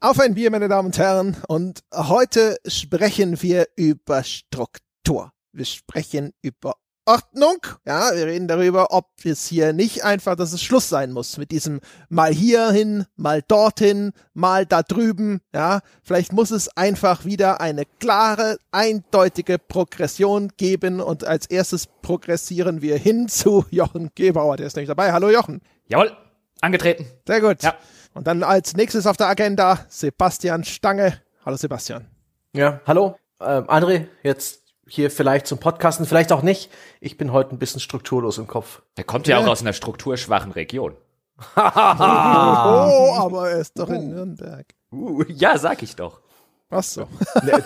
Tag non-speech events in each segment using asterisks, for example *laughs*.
Auf ein Bier, meine Damen und Herren. Und heute sprechen wir über Struktur. Wir sprechen über Ordnung. Ja, wir reden darüber, ob es hier nicht einfach, dass es Schluss sein muss mit diesem mal hierhin, mal dorthin, mal da drüben. Ja, vielleicht muss es einfach wieder eine klare, eindeutige Progression geben. Und als erstes progressieren wir hin zu Jochen Gebauer. Der ist nämlich dabei. Hallo Jochen. Jawohl, angetreten. Sehr gut. Ja. Und dann als nächstes auf der Agenda Sebastian Stange. Hallo Sebastian. Ja, hallo. Ähm, André, jetzt hier vielleicht zum Podcasten, vielleicht auch nicht. Ich bin heute ein bisschen strukturlos im Kopf. Der kommt ja, ja. auch aus einer strukturschwachen Region. *laughs* oh, aber er ist doch uh. in Nürnberg. Uh, ja, sag ich doch. Was so? *laughs* Ne,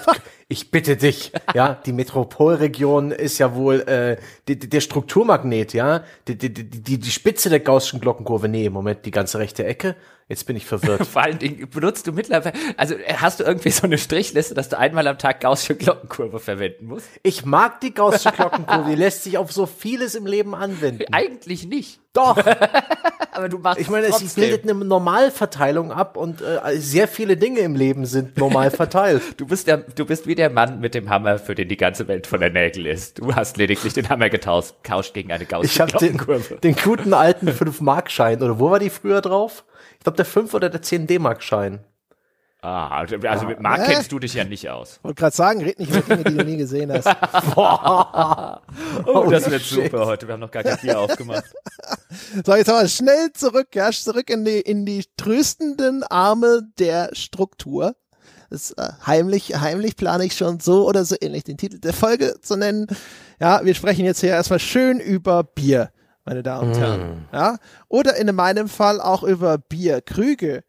ich bitte dich, ja, die Metropolregion ist ja wohl äh, die, die, der Strukturmagnet, ja, die, die, die, die Spitze der gaußschen Glockenkurve. Nee, im Moment, die ganze rechte Ecke. Jetzt bin ich verwirrt. *laughs* Vor allen Dingen benutzt du mittlerweile, also äh, hast du irgendwie so eine Strichliste, dass du einmal am Tag Gaußsche Glockenkurve verwenden musst? Ich mag die Gaußsche *laughs* Glockenkurve, die lässt sich auf so vieles im Leben anwenden. Eigentlich nicht. Doch. *laughs* Aber du machst Ich meine, es, es bildet eine Normalverteilung ab und äh, sehr viele Dinge im Leben sind normal verteilt. du bist der, du bist wie der Mann mit dem Hammer, für den die ganze Welt von der Nägel ist. Du hast lediglich den Hammer getauscht gegen eine Gaußsche ich Glockenkurve. Ich habe den, den guten alten 5-Mark-Schein oder wo war die früher drauf? Ich glaube, der 5 oder der 10 D-Mark-Schein. Ah, also ja. Also mit Mark kennst du dich ja nicht aus. Wollte gerade sagen, red nicht über Dinge, die du nie gesehen hast. *laughs* Oh, oh, das wird Shit. super heute. Wir haben noch gar kein Bier aufgemacht. *laughs* So, jetzt aber schnell zurück, ja, zurück in die, in die tröstenden Arme der Struktur. Das, äh, heimlich, heimlich plane ich schon so oder so ähnlich den Titel der Folge zu nennen. Ja, wir sprechen jetzt hier erstmal schön über Bier meine Damen und mm. Herren. Mm. Ja? Oder in meinem Fall auch über Bierkrüge.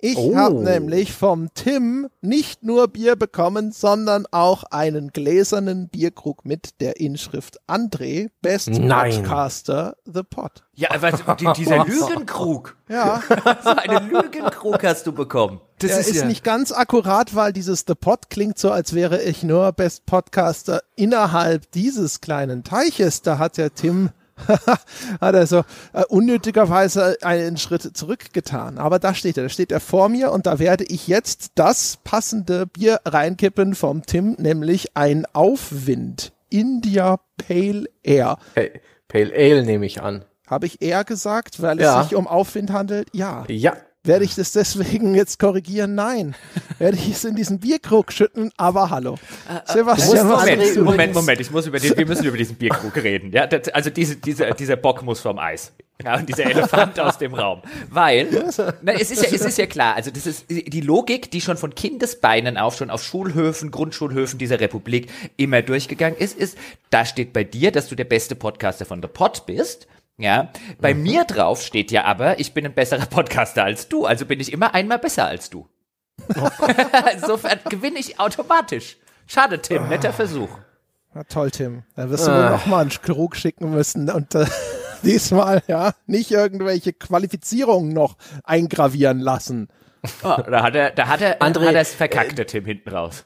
Ich oh. habe nämlich vom Tim nicht nur Bier bekommen, sondern auch einen gläsernen Bierkrug mit der Inschrift André, Best Nein. Podcaster The Pod. Ja, aber die, dieser *laughs* Lügenkrug. Ja. *laughs* so einen Lügenkrug hast du bekommen. Das der ist, ist ja. nicht ganz akkurat, weil dieses The Pod klingt so, als wäre ich nur Best Podcaster innerhalb dieses kleinen Teiches. Da hat der Tim *laughs* hat er so äh, unnötigerweise einen Schritt zurückgetan. Aber da steht er, da steht er vor mir und da werde ich jetzt das passende Bier reinkippen vom Tim, nämlich ein Aufwind. India Pale Air. Pale Ale nehme ich an. Habe ich eher gesagt, weil es sich um Aufwind handelt? Ja. Ja, werde ich das deswegen jetzt korrigieren? Nein. Werde ich es in diesen Bierkrug schütten? Aber hallo. Äh, äh, Sebastian, Moment, Moment, Moment, Moment, ich muss über den, wir müssen über diesen Bierkrug reden. Ja, das, also diese, diese, dieser Bock muss vom Eis. Ja, und dieser Elefant aus dem Raum. Weil, na, es, ist ja, es ist ja klar, also das ist die Logik, die schon von Kindesbeinen auf, schon auf Schulhöfen, Grundschulhöfen dieser Republik immer durchgegangen ist, ist, da steht bei dir, dass du der beste Podcaster von The Pod bist ja, bei mhm. mir drauf steht ja aber, ich bin ein besserer Podcaster als du, also bin ich immer einmal besser als du. Oh. *laughs* Insofern gewinne ich automatisch. Schade, Tim, netter Versuch. Na toll, Tim. Dann wirst du mir ah. nochmal einen Krug schicken müssen und äh, *laughs* diesmal, ja, nicht irgendwelche Qualifizierungen noch eingravieren lassen. Oh, da hat er, da hat er, André, hat er es verkackt, äh, Tim, hinten raus.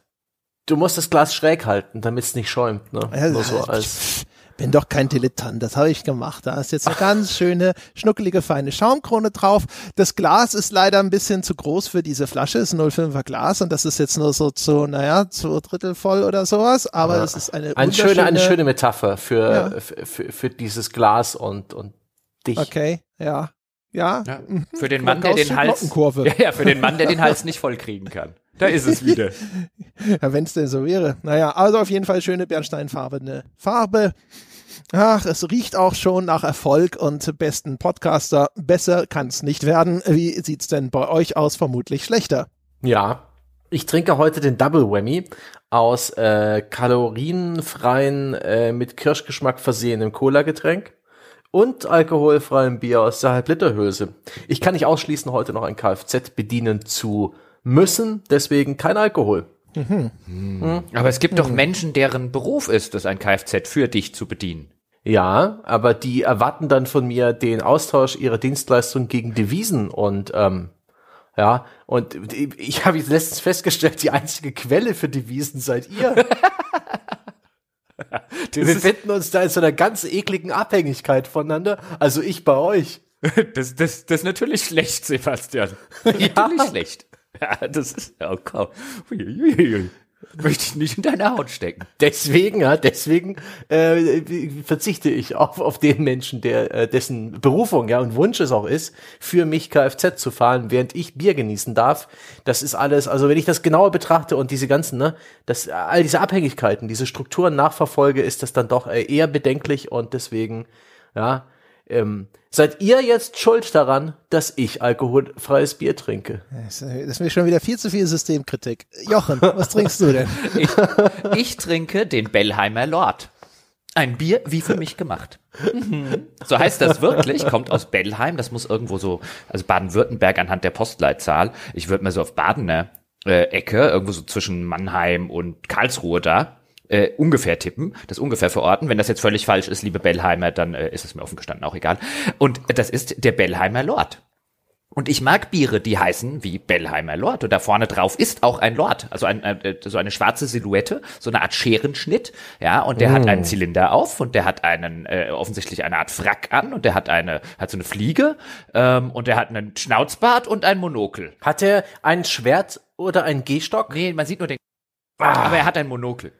Du musst das Glas schräg halten, damit es nicht schäumt, ne? Äh, Nur so äh, als bin doch kein Dilettant, das habe ich gemacht. Da ist jetzt eine ganz schöne, schnuckelige, feine Schaumkrone drauf. Das Glas ist leider ein bisschen zu groß für diese Flasche, ist 05er Glas und das ist jetzt nur so zu, naja, zu Drittel voll oder sowas, aber ja. es ist eine, eine schöne, eine schöne Metapher für, ja. für, für, für, dieses Glas und, und dich. Okay, ja. Ja. ja. Mhm. Für den Mann, der den Hals. *laughs* Ja, ja, für den Mann, der den Hals nicht vollkriegen kann. Da ist es wieder. *laughs* ja, wenn es denn so wäre. Naja, also auf jeden Fall schöne bernsteinfarbene Farbe. Ach, es riecht auch schon nach Erfolg und besten Podcaster. Besser kann's nicht werden. Wie sieht's denn bei euch aus? Vermutlich schlechter. Ja. Ich trinke heute den Double Whammy aus äh, kalorienfreien, äh, mit Kirschgeschmack versehenem Cola-Getränk und alkoholfreiem Bier aus der Halbliterhülse. Ich kann nicht ausschließen, heute noch ein Kfz bedienen zu müssen, deswegen kein Alkohol. Mhm. Mhm. Aber es gibt mhm. doch Menschen, deren Beruf ist es, ein Kfz für dich zu bedienen. Ja, aber die erwarten dann von mir den Austausch ihrer Dienstleistung gegen Devisen und ähm, ja, und ich habe jetzt letztens festgestellt, die einzige Quelle für Devisen seid ihr. *laughs* *laughs* wir befinden uns da in so einer ganz ekligen Abhängigkeit voneinander. Also ich bei euch. *laughs* Das, das, das ist natürlich schlecht, Sebastian. *laughs* Ja. Natürlich schlecht. Ja, das ist, oh komm. Uiuiui möchte ich nicht in deine Haut stecken. Deswegen, ja, deswegen äh, verzichte ich auf, auf den Menschen, der äh, dessen Berufung ja und Wunsch es auch ist, für mich Kfz zu fahren, während ich Bier genießen darf. Das ist alles, also wenn ich das genauer betrachte und diese ganzen, ne, das, all diese Abhängigkeiten, diese Strukturen nachverfolge, ist das dann doch äh, eher bedenklich und deswegen, ja, ähm, seid ihr jetzt schuld daran, dass ich alkoholfreies Bier trinke? Äh, das ist mir schon wieder viel zu viel Systemkritik. Jochen, was trinkst du denn? *laughs* Ich, ich trinke den Bellheimer Lord. Ein Bier wie für mich gemacht. *laughs* So heißt das wirklich, kommt aus Bellheim, das muss irgendwo so, also Baden-Württemberg anhand der Postleitzahl. Ich würde mal so auf Badener äh, Ecke, irgendwo so zwischen Mannheim und Karlsruhe da äh, ungefähr tippen, das ungefähr verorten. Wenn das jetzt völlig falsch ist, liebe Bellheimer, dann äh, ist es mir offen gestanden auch egal. Und das ist der Bellheimer Lord. Und ich mag Biere, die heißen wie Bellheimer Lord. Und da vorne drauf ist auch ein Lord. Also ein, äh, so eine schwarze Silhouette, so eine Art Scherenschnitt. Ja, und der mm. hat einen mm. Zylinder auf und der hat einen, äh, offensichtlich eine Art Frack an und der hat eine, hat so eine Fliege, ähm, und der hat einen Schnauzbart und ein Monokel. Hat er ein Schwert oder einen Gehstock? Nee, man sieht nur den. Ah. Aber er hat ein Monokel.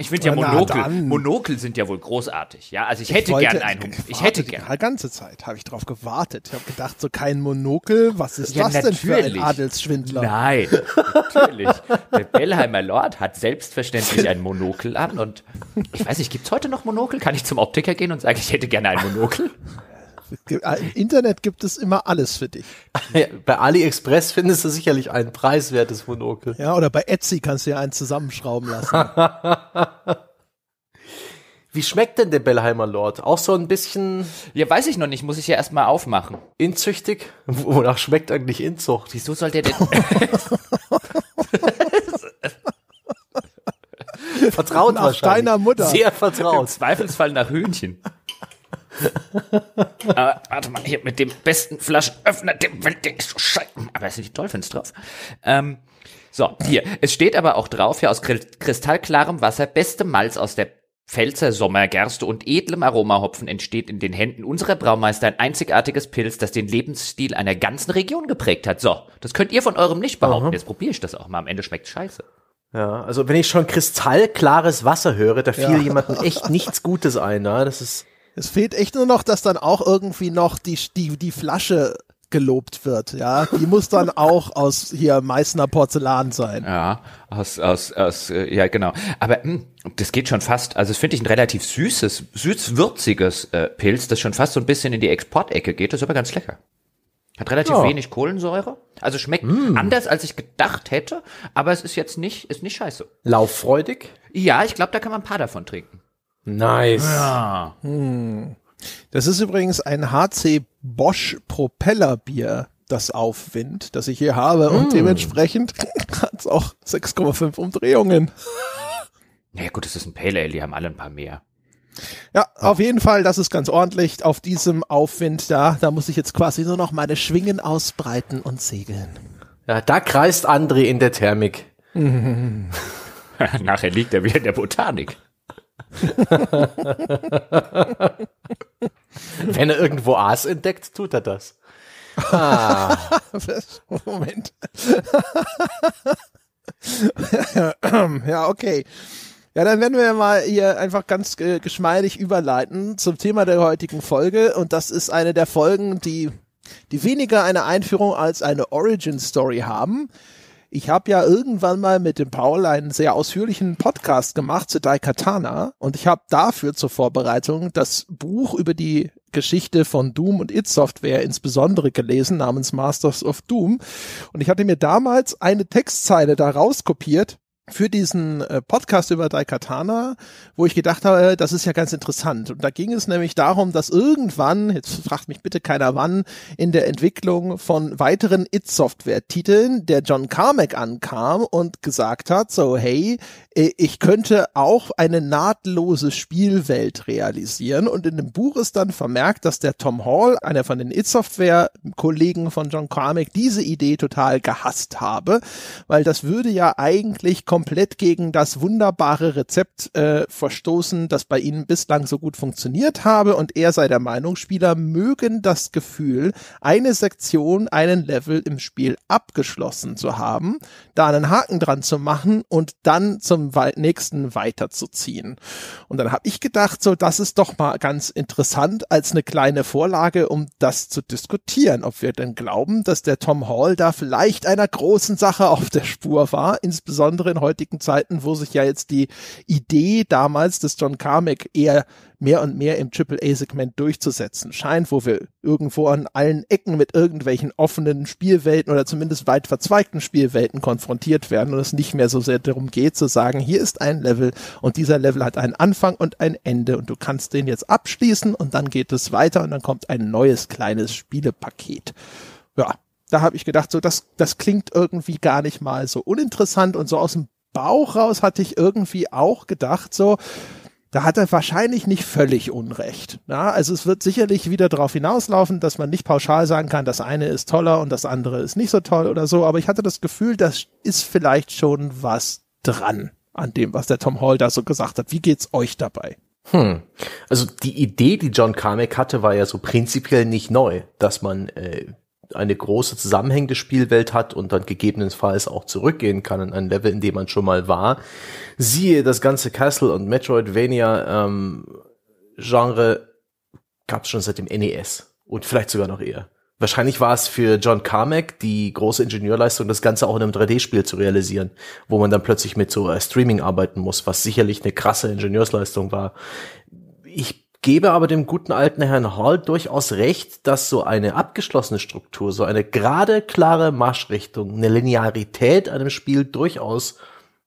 Ich finde ja Monokel, Monokel sind ja wohl großartig. Ja, also ich, hätte wollte, gern einen. Ich, hätte gern. Die ganze Zeit habe ich darauf gewartet. Ich habe gedacht, so kein Monokel, was ist ja, das natürlich. denn für ein Adelsschwindler? Nein, natürlich. Der Bellheimer Lord hat selbstverständlich ein Monokel an und ich weiß nicht, gibt es heute noch Monokel? Kann ich zum Optiker gehen und sagen, ich hätte gerne ein Monokel? *laughs* Im Internet gibt es immer alles für dich. *laughs* Bei AliExpress findest du sicherlich ein preiswertes Monokel. Ja, oder bei Etsy kannst du ja einen zusammenschrauben lassen. *laughs* Wie schmeckt denn der Bellheimer Lord? Auch so ein bisschen. Ja, weiß ich noch nicht, muss ich ja erstmal aufmachen. Inzüchtig? *laughs* Wonach schmeckt eigentlich Inzucht? Wieso soll der denn. vertraut Nach wahrscheinlich. deiner Mutter. Sehr vertraut. Im Zweifelsfall nach Hühnchen. *laughs* aber, warte mal, hier mit dem besten Flaschenöffner, der Welt, der ist so scheiße. Aber es sind die Dolphins drauf. Ähm, so, hier. Es steht aber auch drauf, ja, aus kristallklarem Wasser, beste Malz aus der Pfälzer Sommergerste und edlem Aromahopfen entsteht in den Händen unserer Braumeister ein einzigartiges Pilz, das den Lebensstil einer ganzen Region geprägt hat. So, das könnt ihr von eurem nicht behaupten. Mhm. Jetzt probiere ich das auch mal. Am Ende schmeckt scheiße. Ja, also wenn ich schon kristallklares Wasser höre, da fiel ja. jemandem echt nichts Gutes ein. Ne? Das ist es fehlt echt nur noch, dass dann auch irgendwie noch die, die, die Flasche gelobt wird, ja. Die muss dann auch aus hier Meißner Porzellan sein. Ja, aus, aus, aus, äh, ja, genau. Aber mh, hm, das geht schon fast, also das finde ich ein relativ süßes, süßwürziges äh, Pilz, das schon fast so ein bisschen in die Exportecke geht, das ist aber ganz lecker. Hat relativ ja. wenig Kohlensäure. Also schmeckt mm. anders, als ich gedacht hätte, aber es ist jetzt nicht, ist nicht scheiße. Lauffreudig? Ja, ich glaube, da kann man ein paar davon trinken. Nice. Ja. Hm. Das ist übrigens ein HC Bosch Propellerbier, das aufwind, das ich hier habe. Und hm. dementsprechend *laughs* hat es auch 6,5 Umdrehungen. Ja gut, das ist ein Pale Ale, die haben alle ein paar mehr. Ja, auf jeden Fall, das ist ganz ordentlich auf diesem Aufwind da. Da muss ich jetzt quasi nur noch meine Schwingen ausbreiten und segeln. Ja, da kreist André in der Thermik. Mhm. *laughs* Nachher liegt er wieder in der Botanik. *laughs* Wenn er irgendwo Aas entdeckt, tut er das. Ah. *laughs* Moment. *laughs* ja, okay. Ja, dann werden wir mal hier einfach ganz äh, geschmeidig überleiten zum Thema der heutigen Folge. Und das ist eine der Folgen, die, die weniger eine Einführung als eine Origin Story haben. Ich habe ja irgendwann mal mit dem Paul einen sehr ausführlichen Podcast gemacht zu Daikatana und ich habe dafür zur Vorbereitung das Buch über die Geschichte von Doom und It Software insbesondere gelesen, namens Masters of Doom. Und ich hatte mir damals eine Textzeile daraus kopiert für diesen äh, Podcast über Daikatana, wo ich gedacht habe, das ist ja ganz interessant. Und da ging es nämlich darum, dass irgendwann, jetzt fragt mich bitte keiner wann, in der Entwicklung von weiteren It-Software-Titeln der John Carmack ankam und gesagt hat, so hey, äh, ich könnte auch eine nahtlose Spielwelt realisieren. Und in dem Buch ist dann vermerkt, dass der Tom Hall, einer von den It-Software-Kollegen von John Carmack, diese Idee total gehasst habe, weil das würde ja eigentlich komplett gegen das wunderbare Rezept äh, verstoßen, das bei ihnen bislang so gut funktioniert habe. Und er sei der Meinung, Spieler mögen das Gefühl, eine Sektion, einen Level im Spiel abgeschlossen zu haben da einen Haken dran zu machen und dann zum nächsten weiterzuziehen. Und dann habe ich gedacht, so, das ist doch mal ganz interessant als eine kleine Vorlage, um das zu diskutieren, ob wir denn glauben, dass der Tom Hall da vielleicht einer großen Sache auf der Spur war, insbesondere in heutigen Zeiten, wo sich ja jetzt die Idee damals des John Carmack eher mehr und mehr im AAA-Segment durchzusetzen. Scheint, wo wir irgendwo an allen Ecken mit irgendwelchen offenen Spielwelten oder zumindest weit verzweigten Spielwelten konfrontiert werden und es nicht mehr so sehr darum geht zu sagen, hier ist ein Level und dieser Level hat einen Anfang und ein Ende und du kannst den jetzt abschließen und dann geht es weiter und dann kommt ein neues kleines Spielepaket. Ja, da habe ich gedacht, so das, das klingt irgendwie gar nicht mal so uninteressant und so aus dem Bauch raus hatte ich irgendwie auch gedacht, so da hat er wahrscheinlich nicht völlig Unrecht. Ja, also es wird sicherlich wieder darauf hinauslaufen, dass man nicht pauschal sagen kann, das eine ist toller und das andere ist nicht so toll oder so, aber ich hatte das Gefühl, das ist vielleicht schon was dran an dem, was der Tom Hall da so gesagt hat. Wie geht's euch dabei? Hm. Also die Idee, die John Carmack hatte, war ja so prinzipiell nicht neu, dass man äh, eine große zusammenhängende Spielwelt hat und dann gegebenenfalls auch zurückgehen kann in ein Level, in dem man schon mal war. Siehe das ganze Castle und Metroidvania ähm, Genre gab's schon seit dem NES und vielleicht sogar noch eher. Wahrscheinlich war es für John Carmack die große Ingenieurleistung, das Ganze auch in einem 3D-Spiel zu realisieren, wo man dann plötzlich mit so äh, Streaming arbeiten muss, was sicherlich eine krasse Ingenieursleistung war. Ich gebe aber dem guten alten Herrn Hall durchaus recht, dass so eine abgeschlossene Struktur, so eine gerade, klare Marschrichtung, eine Linearität einem Spiel durchaus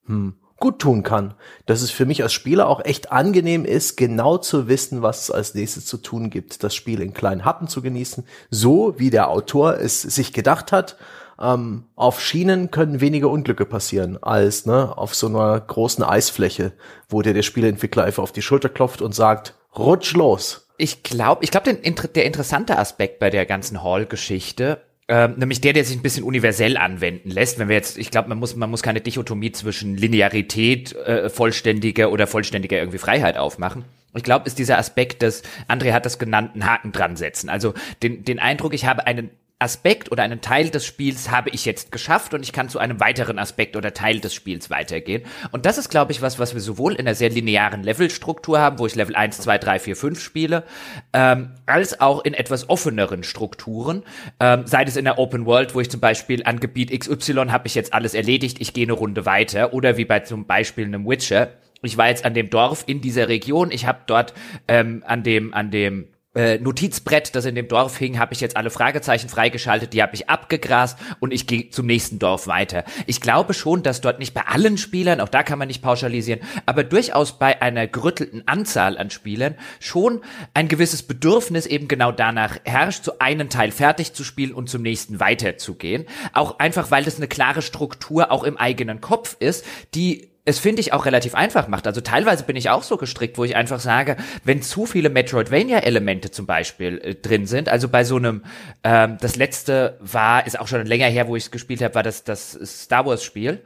hm, gut tun kann. Dass es für mich als Spieler auch echt angenehm ist, genau zu wissen, was es als nächstes zu tun gibt, das Spiel in kleinen Happen zu genießen, so wie der Autor es sich gedacht hat ähm, auf Schienen können weniger Unglücke passieren als ne, auf so einer großen Eisfläche, wo dir der Spieleentwickler einfach auf die Schulter klopft und sagt, rutsch los. Ich glaube, ich glaube, der interessante Aspekt bei der ganzen Hall-Geschichte ähm, nämlich der, der sich ein bisschen universell anwenden lässt. Wenn wir jetzt, ich glaube, man muss, man muss keine Dichotomie zwischen Linearität, äh, vollständiger oder vollständiger irgendwie Freiheit aufmachen. Ich glaube, ist dieser Aspekt, dass André hat das genannt, einen Haken dran setzen. Also den, den Eindruck, ich habe einen Aspekt oder einen Teil des Spiels habe ich jetzt geschafft und ich kann zu einem weiteren Aspekt oder Teil des Spiels weitergehen. Und das ist, glaube ich, was, was wir sowohl in der sehr linearen Levelstruktur haben, wo ich Level 1, 2, 3, 4, 5 spiele, ähm, als auch in etwas offeneren Strukturen. Ähm, sei es in der Open World, wo ich zum Beispiel an Gebiet XY habe ich jetzt alles erledigt, ich gehe eine Runde weiter. Oder wie bei zum Beispiel einem Witcher. Ich war jetzt an dem Dorf in dieser Region, ich habe dort ähm, an dem, an dem äh, Notizbrett, das in dem Dorf hing, habe ich jetzt alle Fragezeichen freigeschaltet, die habe ich abgegrast und ich gehe zum nächsten Dorf weiter. Ich glaube schon, dass dort nicht bei allen Spielern, auch da kann man nicht pauschalisieren, aber durchaus bei einer gerüttelten Anzahl an Spielern schon ein gewisses Bedürfnis eben genau danach herrscht, zu einem Teil fertig zu spielen und zum nächsten weiterzugehen. Auch einfach, weil das eine klare Struktur auch im eigenen Kopf ist, die es finde ich auch relativ einfach macht. Also teilweise bin ich auch so gestrickt, wo ich einfach sage, wenn zu viele Metroidvania-Elemente zum Beispiel äh, drin sind, also bei so einem, ähm, das letzte war, ist auch schon länger her, wo ich es gespielt habe, war das, das Star Wars-Spiel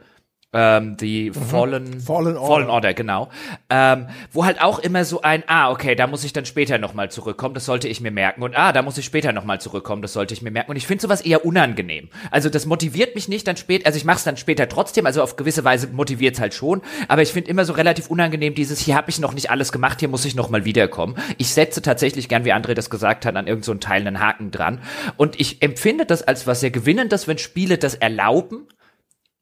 ähm, die mhm. Fallen, mhm. Fallen, Order. Fallen Order, genau. Ähm, wo halt auch immer so ein, ah, okay, da muss ich dann später nochmal zurückkommen, das sollte ich mir merken. Und ah, da muss ich später nochmal zurückkommen, das sollte ich mir merken. Und ich finde sowas eher unangenehm. Also das motiviert mich nicht dann später, also ich mache es dann später trotzdem, also auf gewisse Weise motiviert es halt schon, aber ich finde immer so relativ unangenehm dieses, hier habe ich noch nicht alles gemacht, hier muss ich nochmal wiederkommen. Ich setze tatsächlich gern, wie André das gesagt hat, an irgendeinen so Teil einen Haken dran. Und ich empfinde das als was sehr Gewinnendes, wenn Spiele das erlauben,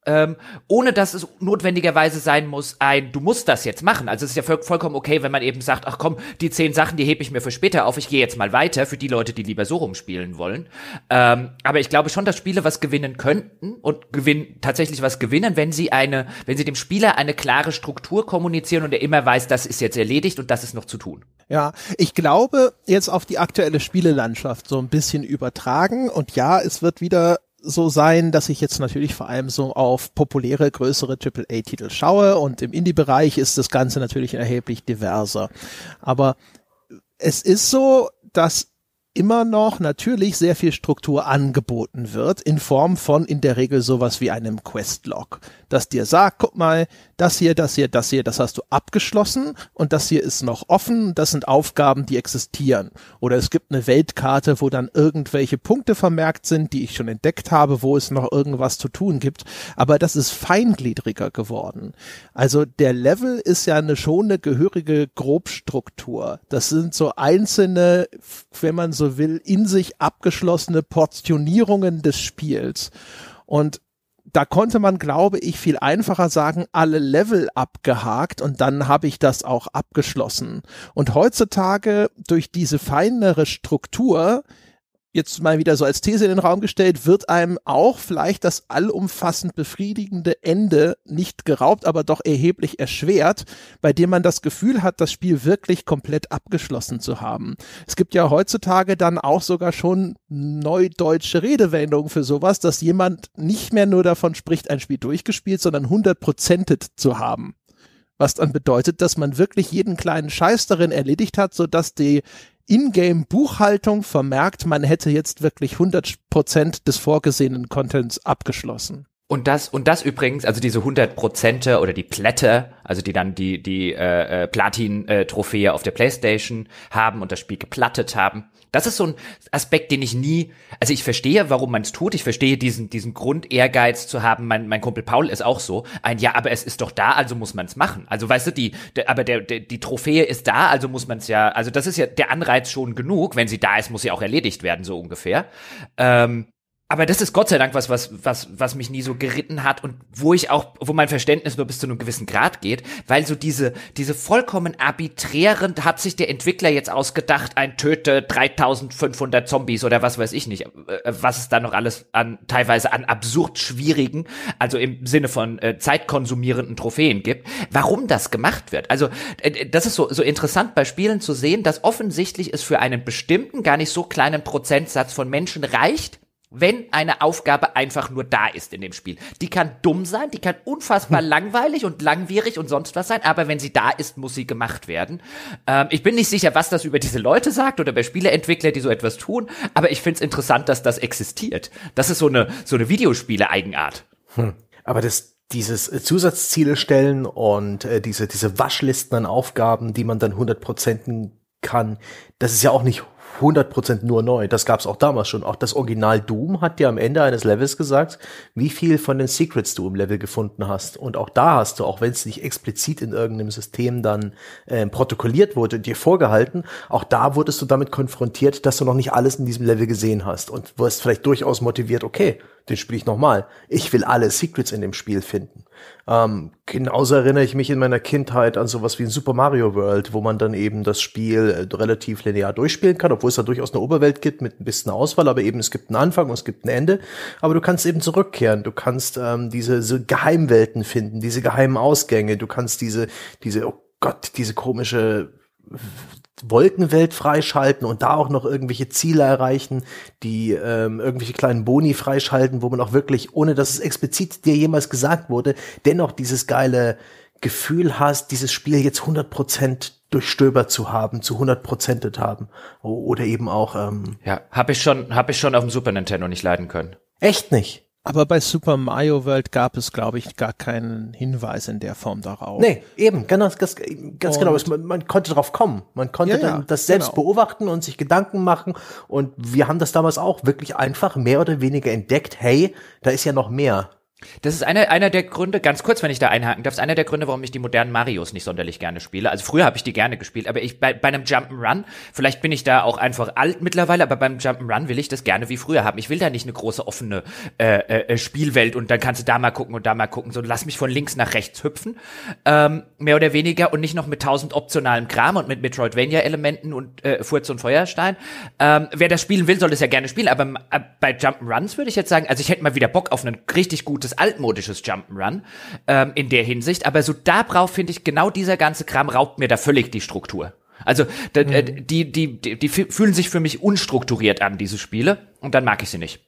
ähm, ohne dass es notwendigerweise sein muss, ein, du musst das jetzt machen. Also es ist ja vollkommen okay, wenn man eben sagt, ach komm, die zehn Sachen, die hebe ich mir für später auf, ich gehe jetzt mal weiter, für die Leute, die lieber so rumspielen wollen. Ähm, aber ich glaube schon, dass Spiele was gewinnen könnten und gewinnen, tatsächlich was gewinnen, wenn sie eine, wenn sie dem Spieler eine klare Struktur kommunizieren und er immer weiß, das ist jetzt erledigt und das ist noch zu tun. Ja, ich glaube, jetzt auf die aktuelle Spielelandschaft so ein bisschen übertragen und ja, es wird wieder so sein, dass ich jetzt natürlich vor allem so auf populäre, größere AAA-Titel schaue und im Indie-Bereich ist das Ganze natürlich erheblich diverser. Aber es ist so, dass immer noch natürlich sehr viel Struktur angeboten wird in Form von in der Regel sowas wie einem Questlog, das dir sagt, guck mal, das hier, das hier, das hier, das hast du abgeschlossen und das hier ist noch offen, das sind Aufgaben, die existieren. Oder es gibt eine Weltkarte, wo dann irgendwelche Punkte vermerkt sind, die ich schon entdeckt habe, wo es noch irgendwas zu tun gibt, aber das ist feingliedriger geworden. Also der Level ist ja eine schon eine gehörige Grobstruktur. Das sind so einzelne, wenn man so will, in sich abgeschlossene Portionierungen des Spiels. Und da konnte man, glaube ich, viel einfacher sagen, alle Level abgehakt und dann habe ich das auch abgeschlossen. Und heutzutage durch diese feinere Struktur jetzt mal wieder so als These in den Raum gestellt, wird einem auch vielleicht das allumfassend befriedigende Ende nicht geraubt, aber doch erheblich erschwert, bei dem man das Gefühl hat, das Spiel wirklich komplett abgeschlossen zu haben. Es gibt ja heutzutage dann auch sogar schon neudeutsche Redewendungen für sowas, dass jemand nicht mehr nur davon spricht, ein Spiel durchgespielt, sondern hundertprozentet zu haben was dann bedeutet, dass man wirklich jeden kleinen Scheiß darin erledigt hat, sodass die Ingame-Buchhaltung vermerkt, man hätte jetzt wirklich 100% des vorgesehenen Contents abgeschlossen. Und das, und das übrigens, also diese 100 Prozente oder die Plätte, also die dann die, die äh, äh Platin-Trophäe äh, auf der Playstation haben und das Spiel geplattet haben, das ist so ein Aspekt, den ich nie, also ich verstehe, warum man es tut. Ich verstehe diesen, diesen Grund, Ehrgeiz zu haben. Mein, mein Kumpel Paul ist auch so. Ein, ja, aber es ist doch da, also muss man es machen. Also weißt du, die, der, aber der, der, die Trophäe ist da, also muss man es ja, also das ist ja der Anreiz schon genug. Wenn sie da ist, muss sie auch erledigt werden, so ungefähr. Ähm, aber das ist Gott sei Dank was, was, was, was mich nie so geritten hat und wo ich auch, wo mein Verständnis nur bis zu einem gewissen Grad geht, weil so diese, diese vollkommen arbiträren hat sich der Entwickler jetzt ausgedacht, ein töte 3500 Zombies oder was weiß ich nicht, äh, was es da noch alles an, teilweise an absurd schwierigen, also im Sinne von äh, zeitkonsumierenden Trophäen gibt, warum das gemacht wird. Also, äh, äh das ist so, so interessant bei Spielen zu sehen, dass offensichtlich es für einen bestimmten, gar nicht so kleinen Prozentsatz von Menschen reicht, wenn eine Aufgabe einfach nur da ist in dem Spiel. Die kann dumm sein, die kann unfassbar hm. langweilig und langwierig und sonst was sein, aber wenn sie da ist, muss sie gemacht werden. Ähm, ich bin nicht sicher, was das über diese Leute sagt oder bei Spieleentwickler, die so etwas tun, aber ich find's interessant, dass das existiert. Das ist so eine, so eine Videospiele-Eigenart. Hm. Aber das, dieses äh, Zusatzziele stellen und äh, diese, diese Waschlisten an Aufgaben, die man dann 100 Prozenten kann, das ist ja auch nicht 100% nur neu. Das gab es auch damals schon. Auch das Original Doom hat dir am Ende eines Levels gesagt, wie viel von den Secrets du im Level gefunden hast. Und auch da hast du, auch wenn es nicht explizit in irgendeinem System dann äh, protokolliert wurde und dir vorgehalten, auch da wurdest du damit konfrontiert, dass du noch nicht alles in diesem Level gesehen hast und wirst vielleicht durchaus motiviert, okay, den spiele ich nochmal. Ich will alle Secrets in dem Spiel finden. Ähm, genauso erinnere ich mich in meiner Kindheit an sowas wie ein Super Mario World, wo man dann eben das Spiel äh, relativ linear durchspielen kann, obwohl es da durchaus eine Oberwelt gibt mit ein bisschen Auswahl, aber eben es gibt einen Anfang und es gibt ein Ende. Aber du kannst eben zurückkehren, du kannst ähm, diese so Geheimwelten finden, diese geheimen Ausgänge, du kannst diese, diese, oh Gott, diese komische Wolkenwelt freischalten und da auch noch irgendwelche Ziele erreichen, die ähm, irgendwelche kleinen Boni freischalten, wo man auch wirklich, ohne dass es explizit dir jemals gesagt wurde, dennoch dieses geile Gefühl hast, dieses Spiel jetzt 100% durchstöbert zu haben, zu 100%et haben. Oder eben auch... Ähm, ja, habe ich, schon, hab ich schon auf dem Super Nintendo nicht leiden können. Echt nicht? Aber bei Super Mario World gab es, glaube ich, gar keinen Hinweis in der Form darauf. Nee, eben, ganz, ganz, ganz genau. Man, man, konnte drauf kommen. Man konnte ja, dann das selbst genau. beobachten und sich Gedanken machen. Und wir haben das damals auch wirklich einfach mehr oder weniger entdeckt. Hey, da ist ja noch mehr. Das ist einer, einer der Gründe, ganz kurz, wenn ich da einhaken darf, ist einer der Gründe, warum ich die modernen Marios nicht sonderlich gerne spiele. Also früher habe ich die gerne gespielt, aber ich bei, bei einem Jump'n'Run, vielleicht bin ich da auch einfach alt mittlerweile, aber beim Jump'n'Run will ich das gerne wie früher haben. Ich will da nicht eine große offene äh, äh, äh Spielwelt und dann kannst du da mal gucken und da mal gucken, So, lass mich von links nach rechts hüpfen, ähm, mehr oder weniger und nicht noch mit tausend optionalem Kram und mit Metroidvania-Elementen und äh, Furz und Feuerstein. Ähm, wer das spielen will, soll das ja gerne spielen, aber äh, bei Jump'n'Runs würde ich jetzt sagen, also ich hätte mal wieder Bock auf ein richtig gutes altmodisches Jump'n'Run ähm, in der Hinsicht, aber so darauf finde ich, genau dieser ganze Kram raubt mir da völlig die Struktur. Also äh, mhm. die, die, die, die fühlen sich für mich unstrukturiert an, diese Spiele, und dann mag ich sie nicht.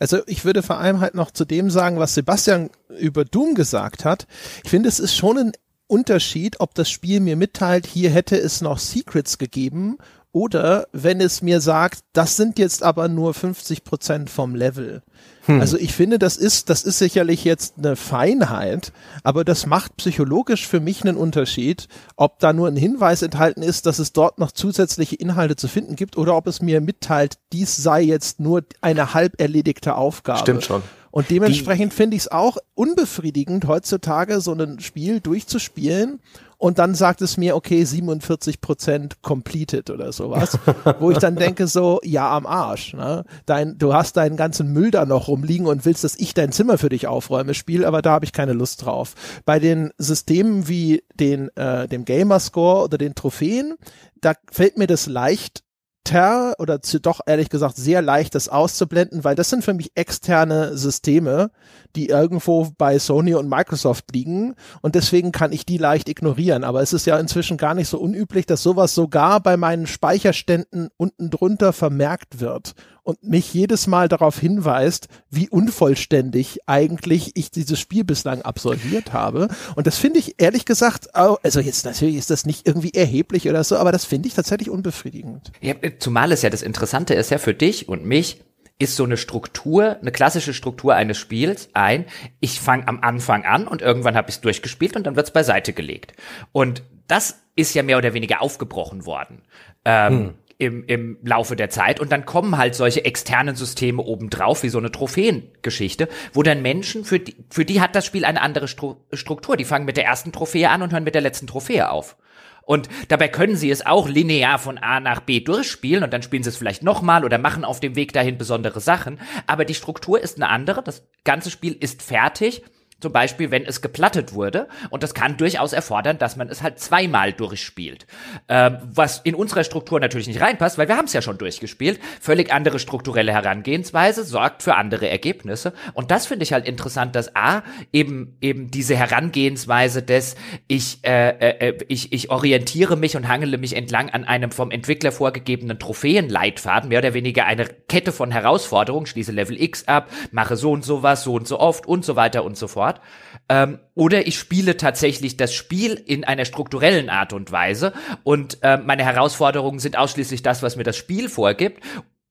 Also ich würde vor allem halt noch zu dem sagen, was Sebastian über Doom gesagt hat. Ich finde, es ist schon ein Unterschied, ob das Spiel mir mitteilt, hier hätte es noch Secrets gegeben oder wenn es mir sagt, das sind jetzt aber nur 50 Prozent vom Level. Hm. Also ich finde, das ist, das ist sicherlich jetzt eine Feinheit, aber das macht psychologisch für mich einen Unterschied, ob da nur ein Hinweis enthalten ist, dass es dort noch zusätzliche Inhalte zu finden gibt oder ob es mir mitteilt, dies sei jetzt nur eine halb erledigte Aufgabe. Stimmt schon. Und dementsprechend finde ich es auch unbefriedigend, heutzutage so ein Spiel durchzuspielen und dann sagt es mir, okay, 47 Prozent completed oder sowas, *laughs* wo ich dann denke so, ja, am Arsch, ne? Dein, du hast deinen ganzen Müll da noch rumliegen und willst, dass ich dein Zimmer für dich aufräume, Spiel, aber da habe ich keine Lust drauf. Bei den Systemen wie den, äh, dem Gamerscore oder den Trophäen, da fällt mir das leicht, ter oder zu, doch ehrlich gesagt sehr leicht, das auszublenden, weil das sind für mich externe Systeme, die irgendwo bei Sony und Microsoft liegen und deswegen kann ich die leicht ignorieren. Aber es ist ja inzwischen gar nicht so unüblich, dass sowas sogar bei meinen Speicherständen unten drunter vermerkt wird und mich jedes Mal darauf hinweist, wie unvollständig eigentlich ich dieses Spiel bislang absolviert habe. Und das finde ich ehrlich gesagt, also jetzt natürlich ist das nicht irgendwie erheblich oder so, aber das finde ich tatsächlich unbefriedigend. Ja, äh, zumal es ja das Interessante ist ja für dich und mich, ist so eine Struktur, eine klassische Struktur eines Spiels ein. Ich fange am Anfang an und irgendwann habe ich es durchgespielt und dann wird es beiseite gelegt. Und das ist ja mehr oder weniger aufgebrochen worden. Ähm, hm im, im Laufe der Zeit. Und dann kommen halt solche externen Systeme obendrauf, wie so eine Trophäengeschichte, wo dann Menschen, für die, für die hat das Spiel eine andere Stru Struktur. Die fangen mit der ersten Trophäe an und hören mit der letzten Trophäe auf. Und dabei können sie es auch linear von A nach B durchspielen und dann spielen sie es vielleicht nochmal oder machen auf dem Weg dahin besondere Sachen. Aber die Struktur ist eine andere. Das ganze Spiel ist fertig zum Beispiel, wenn es geplattet wurde. Und das kann durchaus erfordern, dass man es halt zweimal durchspielt. Ähm, was in unserer Struktur natürlich nicht reinpasst, weil wir haben es ja schon durchgespielt. Völlig andere strukturelle Herangehensweise sorgt für andere Ergebnisse. Und das finde ich halt interessant, dass A, eben, eben diese Herangehensweise des, ich, äh, äh, äh, ich, ich orientiere mich und hangele mich entlang an einem vom Entwickler vorgegebenen Trophäenleitfaden, mehr oder weniger eine Kette von Herausforderungen, schließe Level X ab, mache so und so was, so und so oft und so weiter und so fort hat. Ähm, oder ich spiele tatsächlich das Spiel in einer strukturellen Art und Weise und äh, meine Herausforderungen sind ausschließlich das, was mir das Spiel vorgibt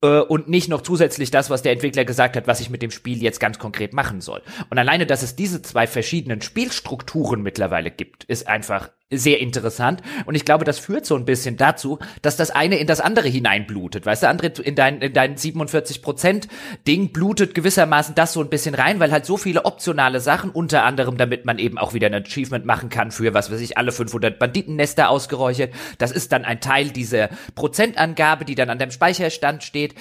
äh, und nicht noch zusätzlich das, was der Entwickler gesagt hat, was ich mit dem Spiel jetzt ganz konkret machen soll. Und alleine, dass es diese zwei verschiedenen Spielstrukturen mittlerweile gibt, ist einfach sehr interessant. Und ich glaube, das führt so ein bisschen dazu, dass das eine in das andere hineinblutet. Weißt du, André, in dein, in dein 47%-Ding blutet gewissermaßen das so ein bisschen rein, weil halt so viele optionale Sachen, unter anderem, damit man eben auch wieder ein Achievement machen kann für, was weiß ich, alle 500 Banditennester ausgeräuchert. Das ist dann ein Teil dieser Prozentangabe, die dann an deinem Speicherstand steht.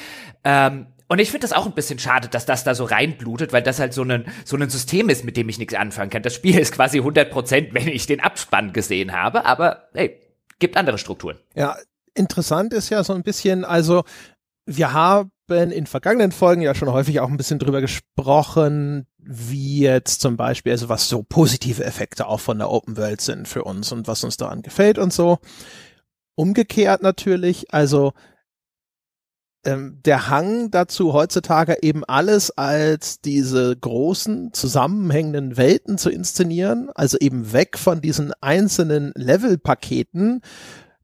Ähm, und ich finde das auch ein bisschen schade, dass das da so reinblutet, weil das halt so ein, so ein System ist, mit dem ich nichts anfangen kann. Das Spiel *laughs* ist quasi 100 Prozent, wenn ich den Abspann gesehen habe, aber hey, gibt andere Strukturen. Ja, interessant ist ja so ein bisschen, also wir haben in vergangenen Folgen ja schon häufig auch ein bisschen drüber gesprochen, wie jetzt zum Beispiel, also was so positive Effekte auch von der Open World sind für uns und was uns daran gefällt und so. Umgekehrt natürlich, also ähm, der Hang dazu, heutzutage eben alles als diese großen zusammenhängenden Welten zu inszenieren, also eben weg von diesen einzelnen Levelpaketen,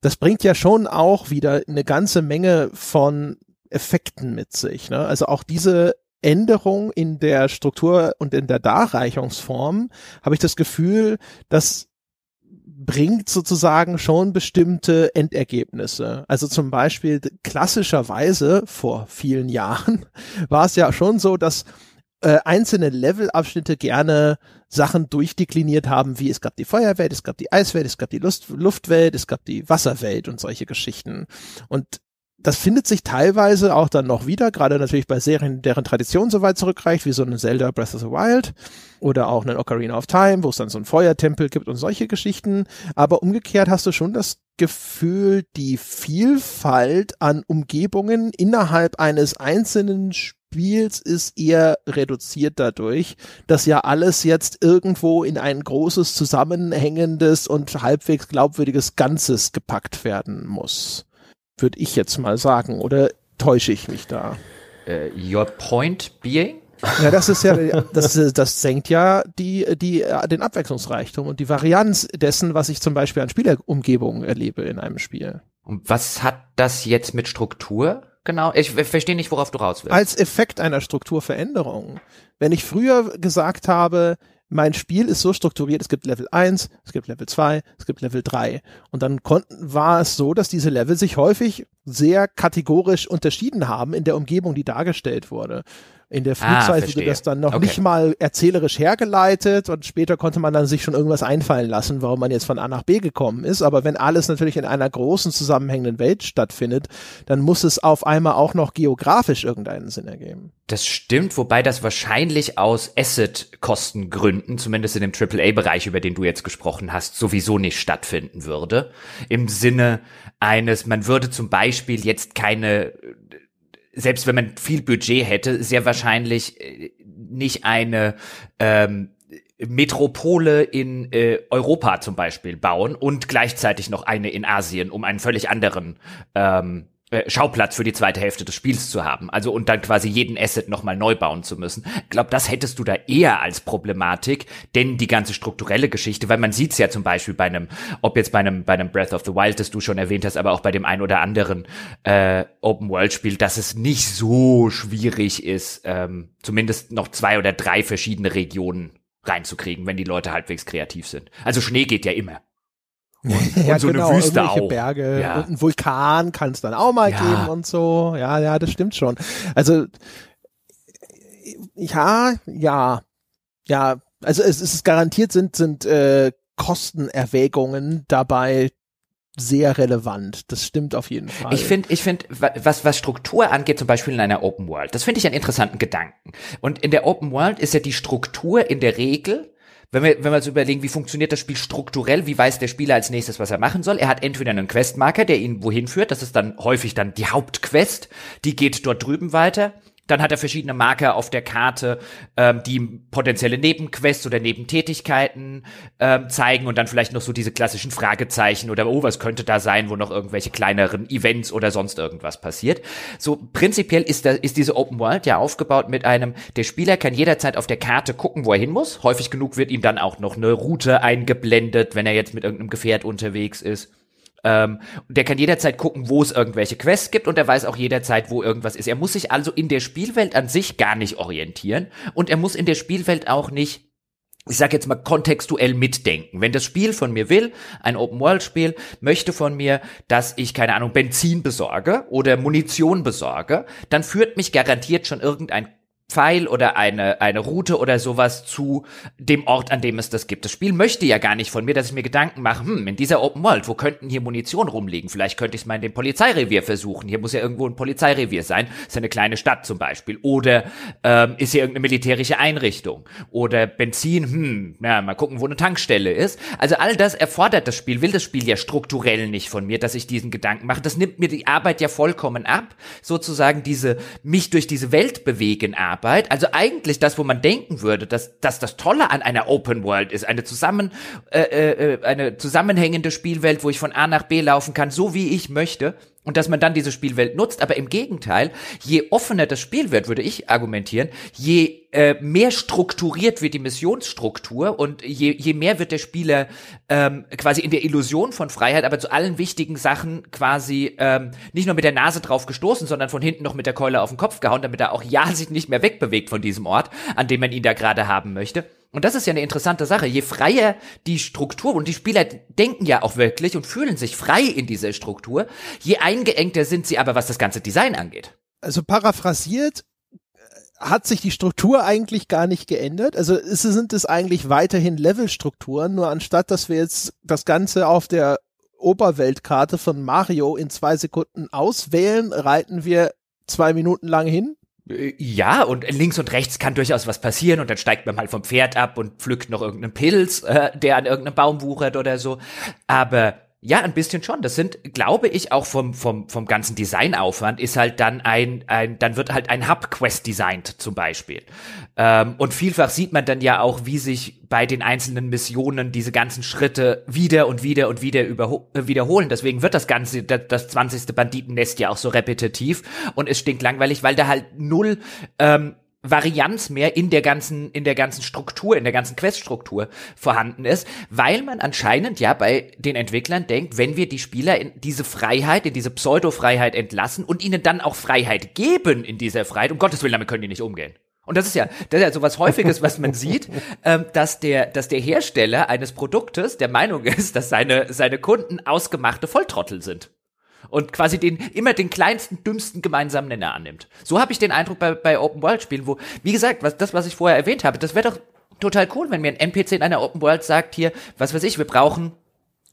das bringt ja schon auch wieder eine ganze Menge von Effekten mit sich. Ne? Also auch diese Änderung in der Struktur und in der Darreichungsform habe ich das Gefühl, dass bringt sozusagen schon bestimmte Endergebnisse. Also zum Beispiel klassischerweise vor vielen Jahren *laughs* war es ja schon so, dass äh, einzelne Levelabschnitte gerne Sachen durchdekliniert haben, wie es gab die Feuerwelt, es gab die Eiswelt, es gab die Lust Luftwelt, es gab die Wasserwelt und solche Geschichten. Und das findet sich teilweise auch dann noch wieder, gerade natürlich bei Serien, deren Tradition so weit zurückreicht, wie so ein Zelda Breath of the Wild oder auch einen Ocarina of Time, wo es dann so einen Feuertempel gibt und solche Geschichten. Aber umgekehrt hast du schon das Gefühl, die Vielfalt an Umgebungen innerhalb eines einzelnen Spiels ist eher reduziert dadurch, dass ja alles jetzt irgendwo in ein großes, zusammenhängendes und halbwegs glaubwürdiges Ganzes gepackt werden muss würde ich jetzt mal sagen. Oder täusche ich mich da? Uh, your point being? Ja, das ist ja, das, das senkt ja die, die, den Abwechslungsreichtum und die Varianz dessen, was ich zum Beispiel an Spielerumgebungen erlebe in einem Spiel. Und was hat das jetzt mit Struktur? Genau, ich verstehe nicht, worauf du raus willst. Als Effekt einer Strukturveränderung. Wenn ich früher gesagt habe, mein Spiel ist so strukturiert, es gibt Level 1, es gibt Level 2, es gibt Level 3. Und dann konnten, war es so, dass diese Level sich häufig sehr kategorisch unterschieden haben in der Umgebung, die dargestellt wurde. In der Frühzeit ah, wurde das dann noch okay. nicht mal erzählerisch hergeleitet und später konnte man dann sich schon irgendwas einfallen lassen, warum man jetzt von A nach B gekommen ist. Aber wenn alles natürlich in einer großen zusammenhängenden Welt stattfindet, dann muss es auf einmal auch noch geografisch irgendeinen Sinn ergeben. Das stimmt, wobei das wahrscheinlich aus Asset-Kostengründen, zumindest in dem AAA-Bereich, über den du jetzt gesprochen hast, sowieso nicht stattfinden würde. Im Sinne eines, man würde zum Beispiel jetzt keine selbst wenn man viel Budget hätte, sehr wahrscheinlich äh, nicht eine ähm, Metropole in äh, Europa zum Beispiel bauen und gleichzeitig noch eine in Asien, um einen völlig anderen ähm, äh, Schauplatz für die zweite Hälfte des Spiels zu haben. Also und dann quasi jeden Asset nochmal neu bauen zu müssen. Ich glaube, das hättest du da eher als Problematik, denn die ganze strukturelle Geschichte, weil man sieht es ja zum Beispiel bei einem, ob jetzt bei einem, bei einem Breath of the Wild, das du schon erwähnt hast, aber auch bei dem ein oder anderen äh, Open-World-Spiel, dass es nicht so schwierig ist, ähm, zumindest noch zwei oder drei verschiedene Regionen reinzukriegen, wenn die Leute halbwegs kreativ sind. Also Schnee geht ja immer. Und, ja, und so genau, eine Wüste auch. Berge ja. und ein Vulkan kann es dann auch mal ja. geben und so. Ja, ja, das stimmt schon. Also ja, ja, ja. Also es ist garantiert sind sind äh, Kostenerwägungen dabei sehr relevant. Das stimmt auf jeden Fall. Ich finde, ich finde, was, was Struktur angeht, zum Beispiel in einer Open World, das finde ich einen interessanten Gedanken. Und in der Open World ist ja die Struktur in der Regel wenn wir, wenn wir uns überlegen, wie funktioniert das Spiel strukturell, wie weiß der Spieler als nächstes, was er machen soll? Er hat entweder einen Questmarker, der ihn wohin führt, das ist dann häufig dann die Hauptquest, die geht dort drüben weiter. Dann hat er verschiedene Marker auf der Karte, ähm, die potenzielle Nebenquests oder Nebentätigkeiten ähm, zeigen und dann vielleicht noch so diese klassischen Fragezeichen oder oh, was könnte da sein, wo noch irgendwelche kleineren Events oder sonst irgendwas passiert. So prinzipiell ist, da, ist diese Open World ja aufgebaut mit einem, der Spieler kann jederzeit auf der Karte gucken, wo er hin muss. Häufig genug wird ihm dann auch noch eine Route eingeblendet, wenn er jetzt mit irgendeinem Gefährt unterwegs ist. Ähm, der kann jederzeit gucken, wo es irgendwelche Quests gibt und er weiß auch jederzeit, wo irgendwas ist. Er muss sich also in der Spielwelt an sich gar nicht orientieren und er muss in der Spielwelt auch nicht ich sag jetzt mal kontextuell mitdenken. Wenn das Spiel von mir will, ein Open-World-Spiel möchte von mir, dass ich keine Ahnung Benzin besorge oder Munition besorge, dann führt mich garantiert schon irgendein Pfeil oder eine, eine Route oder sowas zu dem Ort, an dem es das gibt. Das Spiel möchte ja gar nicht von mir, dass ich mir Gedanken mache, hm, in dieser Open World, wo könnten hier Munition rumliegen? Vielleicht könnte ich es mal in dem Polizeirevier versuchen. Hier muss ja irgendwo ein Polizeirevier sein. Ist ja eine kleine Stadt zum Beispiel. Oder ähm, ist hier irgendeine militärische Einrichtung. Oder Benzin, hm, na, mal gucken, wo eine Tankstelle ist. Also all das erfordert das Spiel, will das Spiel ja strukturell nicht von mir, dass ich diesen Gedanken mache. Das nimmt mir die Arbeit ja vollkommen ab. Sozusagen diese mich durch diese Welt bewegen ab. Zusammenarbeit, also eigentlich das, wo man denken würde, dass, dass das Tolle an einer Open World ist, eine, zusammen, äh, äh, äh eine zusammenhängende Spielwelt, wo ich von A nach B laufen kann, so wie ich möchte, und dass man dann diese Spielwelt nutzt. Aber im Gegenteil, je offener das Spiel wird, würde ich argumentieren, je äh, mehr strukturiert wird die Missionsstruktur und je, je mehr wird der Spieler ähm, quasi in der Illusion von Freiheit, aber zu allen wichtigen Sachen quasi ähm, nicht nur mit der Nase drauf gestoßen, sondern von hinten noch mit der Keule auf den Kopf gehauen, damit er auch ja sich nicht mehr wegbewegt von diesem Ort, an dem man ihn da gerade haben möchte. Und das ist ja eine interessante Sache. Je freier die Struktur, und die Spieler denken ja auch wirklich und fühlen sich frei in dieser Struktur, je eingeengter sind sie aber, was das ganze Design angeht. Also paraphrasiert, äh, hat sich die Struktur eigentlich gar nicht geändert. Also ist, sind es eigentlich weiterhin Levelstrukturen, nur anstatt, dass wir jetzt das Ganze auf der Oberweltkarte von Mario in zwei Sekunden auswählen, reiten wir zwei Minuten lang hin ja, und links und rechts kann durchaus was passieren und dann steigt man mal vom Pferd ab und pflückt noch irgendeinen Pilz, äh, der an irgendeinem Baum wuchert oder so. Aber ja, ein bisschen schon. Das sind, glaube ich, auch vom, vom, vom ganzen Designaufwand ist halt dann ein, ein dann wird halt ein Hub-Quest designt zum Beispiel. Ähm, und vielfach sieht man dann ja auch, wie sich bei den einzelnen Missionen diese ganzen Schritte wieder und wieder und wieder äh, wiederholen. Deswegen wird das ganze, das, das 20. Banditennest ja auch so repetitiv und es stinkt langweilig, weil da halt null ähm, Varianz mehr in der ganzen, in der ganzen Struktur, in der ganzen Queststruktur vorhanden ist, weil man anscheinend ja bei den Entwicklern denkt, wenn wir die Spieler in diese Freiheit, in diese Pseudo-Freiheit entlassen und ihnen dann auch Freiheit geben in dieser Freiheit, um Gottes Willen, damit können die nicht umgehen. Und das ist ja, das ist ja so was Häufiges, was man *laughs* sieht, ähm, dass der, dass der Hersteller eines Produktes der Meinung ist, dass seine, seine Kunden ausgemachte Volltrottel sind und quasi den immer den kleinsten, dümmsten gemeinsamen Nenner annimmt. So habe ich den Eindruck bei, bei Open World Spielen, wo, wie gesagt, was, das, was ich vorher erwähnt habe, das wäre doch total cool, wenn mir ein NPC in einer Open World sagt, hier, was weiß ich, wir brauchen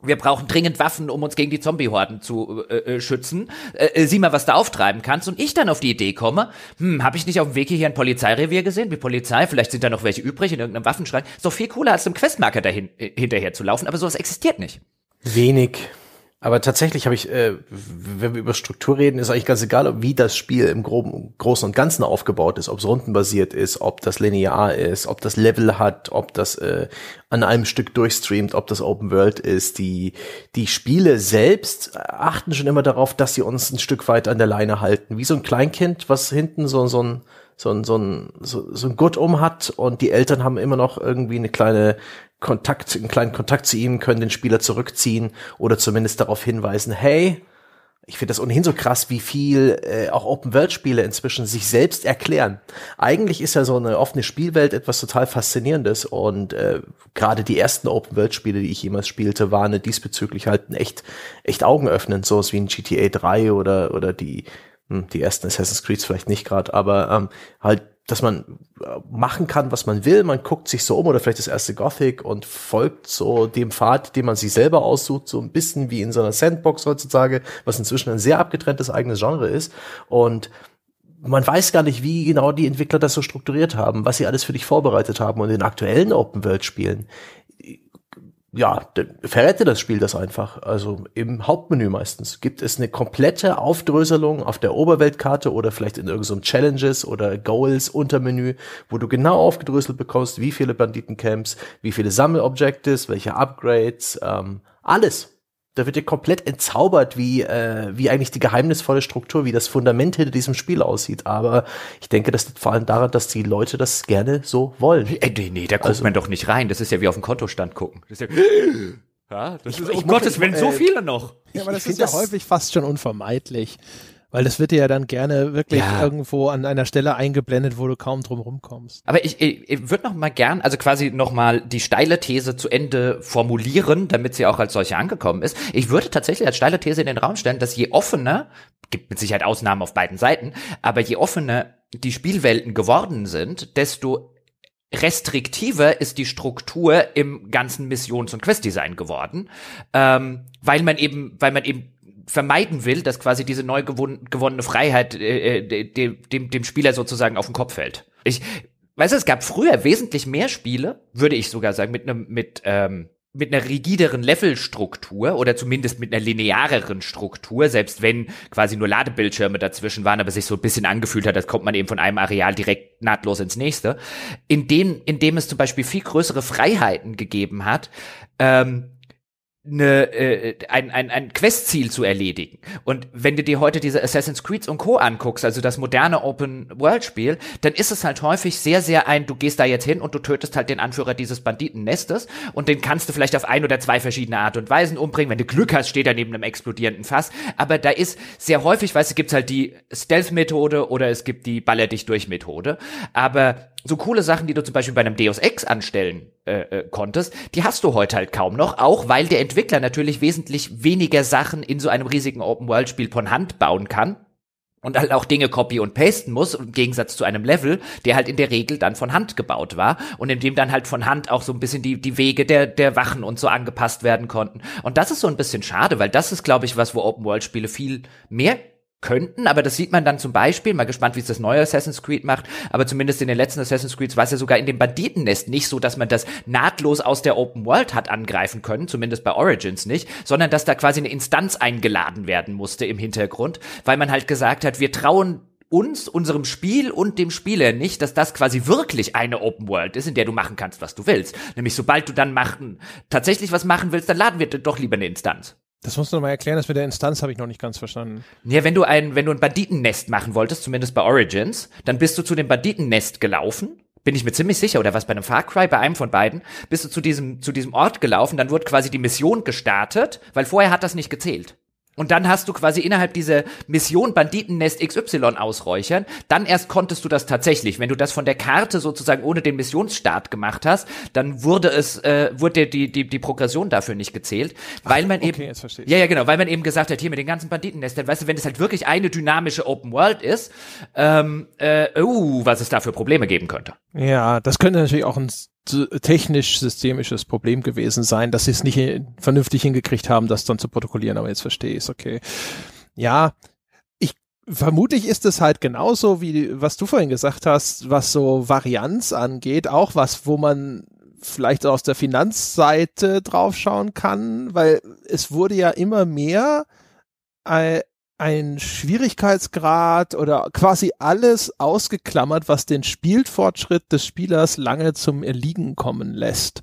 wir brauchen dringend Waffen, um uns gegen die Zombie-Horden zu äh, äh, schützen. Äh, äh sieh mal, was du auftreiben kannst. Und ich dann auf die Idee komme, hm, habe ich nicht auf dem Weg hier ein Polizeirevier gesehen? Wie Polizei, vielleicht sind da noch welche übrig in irgendeinem Waffenschrank. Ist doch viel cooler, als dem Questmarker dahin, äh, hinterher zu laufen, aber sowas existiert nicht. Wenig. Aber tatsächlich habe ich, äh, wenn wir über Struktur reden, ist eigentlich ganz egal, wie das Spiel im groben, Großen und Ganzen aufgebaut ist, ob es rundenbasiert ist, ob das linear ist, ob das Level hat, ob das äh, an einem Stück durchstreamt, ob das Open World ist. Die, die Spiele selbst achten schon immer darauf, dass sie uns ein Stück weit an der Leine halten. Wie so ein Kleinkind, was hinten so, so ein so ein, so ein, so, so ein Gurt um hat und die Eltern haben immer noch irgendwie eine kleine Kontakt, einen kleinen Kontakt zu ihm, können den Spieler zurückziehen oder zumindest darauf hinweisen, hey, ich finde das ohnehin so krass, wie viel äh, auch Open-World-Spiele inzwischen sich selbst erklären. Eigentlich ist ja so eine offene Spielwelt etwas total Faszinierendes und äh, gerade die ersten Open-World-Spiele, die ich jemals spielte, waren diesbezüglich halt echt, echt augenöffnend, so wie ein GTA 3 oder, oder die, hm, die ersten Assassin's Creed vielleicht nicht gerade, aber ähm, halt dass man äh, machen kann, was man will. Man guckt sich so um oder vielleicht das erste Gothic und folgt so dem Pfad, den man sich selber aussucht, so ein bisschen wie in so einer Sandbox heutzutage, was inzwischen ein sehr abgetrenntes eigenes Genre ist. Und man weiß gar nicht, wie genau die Entwickler das so strukturiert haben, was sie alles für dich vorbereitet haben. Und in aktuellen Open-World-Spielen ja, verrette das Spiel das einfach. Also im Hauptmenü meistens gibt es eine komplette Aufdröselung auf der Oberweltkarte oder vielleicht in irgendeinem Challenges oder Goals Untermenü, wo du genau aufgedröselt bekommst, wie viele Banditencamps, wie viele Sammelobjectes, welche Upgrades, ähm, alles da wird dir komplett entzaubert, wie, äh, wie eigentlich die geheimnisvolle Struktur, wie das Fundament hinter diesem Spiel aussieht. Aber ich denke, das liegt vor allem daran, dass die Leute das gerne so wollen. Äh, nee, nee, da guckt also, man doch nicht rein. Das ist ja wie auf den Kontostand gucken. Das ist ja, ja das ich, ist, oh ich, Gottes, wenn äh, so viele noch. Ja, aber das ist ja häufig fast schon unvermeidlich. Weil das wird dir ja dann gerne wirklich ja. irgendwo an einer Stelle eingeblendet, wo du kaum drum rumkommst. Aber ich, ich, ich würde noch mal gern, also quasi noch mal die steile These zu Ende formulieren, damit sie auch als solche angekommen ist. Ich würde tatsächlich als steile These in den Raum stellen, dass je offener, gibt mit Sicherheit Ausnahmen auf beiden Seiten, aber je offener die Spielwelten geworden sind, desto restriktiver ist die Struktur im ganzen Missions- und Questdesign geworden, ähm, weil man eben, weil man eben vermeiden will, dass quasi diese neu gewonnene Freiheit äh, äh dem, dem, dem Spieler sozusagen auf den Kopf fällt. Ich, weißt du, es gab früher wesentlich mehr Spiele, würde ich sogar sagen, mit einem, mit, ähm, mit einer rigideren Levelstruktur oder zumindest mit einer lineareren Struktur, selbst wenn quasi nur Ladebildschirme dazwischen waren, aber sich so ein bisschen angefühlt hat, das kommt man eben von einem Areal direkt nahtlos ins nächste, in dem, in dem es zum Beispiel viel größere Freiheiten gegeben hat, ähm, eine, äh, ein, ein, ein Questziel zu erledigen. Und wenn du dir heute diese Assassin's Creed und Co. anguckst, also das moderne Open-World-Spiel, dann ist es halt häufig sehr, sehr ein, du gehst da jetzt hin und du tötest halt den Anführer dieses Banditennestes und den kannst du vielleicht auf ein oder zwei verschiedene Art und Weisen umbringen. Wenn du Glück hast, steht er neben einem explodierenden Fass. Aber da ist sehr häufig, weißt du, gibt's halt die Stealth-Methode oder es gibt die Baller-dich-durch-Methode. Aber so coole Sachen, die du zum Beispiel bei einem Deus Ex anstellen äh, äh, konntest, die hast du heute halt kaum noch, auch weil der Entwickler natürlich wesentlich weniger Sachen in so einem riesigen Open-World-Spiel von Hand bauen kann, und halt auch Dinge copy und pasten muss, im Gegensatz zu einem Level, der halt in der Regel dann von Hand gebaut war und in dem dann halt von Hand auch so ein bisschen die, die Wege der, der Wachen und so angepasst werden konnten. Und das ist so ein bisschen schade, weil das ist, glaube ich, was, wo Open-World-Spiele viel mehr könnten, aber das sieht man dann zum Beispiel, mal gespannt, wie es das neue Assassin's Creed macht, aber zumindest in den letzten Assassin's Creeds war es ja sogar in dem Banditennest nicht so, dass man das nahtlos aus der Open World hat angreifen können, zumindest bei Origins nicht, sondern dass da quasi eine Instanz eingeladen werden musste im Hintergrund, weil man halt gesagt hat, wir trauen uns, unserem Spiel und dem Spieler nicht, dass das quasi wirklich eine Open World ist, in der du machen kannst, was du willst. Nämlich sobald du dann machen, tatsächlich was machen willst, dann laden wir doch lieber eine Instanz. Das musst du nochmal erklären, das mit der Instanz habe ich noch nicht ganz verstanden. Ja, wenn du ein, wenn du ein Banditennest machen wolltest, zumindest bei Origins, dann bist du zu dem Banditennest gelaufen bin ich mir ziemlich sicher, oder was bei einem Far Cry, bei einem von beiden, bist du zu diesem, zu diesem Ort gelaufen, dann wurde quasi die Mission gestartet, weil vorher hat das nicht gezählt. Und dann hast du quasi innerhalb dieser Mission Banditennest XY ausräuchern. Dann erst konntest du das tatsächlich. Wenn du das von der Karte sozusagen ohne den Missionsstart gemacht hast, dann wurde es, äh, wurde dir die, die, die Progression dafür nicht gezählt. Weil man okay, eben. Jetzt verstehe ich. Ja, ja, genau, weil man eben gesagt hat, hier mit den ganzen Banditennestern, weißt du, wenn es halt wirklich eine dynamische Open World ist, ähm, äh, uh, was es da für Probleme geben könnte. Ja, das könnte natürlich auch ein technisch systemisches Problem gewesen sein, dass sie es nicht vernünftig hingekriegt haben, das dann zu protokollieren. Aber jetzt verstehe ich es, okay. Ja, ich vermutlich ist es halt genauso wie was du vorhin gesagt hast, was so Varianz angeht, auch was, wo man vielleicht aus der Finanzseite draufschauen kann, weil es wurde ja immer mehr äh, ein Schwierigkeitsgrad oder quasi alles ausgeklammert, was den Spielfortschritt des Spielers lange zum Erliegen kommen lässt.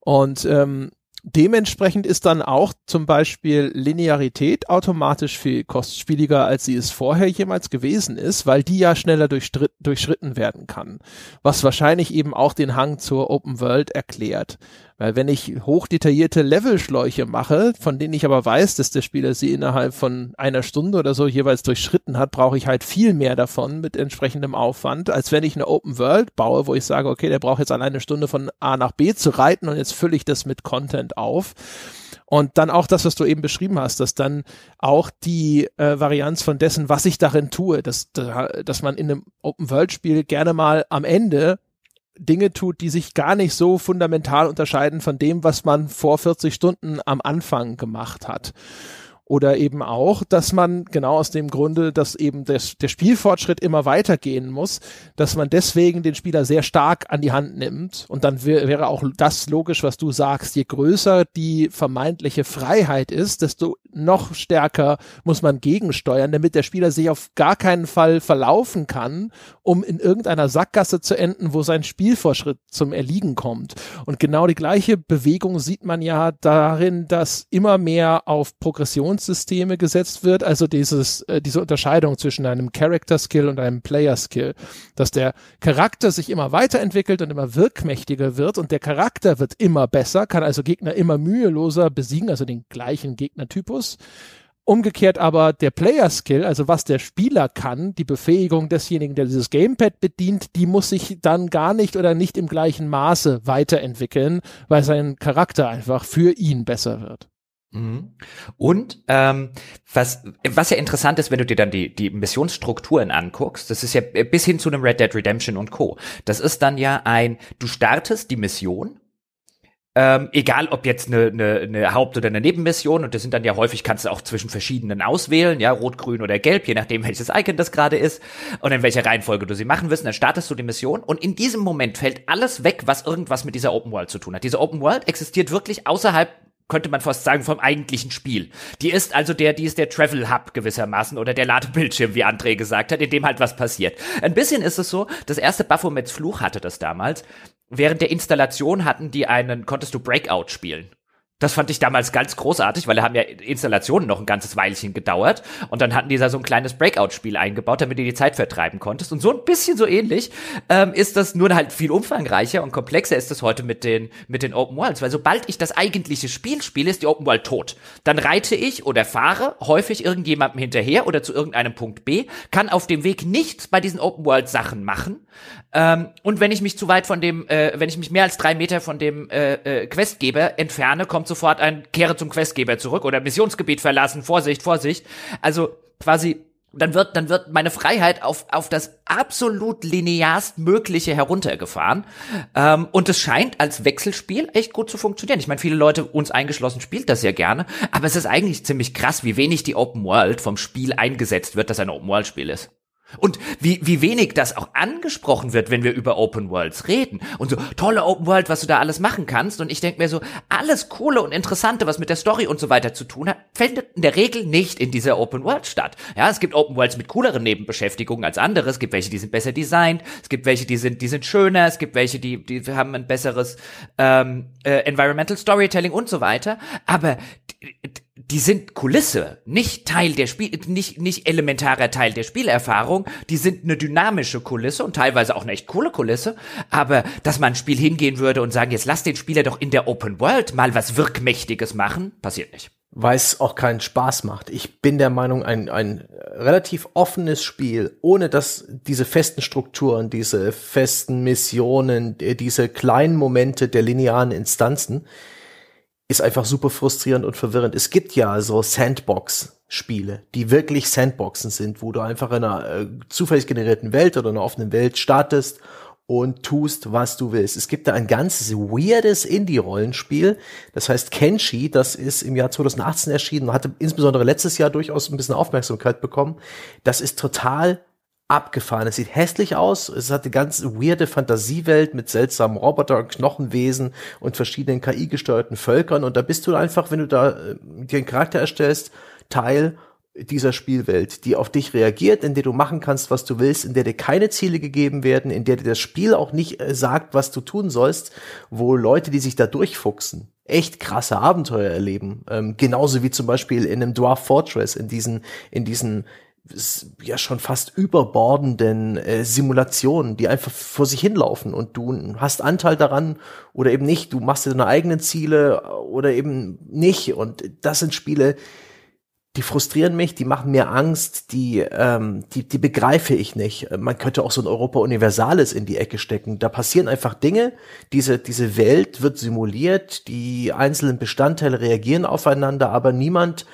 Und ähm, dementsprechend ist dann auch zum Beispiel Linearität automatisch viel kostspieliger, als sie es vorher jemals gewesen ist, weil die ja schneller durchschritten werden kann, was wahrscheinlich eben auch den Hang zur Open World erklärt. Weil wenn ich hochdetaillierte Levelschläuche mache, von denen ich aber weiß, dass der Spieler sie innerhalb von einer Stunde oder so jeweils durchschritten hat, brauche ich halt viel mehr davon mit entsprechendem Aufwand, als wenn ich eine Open World baue, wo ich sage, okay, der braucht jetzt alleine eine Stunde von A nach B zu reiten und jetzt fülle ich das mit Content auf. Und dann auch das, was du eben beschrieben hast, dass dann auch die äh, Varianz von dessen, was ich darin tue, dass, dass man in einem Open-World-Spiel gerne mal am Ende Dinge tut, die sich gar nicht so fundamental unterscheiden von dem, was man vor 40 Stunden am Anfang gemacht hat. Oder eben auch, dass man genau aus dem Grunde, dass eben des, der Spielfortschritt immer weitergehen muss, dass man deswegen den Spieler sehr stark an die Hand nimmt. Und dann wäre auch das logisch, was du sagst. Je größer die vermeintliche Freiheit ist, desto noch stärker muss man gegensteuern, damit der Spieler sich auf gar keinen Fall verlaufen kann, um in irgendeiner Sackgasse zu enden, wo sein Spielfortschritt zum Erliegen kommt. Und genau die gleiche Bewegung sieht man ja darin, dass immer mehr auf Progressions Belohnungssysteme gesetzt wird, also dieses, äh, diese Unterscheidung zwischen einem Character Skill und einem Player Skill, dass der Charakter sich immer weiterentwickelt und immer wirkmächtiger wird und der Charakter wird immer besser, kann also Gegner immer müheloser besiegen, also den gleichen Gegnertypus. Umgekehrt aber der Player Skill, also was der Spieler kann, die Befähigung desjenigen, der dieses Gamepad bedient, die muss sich dann gar nicht oder nicht im gleichen Maße weiterentwickeln, weil sein Charakter einfach für ihn besser wird. Mhm. Und ähm, was, was ja interessant ist, wenn du dir dann die, die Missionsstrukturen anguckst, das ist ja bis hin zu einem Red Dead Redemption und Co. Das ist dann ja ein, du startest die Mission ähm, egal ob jetzt eine, eine, eine Haupt- oder eine Nebenmission, und das sind dann ja häufig, kannst du auch zwischen verschiedenen auswählen, ja, rot, grün oder gelb, je nachdem welches Icon das gerade ist und in welcher Reihenfolge du sie machen wirst, dann startest du die Mission und in diesem Moment fällt alles weg, was irgendwas mit dieser Open World zu tun hat. Diese Open World existiert wirklich außerhalb könnte man fast sagen, vom eigentlichen Spiel. Die ist also der, die ist der Travel Hub gewissermaßen oder der Ladebildschirm, wie André gesagt hat, in dem halt was passiert. Ein bisschen ist es so, das erste Baphomets Fluch hatte das damals. Während der Installation hatten die einen, konntest du Breakout spielen. Das fand ich damals ganz großartig, weil da haben ja Installationen noch ein ganzes Weilchen gedauert. Und dann hatten die da so ein kleines Breakout-Spiel eingebaut, damit du die Zeit vertreiben konntest. Und so ein bisschen so ähnlich ähm, ist das nur halt viel umfangreicher und komplexer ist das heute mit den, mit den Open Worlds. Weil sobald ich das eigentliche Spiel spiele, ist die Open World tot. Dann reite ich oder fahre häufig irgendjemandem hinterher oder zu irgendeinem Punkt B, kann auf dem Weg nichts bei diesen Open World Sachen machen. Ähm, und wenn ich mich zu weit von dem, äh, wenn ich mich mehr als drei Meter von dem äh, äh, Questgeber entferne, kommt sofort ein Kehre zum Questgeber zurück oder Missionsgebiet verlassen, Vorsicht, Vorsicht. Also quasi dann wird, dann wird meine Freiheit auf, auf das absolut linearst Mögliche heruntergefahren. Ähm, und es scheint als Wechselspiel echt gut zu funktionieren. Ich meine, viele Leute, uns eingeschlossen, spielt das ja gerne. Aber es ist eigentlich ziemlich krass, wie wenig die Open World vom Spiel eingesetzt wird, dass ein Open World Spiel ist. Und wie, wie wenig das auch angesprochen wird, wenn wir über Open Worlds reden. Und so, tolle Open World, was du da alles machen kannst. Und ich denke mir so, alles Coole und Interessante, was mit der Story und so weiter zu tun hat, findet in der Regel nicht in dieser Open World statt. Ja, es gibt Open Worlds mit cooleren Nebenbeschäftigungen als andere. Es gibt welche, die sind besser designt. Es gibt welche, die sind, die sind schöner. Es gibt welche, die, die haben ein besseres ähm, äh, Environmental Storytelling und so weiter. Aber die sind Kulisse, nicht Teil der Spiel, nicht, nicht elementarer Teil der Spielerfahrung. Die sind eine dynamische Kulisse und teilweise auch eine echt coole Kulisse. Aber dass man ein Spiel hingehen würde und sagen, jetzt lass den Spieler doch in der Open World mal was Wirkmächtiges machen, passiert nicht. Weil es auch keinen Spaß macht. Ich bin der Meinung, ein, ein relativ offenes Spiel, ohne dass diese festen Strukturen, diese festen Missionen, äh, diese kleinen Momente der linearen Instanzen, ist einfach super frustrierend und verwirrend. Es gibt ja so Sandbox. Spiele, die wirklich Sandboxen sind, wo du einfach in einer äh, zufällig generierten Welt oder einer offenen Welt startest und tust, was du willst. Es gibt da ein ganzes weirdes Indie-Rollenspiel, das heißt Kenshi, das ist im Jahr 2018 erschienen und hatte insbesondere letztes Jahr durchaus ein bisschen Aufmerksamkeit bekommen. Das ist total abgefahren. Es sieht hässlich aus. Es hat eine ganz weirde Fantasiewelt mit seltsamen Robotern, Knochenwesen und verschiedenen KI-gesteuerten Völkern. Und da bist du einfach, wenn du da äh, dir einen Charakter erstellst, Teil dieser Spielwelt, die auf dich reagiert, in der du machen kannst, was du willst, in der dir keine Ziele gegeben werden, in der dir das Spiel auch nicht äh, sagt, was du tun sollst, wo Leute, die sich da durchfuchsen, echt krasse Abenteuer erleben. Ähm, genauso wie zum Beispiel in einem Dwarf Fortress, in diesen, in diesen ja schon fast überbordenden äh, Simulationen, die einfach vor sich hinlaufen und du hast Anteil daran oder eben nicht, du machst dir deine eigenen Ziele oder eben nicht und das sind Spiele, die frustrieren mich, die machen mir Angst, die, ähm, die, die begreife ich nicht. Man könnte auch so ein Europa Universalis in die Ecke stecken. Da passieren einfach Dinge, diese, diese Welt wird simuliert, die einzelnen Bestandteile reagieren aufeinander, aber niemand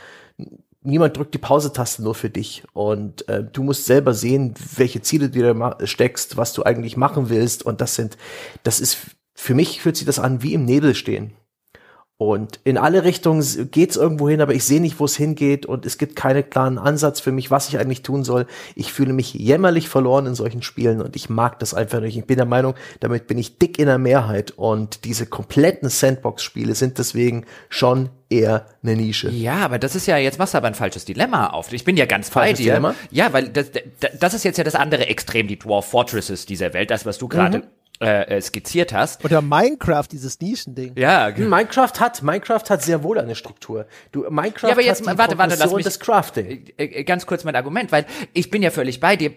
niemand drückt die Pause-Taste nur für dich und äh, du musst selber sehen, welche Ziele du dir steckst, was du eigentlich machen willst und das sind, das ist, für mich fühlt sich das an wie im Nebel stehen. Und in alle Richtungen geht's irgendwo hin, aber ich sehe nicht, wo es hingeht und es gibt keinen klaren Ansatz für mich, was ich eigentlich tun soll. Ich fühle mich jämmerlich verloren in solchen Spielen und ich mag das einfach nicht. Ich bin der Meinung, damit bin ich dick in der Mehrheit und diese kompletten Sandbox-Spiele sind deswegen schon eher eine Nische. Ja, aber das ist ja, jetzt machst du aber ein falsches Dilemma auf. Ich bin ja ganz falsches bei dir. Dilemma? Ja, weil das, das ist jetzt ja das andere Extrem, die Dwarf Fortresses dieser Welt, das, was du gerade mhm. Äh, äh, skizziert hast. Oder Minecraft, dieses Nischending. Ja, hm, genau. Minecraft hat, Minecraft hat sehr wohl eine Struktur. Du, Minecraft ja, aber jetzt, hat die warte, warte, lass mich, das Crafting. Äh, äh, ganz kurz mein Argument, weil ich bin ja völlig bei dir,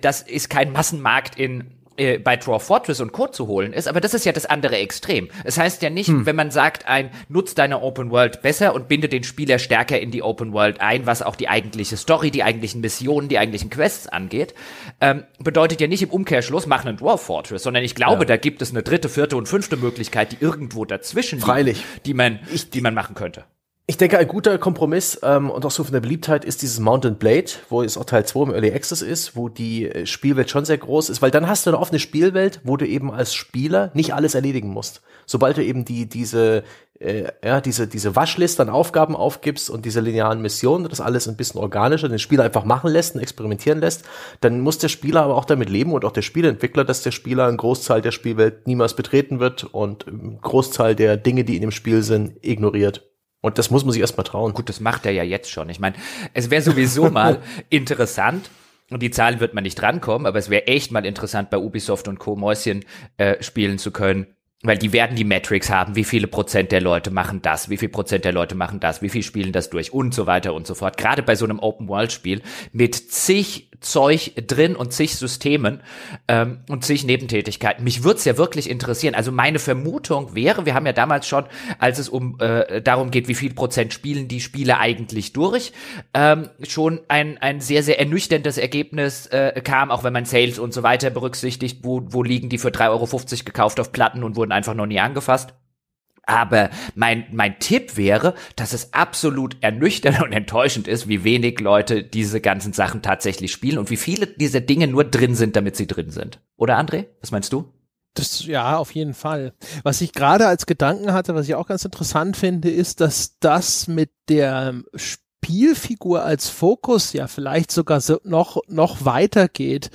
das ist kein Massenmarkt in äh, bei Draw Fortress und Code zu holen ist, aber das ist ja das andere Extrem. Es heißt ja nicht, hm. wenn man sagt, ein nutzt deine Open World besser und binde den Spieler stärker in die Open World ein, was auch die eigentliche Story, die eigentlichen Missionen, die eigentlichen Quests angeht, ähm, bedeutet ja nicht im Umkehrschluss, mach einen Draw Fortress, sondern ich glaube, ja. da gibt es eine dritte, vierte und fünfte Möglichkeit, die irgendwo dazwischen Freilich. liegt, die man, ich, die man machen könnte. Ich denke, ein guter Kompromiss ähm, und auch so von der Beliebtheit ist dieses Mountain Blade, wo es auch Teil 2 im Early Access ist, wo die äh, Spielwelt schon sehr groß ist, weil dann hast du eine offene Spielwelt, wo du eben als Spieler nicht alles erledigen musst. Sobald du eben die, diese, äh, ja, diese, diese Waschliste an Aufgaben aufgibst und diese linearen Missionen, das alles ein bisschen organischer, den Spieler einfach machen lässt und experimentieren lässt, dann muss der Spieler aber auch damit leben und auch der Spieleentwickler, dass der Spieler einen Großteil der Spielwelt niemals betreten wird und einen ähm, Großteil der Dinge, die in dem Spiel sind, ignoriert. Und das muss man sich erstmal trauen. Gut, das macht er ja jetzt schon. Ich meine, es wäre sowieso mal *laughs* interessant, und die Zahlen wird man nicht drankommen, aber es wäre echt mal interessant, bei Ubisoft und Co. Mäuschen äh, spielen zu können, weil die werden die Metrics haben, wie viele Prozent der Leute machen das, wie viel Prozent der Leute machen das, wie viel spielen das durch und so weiter und so fort. Gerade bei so einem Open-World-Spiel mit zig Zeug drin und zig Systemen ähm, und zig Nebentätigkeiten. Mich würde es ja wirklich interessieren. Also meine Vermutung wäre, wir haben ja damals schon, als es um äh, darum geht, wie viel Prozent spielen die Spiele eigentlich durch, ähm, schon ein, ein sehr, sehr ernüchterndes Ergebnis äh, kam, auch wenn man Sales und so weiter berücksichtigt, wo, wo liegen die für 3,50 Euro gekauft auf Platten und wurden und einfach noch nie angefasst. Aber mein, mein Tipp wäre, dass es absolut ernüchternd *laughs* und enttäuschend ist, wie wenig Leute diese ganzen Sachen tatsächlich spielen und wie viele dieser Dinge nur drin sind, damit sie drin sind. Oder André? Was meinst du? Das, ja, auf jeden Fall. Was ich gerade als Gedanken hatte, was ich auch ganz interessant finde, ist, dass das mit der ähm, Spielfigur als Fokus ja vielleicht sogar so noch, noch weiter geht.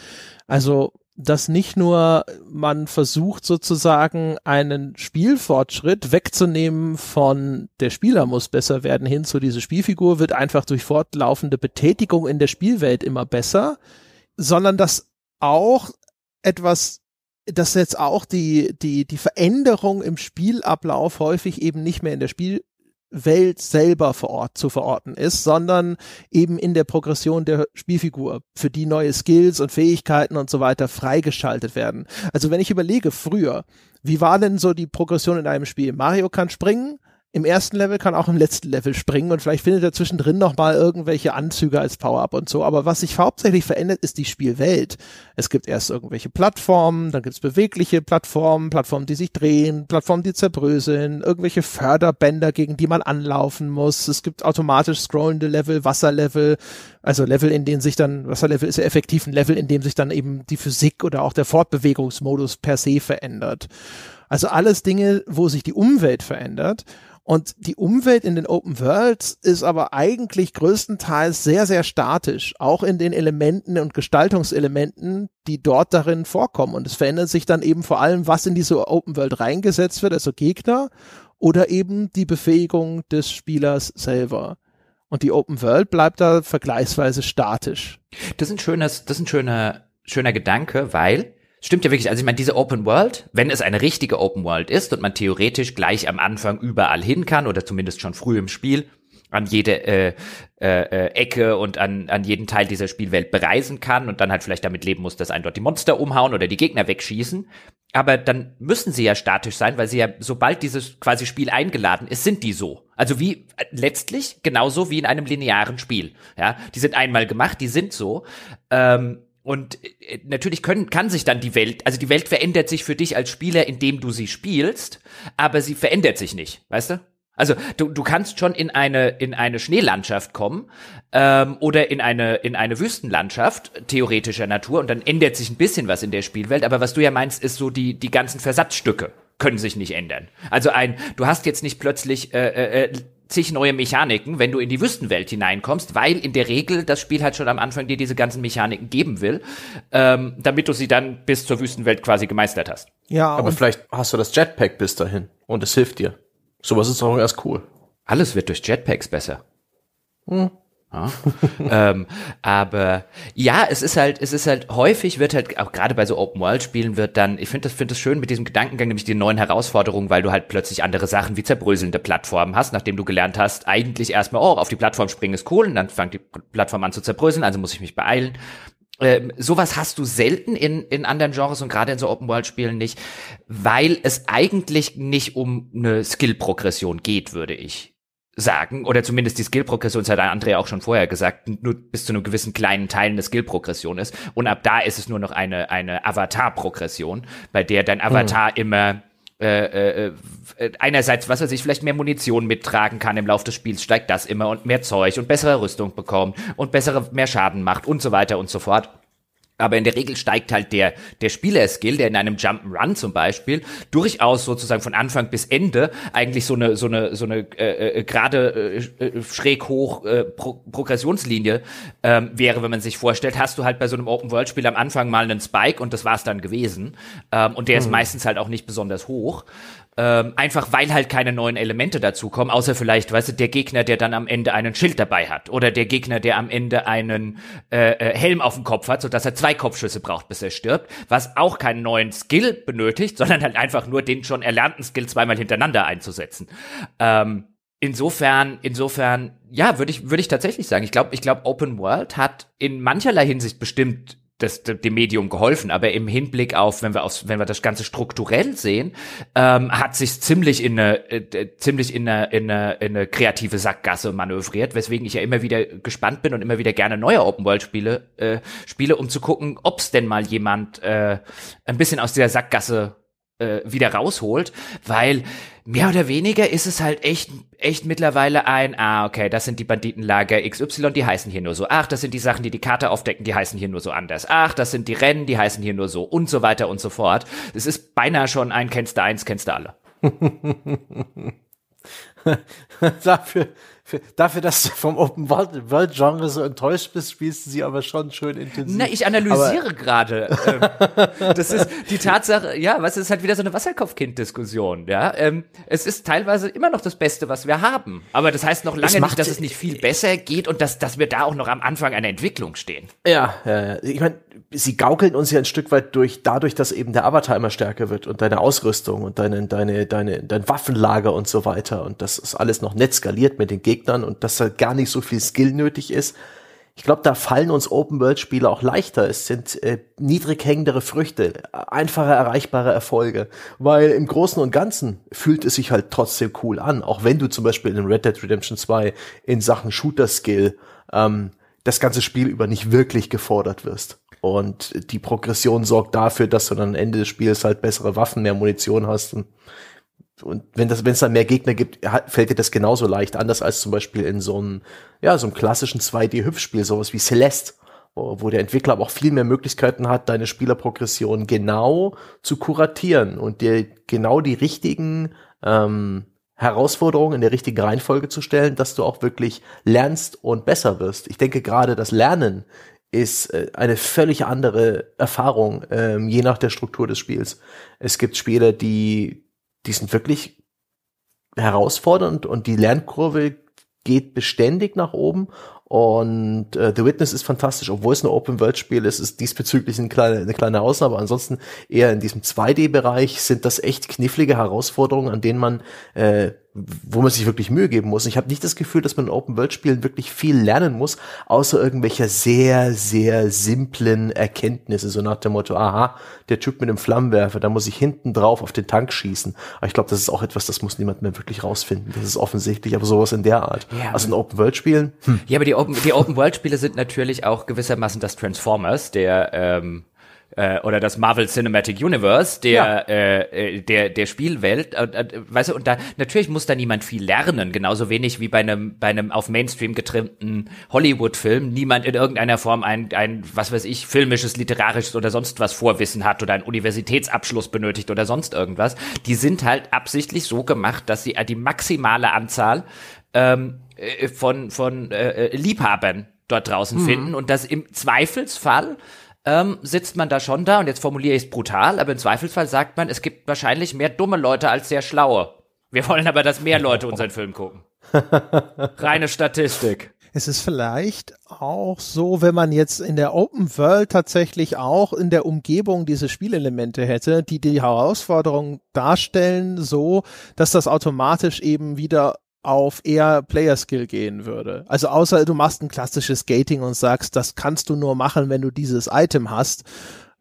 Also dass nicht nur man versucht sozusagen einen Spielfortschritt wegzunehmen von der Spieler muss besser werden hin zu diese Spielfigur wird einfach durch fortlaufende Betätigung in der Spielwelt immer besser, sondern dass auch etwas dass jetzt auch die, die, die Veränderung im Spielablauf häufig eben nicht mehr in der Spiel, Welt selber vor Ort zu verorten ist, sondern eben in der Progression der Spielfigur, für die neue Skills und Fähigkeiten und so weiter freigeschaltet werden. Also wenn ich überlege, früher, wie war denn so die Progression in einem Spiel? Mario kann springen, im ersten Level, kann auch im letzten Level springen und vielleicht findet er zwischendrin nochmal irgendwelche Anzüge als Power-Up und so. Aber was sich hauptsächlich verändert, ist die Spielwelt. Es gibt erst irgendwelche Plattformen, dann gibt's bewegliche Plattformen, Plattformen, die sich drehen, Plattformen, die zerbröseln, irgendwelche Förderbänder, gegen die man anlaufen muss. Es gibt automatisch scrollende Level, Wasserlevel, also Level, in denen sich dann, Wasserlevel ist ja effektiv ein Level, in dem sich dann eben die Physik oder auch der Fortbewegungsmodus per se verändert. Also alles Dinge, wo sich die Umwelt verändert. Und die Umwelt in den Open Worlds ist aber eigentlich größtenteils sehr, sehr statisch, auch in den Elementen und Gestaltungselementen, die dort darin vorkommen. Und es verändert sich dann eben vor allem, was in diese Open World reingesetzt wird, also Gegner oder eben die Befähigung des Spielers selber. Und die Open World bleibt da vergleichsweise statisch. Das ist ein schönes, das ist ein schöner, schöner Gedanke, weil Stimmt ja wirklich. Also ich meine, diese Open World, wenn es eine richtige Open World ist und man theoretisch gleich am Anfang überall hin kann oder zumindest schon früh im Spiel an jede äh, äh, äh, Ecke und an, an jeden Teil dieser Spielwelt bereisen kann und dann halt vielleicht damit leben muss, dass einen dort die Monster umhauen oder die Gegner wegschießen. Aber dann müssen sie ja statisch sein, weil sie ja, sobald dieses quasi Spiel eingeladen ist, sind die so. Also wie äh, letztlich genauso wie in einem linearen Spiel. Ja, die sind einmal gemacht, die sind so. Ähm, und äh, natürlich können, kann sich dann die Welt, also die Welt verändert sich für dich als Spieler, indem du sie spielst, aber sie verändert sich nicht, weißt du? Also du, du kannst schon in eine in eine Schneelandschaft kommen ähm, oder in eine in eine Wüstenlandschaft theoretischer Natur und dann ändert sich ein bisschen was in der Spielwelt. Aber was du ja meinst, ist so die die ganzen Versatzstücke können sich nicht ändern. Also ein du hast jetzt nicht plötzlich äh, äh, äh zig neue Mechaniken, wenn du in die Wüstenwelt hineinkommst, weil in der Regel das Spiel halt schon am Anfang dir diese ganzen Mechaniken geben will, ähm, damit du sie dann bis zur Wüstenwelt quasi gemeistert hast. Ja. Aber vielleicht hast du das Jetpack bis dahin und es hilft dir. Sowas ist auch erst cool. Alles wird durch Jetpacks besser. Hm. Ja. *laughs* ähm, aber ja, es ist halt, es ist halt häufig wird halt auch gerade bei so Open World Spielen wird dann, ich finde das finde das schön mit diesem Gedankengang, nämlich die neuen Herausforderungen, weil du halt plötzlich andere Sachen wie zerbröselnde Plattformen hast, nachdem du gelernt hast, eigentlich erstmal oh, auf die Plattform springen ist cool und dann fängt die Plattform an zu zerbröseln, also muss ich mich beeilen. Ähm, sowas hast du selten in, in anderen Genres und gerade in so Open-World-Spielen nicht, weil es eigentlich nicht um eine Skill-Progression geht, würde ich sagen, oder zumindest die Skill-Progression, das hat Andrea auch schon vorher gesagt, nur bis zu einem gewissen kleinen Teil eine Skill-Progression ist. Und ab da ist es nur noch eine, eine Avatar-Progression, bei der dein Avatar mhm. immer äh, äh, äh einerseits, was er sich vielleicht mehr Munition mittragen kann im Laufe des Spiels, steigt das immer und mehr Zeug und bessere Rüstung bekommt und bessere, mehr Schaden macht und so weiter und so fort. Aber in der Regel steigt halt der, der Spielerskill, der in einem Jump'n'Run zum Beispiel durchaus sozusagen von Anfang bis Ende eigentlich so eine, so eine, so eine äh, äh gerade äh, äh schräg hoch äh, Pro Progressionslinie ähm, wäre, wenn man sich vorstellt, hast du halt bei so einem Open-World-Spiel am Anfang mal einen Spike und das war's dann gewesen. Ähm, und der hm. ist mhm. meistens halt auch nicht besonders hoch. Ähm, einfach weil halt keine neuen Elemente dazukommen, außer vielleicht, weißt du, der Gegner, der dann am Ende einen Schild dabei hat oder der Gegner, der am Ende einen äh, äh Helm auf dem Kopf hat, sodass er zwei Kopfschüsse braucht, bis er stirbt, was auch keinen neuen Skill benötigt, *laughs* sondern halt einfach nur den schon erlernten Skill zweimal hintereinander einzusetzen. Ähm, insofern, insofern, ja, würde ich, würde ich tatsächlich sagen. Ich glaube, ich glaube, Open World hat in mancherlei Hinsicht bestimmt das, dem Medium geholfen. Aber im Hinblick auf, wenn wir aufs, wenn wir das Ganze strukturell sehen, ähm, hat sich ziemlich in eine, äh, ziemlich in eine, in eine, in eine kreative Sackgasse manövriert, weswegen ich ja immer wieder gespannt bin und immer wieder gerne neue Open World Spiele äh, spiele, um zu gucken, ob es denn mal jemand äh, ein bisschen aus dieser Sackgasse äh, wieder rausholt, weil mehr oder weniger ist es halt echt, echt mittlerweile ein, ah, okay, das sind die Banditenlager XY, die heißen hier nur so. Ach, das sind die Sachen, die die Karte aufdecken, die heißen hier nur so anders. Ach, das sind die Rennen, die heißen hier nur so und so weiter und so fort. Es ist beinahe schon ein kennst du eins, kennst du alle. *laughs* Dafür, für, dafür, dass du vom Open World Genre so enttäuscht bist, spielst du sie aber schon schön intensiv. Na, ich analysiere gerade. *laughs* Ähm, das ist die Tatsache, ja, was ist halt wieder so eine Wasserkopfkind-Diskussion, ja. Ähm, es ist teilweise immer noch das Beste, was wir haben. Aber das heißt noch lange nicht, dass es nicht viel besser geht und dass, dass wir da auch noch am Anfang einer Entwicklung stehen. Ja, ja, ja. Ich meine, sie gaukeln uns ja ein Stück weit durch, dadurch, dass eben der Avatar immer stärker wird und deine Ausrüstung und deine, deine, deine, dein Waffenlager und so weiter. Und das ist alles noch nett skaliert mit den Gegnern und dass da gar nicht so viel Skill nötig ist. Ich glaube, da fallen uns Open-World-Spiele auch leichter. Es sind äh, niedrig hängendere Früchte, einfache, erreichbare Erfolge. Weil im Großen und Ganzen fühlt es sich halt trotzdem cool an. Auch wenn du zum Beispiel in Red Dead Redemption 2 in Sachen Shooter-Skill ähm, das ganze Spiel über nicht wirklich gefordert wirst. Und die Progression sorgt dafür, dass du dann am Ende des Spiels halt bessere Waffen, mehr Munition hast. Und, und wenn das, wenn es dann mehr Gegner gibt, fällt dir das genauso leicht. Anders als zum Beispiel in so einem, ja, so einem klassischen 2D-Hüpfspiel, sowas wie Celeste wo der Entwickler aber auch viel mehr Möglichkeiten hat, deine Spielerprogression genau zu kuratieren und dir genau die richtigen ähm, Herausforderungen in der richtigen Reihenfolge zu stellen, dass du auch wirklich lernst und besser wirst. Ich denke gerade das Lernen ist äh, eine völlig andere Erfahrung, ähm, je nach der Struktur des Spiels. Es gibt Spiele, die, die sind wirklich herausfordernd und die Lernkurve geht beständig nach oben und äh, The Witness ist fantastisch, obwohl es ein Open-World-Spiel ist, ist diesbezüglich eine kleine, eine kleine Ausnahme. Ansonsten eher in diesem 2D-Bereich sind das echt knifflige Herausforderungen, an denen man äh, wo man sich wirklich Mühe geben muss. Ich habe nicht das Gefühl, dass man in Open-World-Spielen wirklich viel lernen muss, außer irgendwelcher sehr, sehr simplen Erkenntnisse, so nach dem Motto, aha, der Typ mit dem Flammenwerfer, da muss ich hinten drauf auf den Tank schießen. Aber ich glaube, das ist auch etwas, das muss niemand mehr wirklich rausfinden. Das ist offensichtlich, aber sowas in der Art. Ja, also in Open-World-Spielen. Hm. Ja, aber die Open-World-Spiele sind natürlich auch gewissermaßen das Transformers, der ähm äh, oder das Marvel Cinematic Universe der, ja. äh, äh der, der Spielwelt. Äh, äh, weißt du, und da natürlich muss da niemand viel lernen, genauso wenig wie bei einem, bei einem auf Mainstream getrimmten Hollywood-Film niemand in irgendeiner Form ein, ein, was weiß ich, filmisches, literarisches oder sonst was Vorwissen hat oder einen Universitätsabschluss benötigt oder sonst irgendwas. Die sind halt absichtlich so gemacht, dass sie die maximale Anzahl ähm, von, von äh, Liebhabern dort draußen mhm. finden und das im Zweifelsfall ähm, sitzt man da schon da und jetzt formuliere ich es brutal, aber im Zweifelsfall sagt man, es gibt wahrscheinlich mehr dumme Leute als sehr schlaue. Wir wollen aber, dass mehr Leute unseren Film gucken. *laughs* Reine Statistik. Es ist vielleicht auch so, wenn man jetzt in der Open World tatsächlich auch in der Umgebung diese Spielelemente hätte, die die Herausforderung darstellen, so dass das automatisch eben wieder auf eher Player Skill gehen würde. Also außer du machst ein klassisches Skating und sagst, das kannst du nur machen, wenn du dieses Item hast.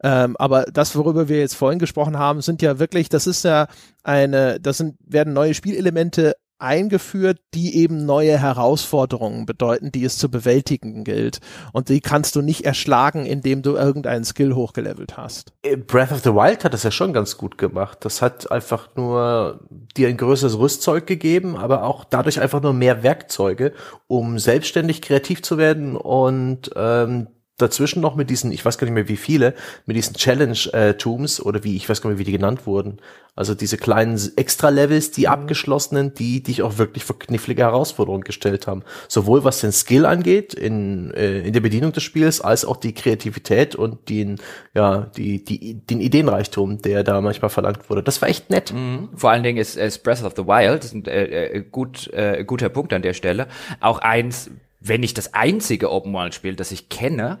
Ähm, aber das, worüber wir jetzt vorhin gesprochen haben, sind ja wirklich, das ist ja eine, das sind, werden neue Spielelemente eingeführt, die eben neue Herausforderungen bedeuten, die es zu bewältigen gilt. Und die kannst du nicht erschlagen, indem du irgendeinen Skill hochgelevelt hast. Äh, Breath of the Wild hat das ja schon ganz gut gemacht. Das hat einfach nur dir ein größeres Rüstzeug gegeben, aber auch dadurch einfach nur mehr Werkzeuge, um selbstständig kreativ zu werden und ähm, dazwischen noch mit diesen, ich weiß gar nicht mehr wie viele, mit diesen Challenge-Tombs äh, oder wie, ich weiß gar nicht mehr, wie die genannt wurden. Also diese kleinen Extra-Levels, die mhm. abgeschlossenen, die dich auch wirklich vor knifflige Herausforderungen gestellt haben. Sowohl was den Skill angeht, in, äh, in der Bedienung des Spiels, als auch die Kreativität und den, ja, die, die, den Ideenreichtum, der da manchmal verlangt wurde. Das war echt nett. Mhm. Vor allen Dingen ist, ist Breath of the Wild, das ist ein äh, äh gut, äh, guter Punkt an der Stelle, auch eins, wenn ich das einzige Open-World-Spiel, das ich kenne,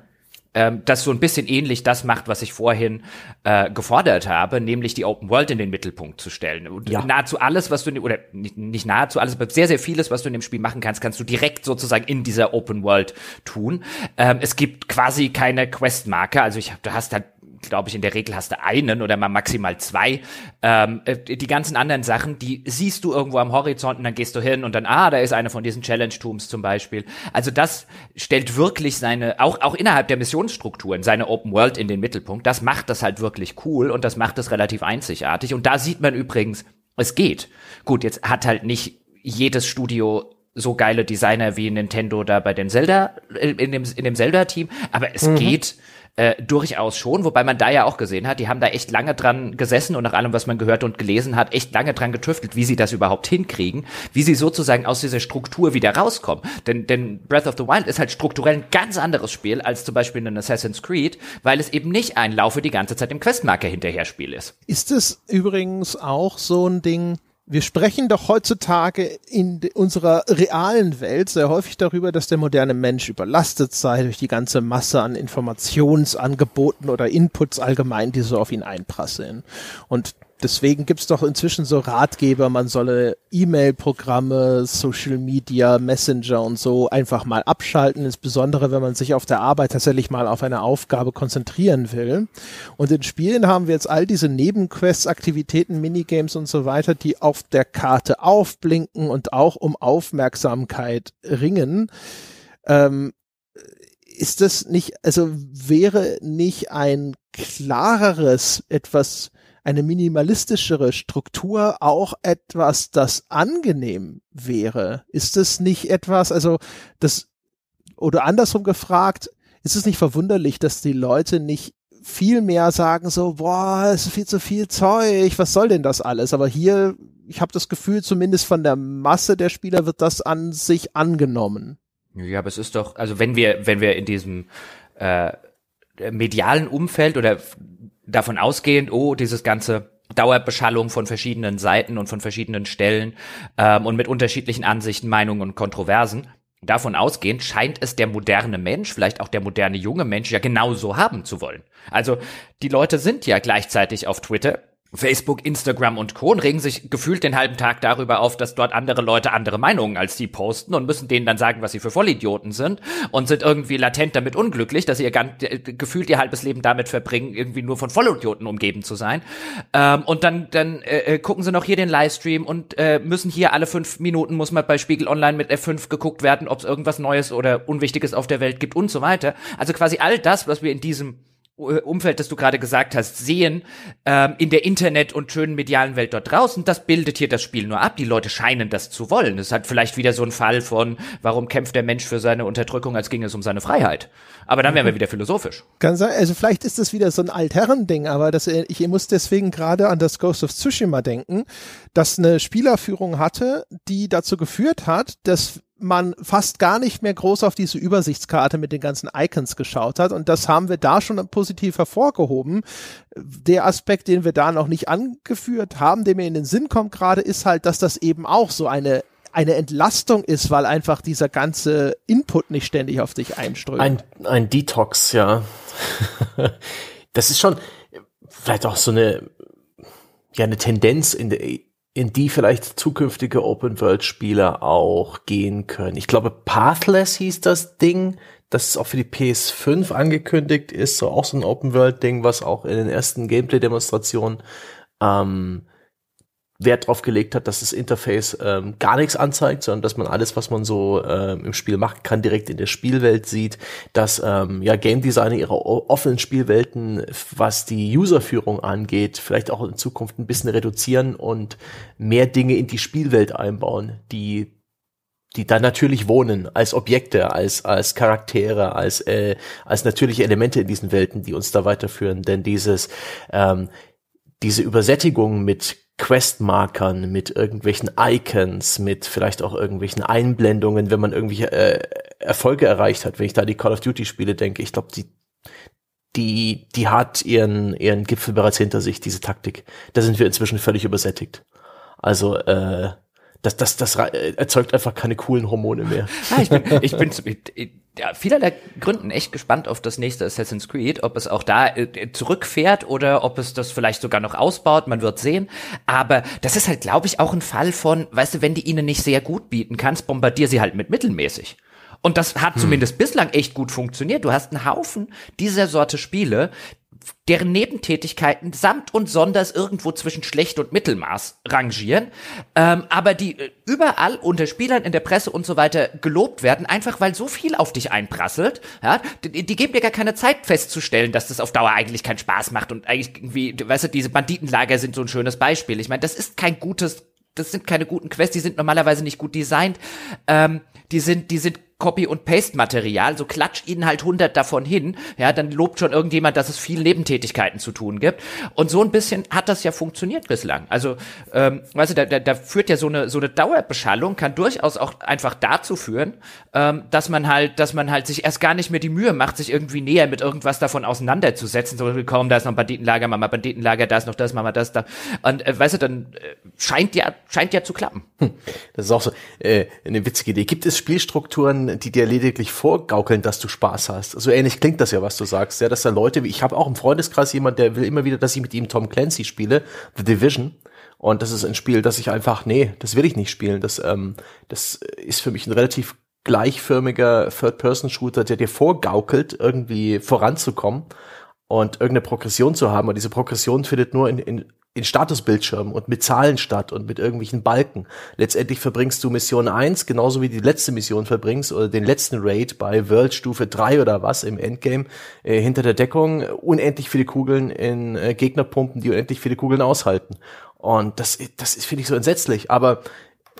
ähm, das so ein bisschen ähnlich das macht, was ich vorhin äh, gefordert habe, nämlich die Open World in den Mittelpunkt zu stellen. Und ja. nahezu alles, was du in, oder nicht, nicht nahezu alles, aber sehr, sehr vieles, was du in dem Spiel machen kannst, kannst du direkt sozusagen in dieser Open World tun. Ähm, es gibt quasi keine Questmarker, also ich, du hast halt glaube ich, in der Regel hast du einen oder mal maximal zwei. Ähm, äh, die ganzen anderen Sachen, die siehst du irgendwo am Horizont und dann gehst du hin und dann, ah, da ist eine von diesen Challenge-Tooms zum Beispiel. Also das stellt wirklich seine, auch, auch innerhalb der Missionsstrukturen, seine Open World in den Mittelpunkt. Das macht das halt wirklich cool und das macht das relativ einzigartig. Und da sieht man übrigens, es geht. Gut, jetzt hat halt nicht jedes Studio so geile Designer wie Nintendo da bei dem Zelda, äh, in dem, in dem Zelda-Team, aber es mhm. geht äh, durchaus schon, wobei man da ja auch gesehen hat, die haben da echt lange dran gesessen und nach allem, was man gehört und gelesen hat, echt lange dran getüftelt, wie sie das überhaupt hinkriegen, wie sie sozusagen aus dieser Struktur wieder rauskommen. Denn, denn Breath of the Wild ist halt strukturell ein ganz anderes Spiel als zum Beispiel in Assassin's Creed, weil es eben nicht ein Laufe die ganze Zeit im Questmarker hinterher Spiel ist. Ist es übrigens auch so ein Ding, wir sprechen doch heutzutage in unserer realen Welt sehr häufig darüber, dass der moderne Mensch überlastet sei durch die ganze Masse an Informationsangeboten oder Inputs allgemein, die so auf ihn einprasseln. Und Deswegen gibt's doch inzwischen so Ratgeber, man solle E-Mail-Programme, Social Media, Messenger und so einfach mal abschalten, insbesondere wenn man sich auf der Arbeit tatsächlich mal auf eine Aufgabe konzentrieren will. Und in Spielen haben wir jetzt all diese Nebenquests, Aktivitäten, Minigames und so weiter, die auf der Karte aufblinken und auch um Aufmerksamkeit ringen. Ähm, ist das nicht, also wäre nicht ein klareres, etwas eine minimalistischere Struktur auch etwas, das angenehm wäre? Ist es nicht etwas, also das, oder andersrum gefragt, ist es nicht verwunderlich, dass die Leute nicht viel mehr sagen so, boah, es ist viel zu viel Zeug, was soll denn das alles? Aber hier, ich habe das Gefühl, zumindest von der Masse der Spieler wird das an sich angenommen. Ja, aber es ist doch, also wenn wir, wenn wir in diesem äh, medialen Umfeld oder davon ausgehend, oh, dieses ganze Dauerbeschallung von verschiedenen Seiten und von verschiedenen Stellen ähm, und mit unterschiedlichen Ansichten, Meinungen und Kontroversen. Davon ausgehend scheint es der moderne Mensch, vielleicht auch der moderne junge Mensch, ja genauso haben zu wollen. Also die Leute sind ja gleichzeitig auf Twitter Facebook, Instagram und Co. regen sich gefühlt den halben Tag darüber auf, dass dort andere Leute andere Meinungen als die posten und müssen denen dann sagen, was sie für Vollidioten sind und sind irgendwie latent damit unglücklich, dass sie ihr ganz, äh, gefühlt ihr halbes Leben damit verbringen, irgendwie nur von Vollidioten umgeben zu sein. Ähm, und dann, dann äh, äh, gucken sie noch hier den Livestream und äh, müssen hier alle fünf Minuten muss man bei Spiegel Online mit F5 geguckt werden, ob es irgendwas Neues oder Unwichtiges auf der Welt gibt und so weiter. Also quasi all das, was wir in diesem äh, Umfeld, das du gerade gesagt hast, sehen, ähm, in der Internet- und schönen medialen Welt dort draußen, das bildet hier das Spiel nur ab. Die Leute scheinen das zu wollen. Es hat vielleicht wieder so einen Fall von, warum kämpft der Mensch für seine Unterdrückung, als ginge es um seine Freiheit. Aber dann wären wir mhm. wieder philosophisch. Kann sein. Also vielleicht ist das wieder so ein Altherrending, aber das, äh, ich muss deswegen gerade an das Ghost of Tsushima denken, das eine Spielerführung hatte, die dazu geführt hat, dass man fast gar nicht mehr groß auf diese Übersichtskarte mit den ganzen Icons geschaut hat. Und das haben wir da schon positiv hervorgehoben. Der Aspekt, den wir da noch nicht angeführt haben, der mir in den Sinn kommt gerade, ist halt, dass das eben auch so eine eine Entlastung ist, weil einfach dieser ganze Input nicht ständig auf dich einströmt. Ein, ein Detox, ja. *laughs* das ist schon vielleicht auch so eine ja eine Tendenz in der in die vielleicht zukünftige Open-World-Spieler auch gehen können. Ich glaube, Pathless hieß das Ding, das auch für die PS5 angekündigt ist, so auch so ein Open-World-Ding, was auch in den ersten Gameplay-Demonstrationen ähm, Wert drauf gelegt hat, dass das Interface ähm, gar nichts anzeigt, sondern dass man alles, was man so ähm, im Spiel machen kann, direkt in der Spielwelt sieht, dass ähm, ja Game Designer ihre offenen Spielwelten, was die Userführung angeht, vielleicht auch in Zukunft ein bisschen reduzieren und mehr Dinge in die Spielwelt einbauen, die die da natürlich wohnen, als Objekte, als, als Charaktere, als, äh, als natürliche Elemente in diesen Welten, die uns da weiterführen. Denn dieses ähm, diese Übersättigung mit Questmarkern, mit irgendwelchen Icons, mit vielleicht auch irgendwelchen Einblendungen, wenn man irgendwelche äh, Erfolge erreicht hat. Wenn ich da die Call of Duty Spiele denke, ich glaube, die, die, die hat ihren, ihren Gipfel bereits hinter sich, diese Taktik. Da sind wir inzwischen völlig übersättigt. Also äh, das, das, das äh, erzeugt einfach keine coolen Hormone mehr. Ja, *laughs* ah, ich bin, ich bin ich, ja, vielerlei Gründen echt gespannt auf das nächste Assassin's Creed, ob es auch da äh, zurückfährt oder ob es das vielleicht sogar noch ausbaut, man wird sehen. Aber das ist halt, glaube ich, auch ein Fall von, weißt du, wenn die ihnen nicht sehr gut bieten kannst, bombardier sie halt mit mittelmäßig. Und das hat hm. zumindest bislang echt gut funktioniert. Du hast einen Haufen dieser Sorte Spiele, deren Nebentätigkeiten samt und sonders irgendwo zwischen schlecht und Mittelmaß rangieren, ähm, aber die äh, überall unter Spielern in der Presse und so weiter gelobt werden, einfach weil so viel auf dich einprasselt. Ja? Die, die geben dir gar keine Zeit festzustellen, dass das auf Dauer eigentlich keinen Spaß macht und eigentlich irgendwie, weißt du, diese Banditenlager sind so ein schönes Beispiel. Ich meine, das ist kein gutes das sind keine guten Quests, die sind normalerweise nicht gut designt, ähm, die sind, die sind Copy- und Paste-Material, so klatscht ihnen halt hundert davon hin, ja, dann lobt schon irgendjemand, dass es viel Nebentätigkeiten zu tun gibt. Und so ein bisschen hat das ja funktioniert bislang. Also, ähm, weißt du, da, da, da führt ja so eine, so eine Dauerbeschallung, kann durchaus auch einfach dazu führen, ähm, dass man halt, dass man halt sich erst gar nicht mehr die Mühe macht, sich irgendwie näher mit irgendwas davon auseinanderzusetzen. So, willkommen, da ist noch ein Banditenlager, Mama, Banditenlager, da ist noch das, Mama, das, da. Und, äh, weißt du, dann äh, scheint ja, scheint ja zu klappen. Hm. Das ist auch so äh, eine witzige Idee. Gibt es Spielstrukturen, die dir lediglich vorgaukeln, dass du Spaß hast. So ähnlich klingt das ja, was du sagst. Ja, dass da Leute, wie, ich habe auch im Freundeskreis jemand, der will immer wieder, dass ich mit ihm Tom Clancy spiele, The Division. Und das ist ein Spiel, das ich einfach, nee, das will ich nicht spielen. Das, ähm, das ist für mich ein relativ gleichförmiger Third-Person-Shooter, der dir vorgaukelt, irgendwie voranzukommen und irgendeine Progression zu haben. Und diese Progression findet nur in, in in Statusbildschirmen und mit Zahlen statt und mit irgendwelchen Balken. Letztendlich verbringst du Mission 1, genauso wie die letzte Mission verbringst oder den letzten Raid bei World Stufe 3 oder was im Endgame äh, hinter der Deckung unendlich viele Kugeln in äh, Gegner pumpen, die unendlich viele Kugeln aushalten. Und das, das ist, finde ich, so entsetzlich. Aber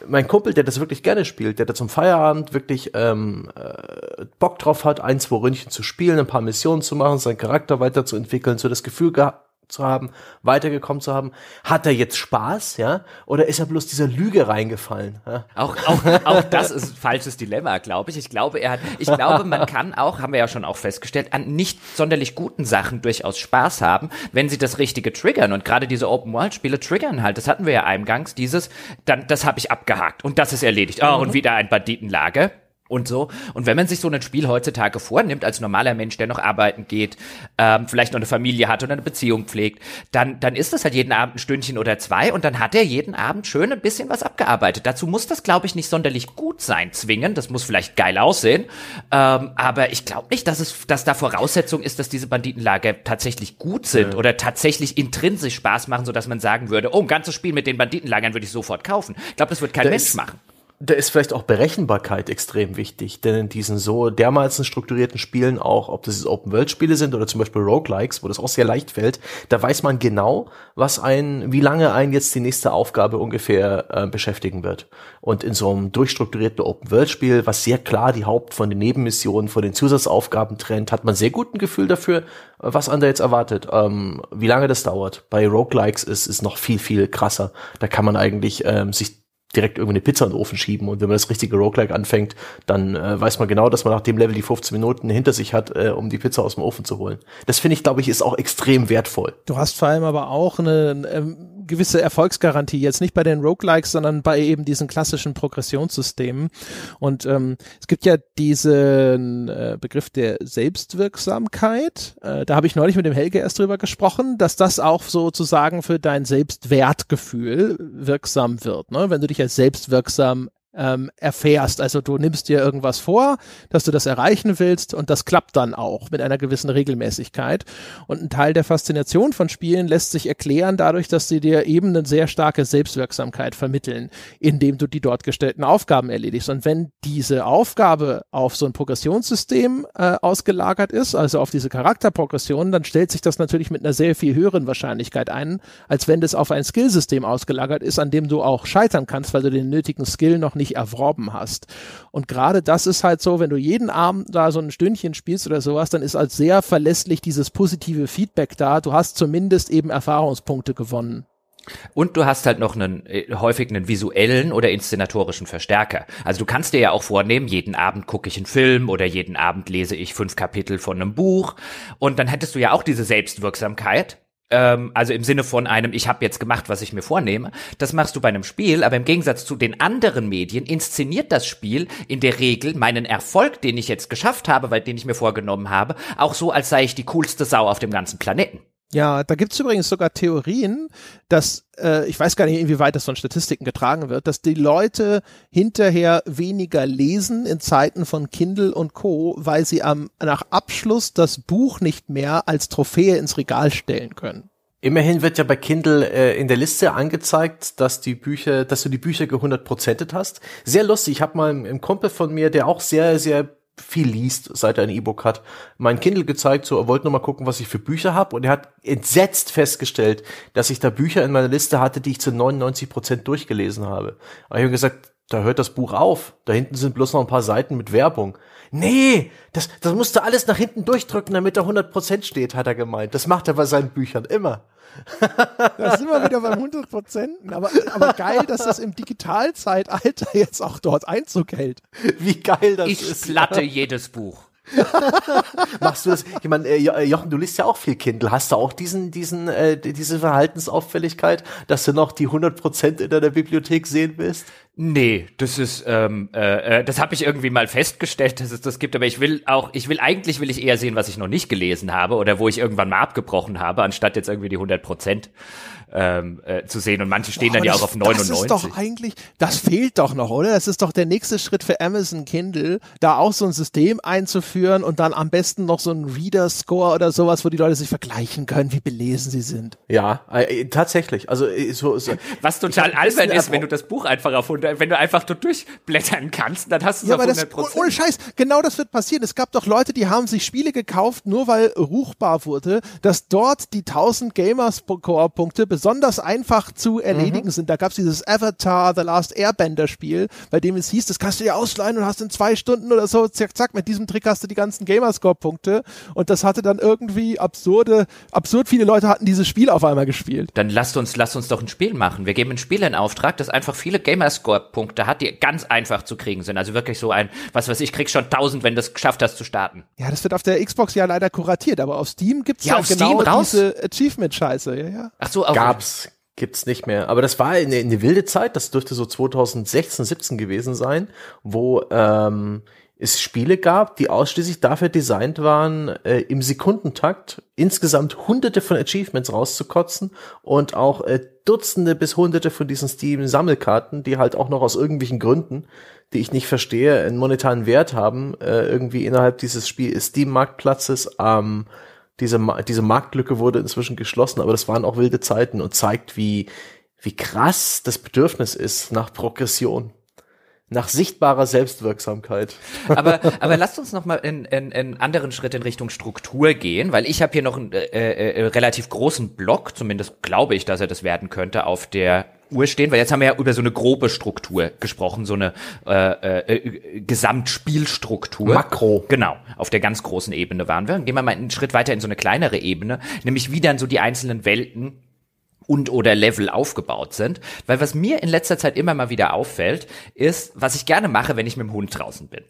mein Kumpel, der das wirklich gerne spielt, der da zum Feierabend wirklich ähm, äh, Bock drauf hat, ein, zwei Ründchen zu spielen, ein paar Missionen zu machen, seinen Charakter weiterzuentwickeln, so das Gefühl gehabt, zu haben, weitergekommen zu haben. Hat er jetzt Spaß, ja? Oder ist er bloß dieser Lüge reingefallen? Ja? Auch, auch, auch das ist ein falsches Dilemma, glaube ich. Ich glaube, er hat, ich glaube, man kann auch, haben wir ja schon auch festgestellt, an nicht sonderlich guten Sachen durchaus Spaß haben, wenn sie das Richtige triggern. Und gerade diese Open-World-Spiele triggern halt. Das hatten wir ja eingangs, dieses, dann, das habe ich abgehakt und das ist erledigt. Oh, mhm. und wieder ein Banditenlager und so. Und wenn man sich so ein Spiel heutzutage vornimmt, als normaler Mensch, der noch arbeiten geht, ähm, vielleicht noch eine Familie hat oder eine Beziehung pflegt, dann, dann ist das halt jeden Abend ein Stündchen oder zwei und dann hat er jeden Abend schön ein bisschen was abgearbeitet. Dazu muss das, glaube ich, nicht sonderlich gut sein, zwingen. Das muss vielleicht geil aussehen. Ähm, aber ich glaube nicht, dass es, dass da Voraussetzung ist, dass diese Banditenlager tatsächlich gut sind ja. oder tatsächlich intrinsisch Spaß machen, sodass man sagen würde, oh, ein ganzes Spiel mit den Banditenlagern würde ich sofort kaufen. Ich glaube, das wird kein da Mensch machen da ist vielleicht auch Berechenbarkeit extrem wichtig, denn in diesen so dermaßen strukturierten Spielen auch, ob das Open-World-Spiele sind oder zum Beispiel Roguelikes, wo das auch sehr leicht fällt, da weiß man genau, was einen, wie lange einen jetzt die nächste Aufgabe ungefähr äh, beschäftigen wird. Und in so einem durchstrukturierten Open-World-Spiel, was sehr klar die Haupt- von den Nebenmissionen, von den Zusatzaufgaben trennt, hat man sehr guten Gefühl dafür, was einen da jetzt erwartet, ähm, wie lange das dauert. Bei Roguelikes ist es noch viel, viel krasser. Da kann man eigentlich ähm, sich direkt irgendwie eine Pizza in den Ofen schieben. Und wenn man das richtige Roguelike anfängt, dann äh, weiß man genau, dass man nach dem Level die 15 Minuten hinter sich hat, äh, um die Pizza aus dem Ofen zu holen. Das finde ich, glaube ich, ist auch extrem wertvoll. Du hast vor allem aber auch eine, ähm gewisse Erfolgsgarantie, jetzt nicht bei den Roguelikes, sondern bei eben diesen klassischen Progressionssystemen. Und ähm, es gibt ja diesen äh, Begriff der Selbstwirksamkeit. Äh, da habe ich neulich mit dem Helge erst drüber gesprochen, dass das auch sozusagen für dein Selbstwertgefühl wirksam wird. Ne? Wenn du dich als selbstwirksam ähm, erfährst. Also du nimmst dir irgendwas vor, dass du das erreichen willst und das klappt dann auch mit einer gewissen Regelmäßigkeit. Und ein Teil der Faszination von Spielen lässt sich erklären dadurch, dass sie dir eben eine sehr starke Selbstwirksamkeit vermitteln, indem du die dort gestellten Aufgaben erledigst. Und wenn diese Aufgabe auf so ein Progressionssystem äh, ausgelagert ist, also auf diese Charakterprogression, dann stellt sich das natürlich mit einer sehr viel höheren Wahrscheinlichkeit ein, als wenn das auf ein Skillsystem ausgelagert ist, an dem du auch scheitern kannst, weil du den nötigen Skill noch nicht käuflich erworben hast. Und gerade das ist halt so, wenn du jeden Abend da so ein Stündchen spielst oder sowas, dann ist halt sehr verlässlich dieses positive Feedback da. Du hast zumindest eben Erfahrungspunkte gewonnen. Und du hast halt noch einen äh, häufig einen visuellen oder inszenatorischen Verstärker. Also du kannst dir ja auch vornehmen, jeden Abend gucke ich einen Film oder jeden Abend lese ich fünf Kapitel von einem Buch. Und dann hättest du ja auch diese Selbstwirksamkeit, ähm, also im Sinne von einem, ich habe jetzt gemacht, was ich mir vornehme, das machst du bei einem Spiel, aber im Gegensatz zu den anderen Medien inszeniert das Spiel in der Regel meinen Erfolg, den ich jetzt geschafft habe, weil den ich mir vorgenommen habe, auch so, als sei ich die coolste Sau auf dem ganzen Planeten. Ja, da gibt's übrigens sogar Theorien, dass, äh, ich weiß gar nicht, inwieweit das von Statistiken getragen wird, dass die Leute hinterher weniger lesen in Zeiten von Kindle und Co., weil sie am, nach Abschluss das Buch nicht mehr als Trophäe ins Regal stellen können. Immerhin wird ja bei Kindle äh, in der Liste angezeigt, dass die Bücher, dass du die Bücher gehundertprozentet hast. Sehr lustig. Ich habe mal einen Kumpel von mir, der auch sehr, sehr viel liest, seit er ein E-Book hat, mein Kindle gezeigt, so er wollte nur mal gucken, was ich für Bücher habe und er hat entsetzt festgestellt, dass ich da Bücher in meiner Liste hatte, die ich zu 99 Prozent durchgelesen habe. Aber ich habe gesagt, da hört das Buch auf. Da hinten sind bloß noch ein paar Seiten mit Werbung. Nee, das, das musst du alles nach hinten durchdrücken, damit er 100% steht, hat er gemeint. Das macht er bei seinen Büchern immer. *laughs* da sind wir wieder bei 100%. Aber, aber geil, dass das im Digitalzeitalter jetzt auch dort Einzug hält. Wie geil das ich ist. Ich platte jedes Buch. *laughs* Machst du das? Ich meine, äh, äh, Jochen, du liest ja auch viel Kindle. Hast du auch diesen, diesen, äh, diese Verhaltensauffälligkeit, dass du noch die 100% in deiner Bibliothek sehen willst? Nee, das ist, ähm, äh, äh das habe ich irgendwie mal festgestellt, dass es das gibt. Aber ich will auch, ich will eigentlich will ich eher sehen, was ich noch nicht gelesen habe oder wo ich irgendwann mal abgebrochen habe, anstatt jetzt irgendwie die 100 Prozent ähm, äh, zu sehen. Und manche stehen Boah, dann ja auch auf 99. Das ist doch eigentlich, das fehlt doch noch, oder? Das ist doch der nächste Schritt für Amazon Kindle, da auch so ein System einzuführen und dann am besten noch so ein Reader Score oder sowas, wo die Leute sich vergleichen können, wie belesen sie sind. Ja, äh, äh tatsächlich. Also äh, so, so, was total albern ist, wenn du das Buch einfach auf 100, wenn du einfach durchblättern kannst, dann hast du es ja, auf 100 das, oh, Ohne Scheiß, genau das wird passieren. Es gab doch Leute, die haben sich Spiele gekauft, nur weil ruchbar wurde, dass dort die 1000 Gamerscore Punkte besonders einfach zu erledigen mhm. sind. Da gab es dieses Avatar The Last Airbender Spiel, bei dem es hieß, das kannst du dir ausleihen und hast in zwei Stunden oder so, zack, zack, mit diesem Trick hast du die ganzen Gamerscore-Punkte. Und das hatte dann irgendwie absurde, absurd viele Leute hatten dieses Spiel auf einmal gespielt. Dann lasst uns, lasst uns doch ein Spiel machen. Wir geben ein Spiel in Auftrag, das einfach viele Gamerscore-Punkte hat, die ganz einfach zu kriegen sind. Also wirklich so ein, was weiß ich, krieg schon 1000, wenn du es geschafft hast zu starten. Ja, das wird auf der Xbox ja leider kuratiert, aber auf Steam gibt's ja, ja auf genau Steam raus? diese Achievement-Scheiße. Ja, ja. Ach so, auf, Gab's, gibt's nicht mehr. Aber das war eine, eine wilde Zeit, das dürfte so 2016, 17 gewesen sein, wo ähm, es Spiele gab, die ausschließlich dafür designt waren, äh, im Sekundentakt insgesamt hunderte von Achievements rauszukotzen und auch äh, Dutzende bis Hunderte von diesen Steam-Sammelkarten, die halt auch noch aus irgendwelchen Gründen, die ich nicht verstehe, einen monetaren Wert haben, äh, irgendwie innerhalb dieses Spiel Steam-Marktplatzes am ähm, diese, diese Marktlücke wurde inzwischen geschlossen, aber das waren auch wilde Zeiten und zeigt, wie, wie krass das Bedürfnis ist nach Progression nach sichtbarer Selbstwirksamkeit. *laughs* Aber, *laughs* aber lasst uns noch mal in, in, in anderen Schritt in Richtung Struktur gehen, weil ich habe hier noch einen äh, äh, äh, relativ großen Block, zumindest glaube ich, dass er das werden könnte, auf der Uhr stehen, weil jetzt haben wir ja über so eine grobe Struktur gesprochen, so eine äh, äh, äh Gesamtspielstruktur. Makro. Genau, auf der ganz großen Ebene waren wir. Gehen wir mal einen Schritt weiter in so eine kleinere Ebene, nämlich wie dann so die einzelnen Welten und oder Level aufgebaut sind. Weil was mir in letzter Zeit immer mal wieder auffällt, ist, was ich gerne mache, wenn ich mit dem Hund draußen bin.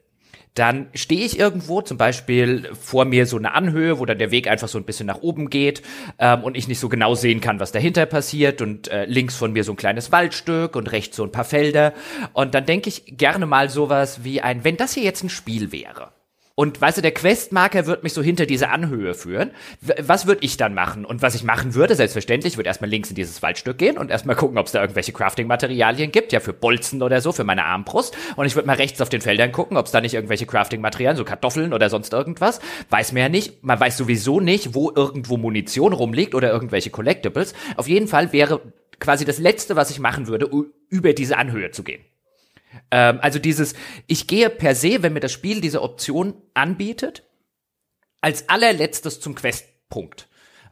Dann stehe ich irgendwo, zum Beispiel vor mir so eine Anhöhe, wo dann der Weg einfach so ein bisschen nach oben geht ähm, und ich nicht so genau sehen kann, was dahinter passiert. Und äh, links von mir so ein kleines Waldstück und rechts so ein paar Felder. Und dann denke ich gerne mal sowas wie ein, wenn das hier jetzt ein Spiel wäre und weißt du, der Questmarker wird mich so hinter diese Anhöhe führen. Was würde ich dann machen? Und was ich machen würde, selbstverständlich, würde erstmal links in dieses Waldstück gehen und erstmal gucken, ob es da irgendwelche Crafting-Materialien gibt, ja für Bolzen oder so, für meine Armbrust. Und ich würde mal rechts auf den Feldern gucken, ob es da nicht irgendwelche Crafting-Materialien, so Kartoffeln oder sonst irgendwas. Weiß mir ja nicht. Man weiß sowieso nicht, wo irgendwo Munition rumliegt oder irgendwelche Collectibles. Auf jeden Fall wäre quasi das Letzte, was ich machen würde, über diese Anhöhe zu gehen. Ähm, also dieses, ich gehe per se, wenn mir das Spiel diese Option anbietet, als allerletztes zum Questpunkt.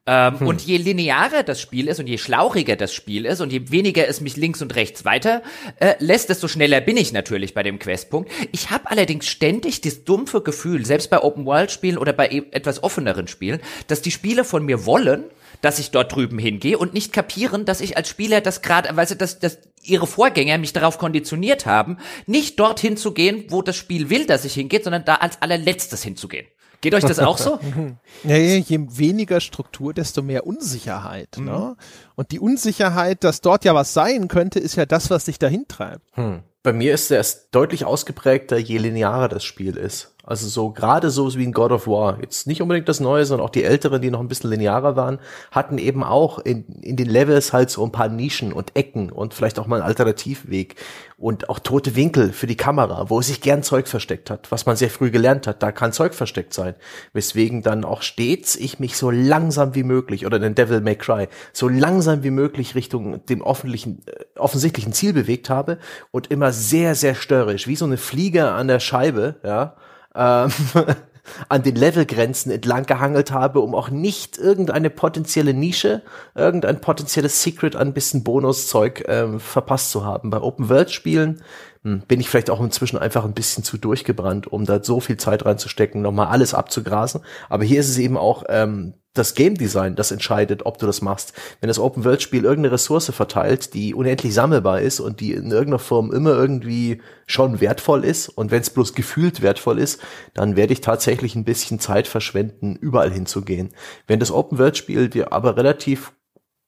Ähm, hm. Und je linearer das Spiel ist und je schlauchiger das Spiel ist und je weniger es mich links und rechts weiter äh, lässt, desto schneller bin ich natürlich bei dem Questpunkt. Ich habe allerdings ständig das dumpfe Gefühl, selbst bei Open-World-Spielen oder bei e etwas offeneren Spielen, dass die Spiele von mir wollen, dass ich dort drüben hingehe und nicht kapieren, dass ich als Spieler das gerade, weißt du, dass, dass ihre Vorgänger mich darauf konditioniert haben, nicht dorthin zu gehen, wo das Spiel will, dass ich hingehe, sondern da als allerletztes hinzugehen. Geht euch das auch so? *laughs* Mhm. ja, je weniger Struktur, desto mehr Unsicherheit. Mhm. Ne? Und die Unsicherheit, dass dort ja was sein könnte, ist ja das, was dich dahin treibt. Hm. Bei mir ist es deutlich ausgeprägter, je linearer das Spiel ist. Also so gerade so wie in God of War, jetzt nicht unbedingt das Neue, sondern auch die Älteren, die noch ein bisschen linearer waren, hatten eben auch in, in den Levels halt so ein paar Nischen und Ecken und vielleicht auch mal einen Alternativweg und auch tote Winkel für die Kamera, wo sich gern Zeug versteckt hat, was man sehr früh gelernt hat, da kann Zeug versteckt sein, weswegen dann auch stets ich mich so langsam wie möglich oder den Devil May Cry so langsam wie möglich Richtung dem offentlichen, äh, offensichtlichen Ziel bewegt habe und immer sehr, sehr störrisch, wie so eine Fliege an der Scheibe, ja, ähm, *laughs* an den Levelgrenzen entlang gehangelt habe, um auch nicht irgendeine potenzielle Nische, irgendein potenzielles Secret ein bisschen Bonuszeug ähm, verpasst zu haben. Bei Open-World-Spielen bin ich vielleicht auch inzwischen einfach ein bisschen zu durchgebrannt, um da so viel Zeit reinzustecken, nochmal alles abzugrasen. Aber hier ist es eben auch ähm, das Game Design, das entscheidet, ob du das machst. Wenn das Open World Spiel irgendeine Ressource verteilt, die unendlich sammelbar ist und die in irgendeiner Form immer irgendwie schon wertvoll ist und wenn es bloß gefühlt wertvoll ist, dann werde ich tatsächlich ein bisschen Zeit verschwenden, überall hinzugehen. Wenn das Open World Spiel dir aber relativ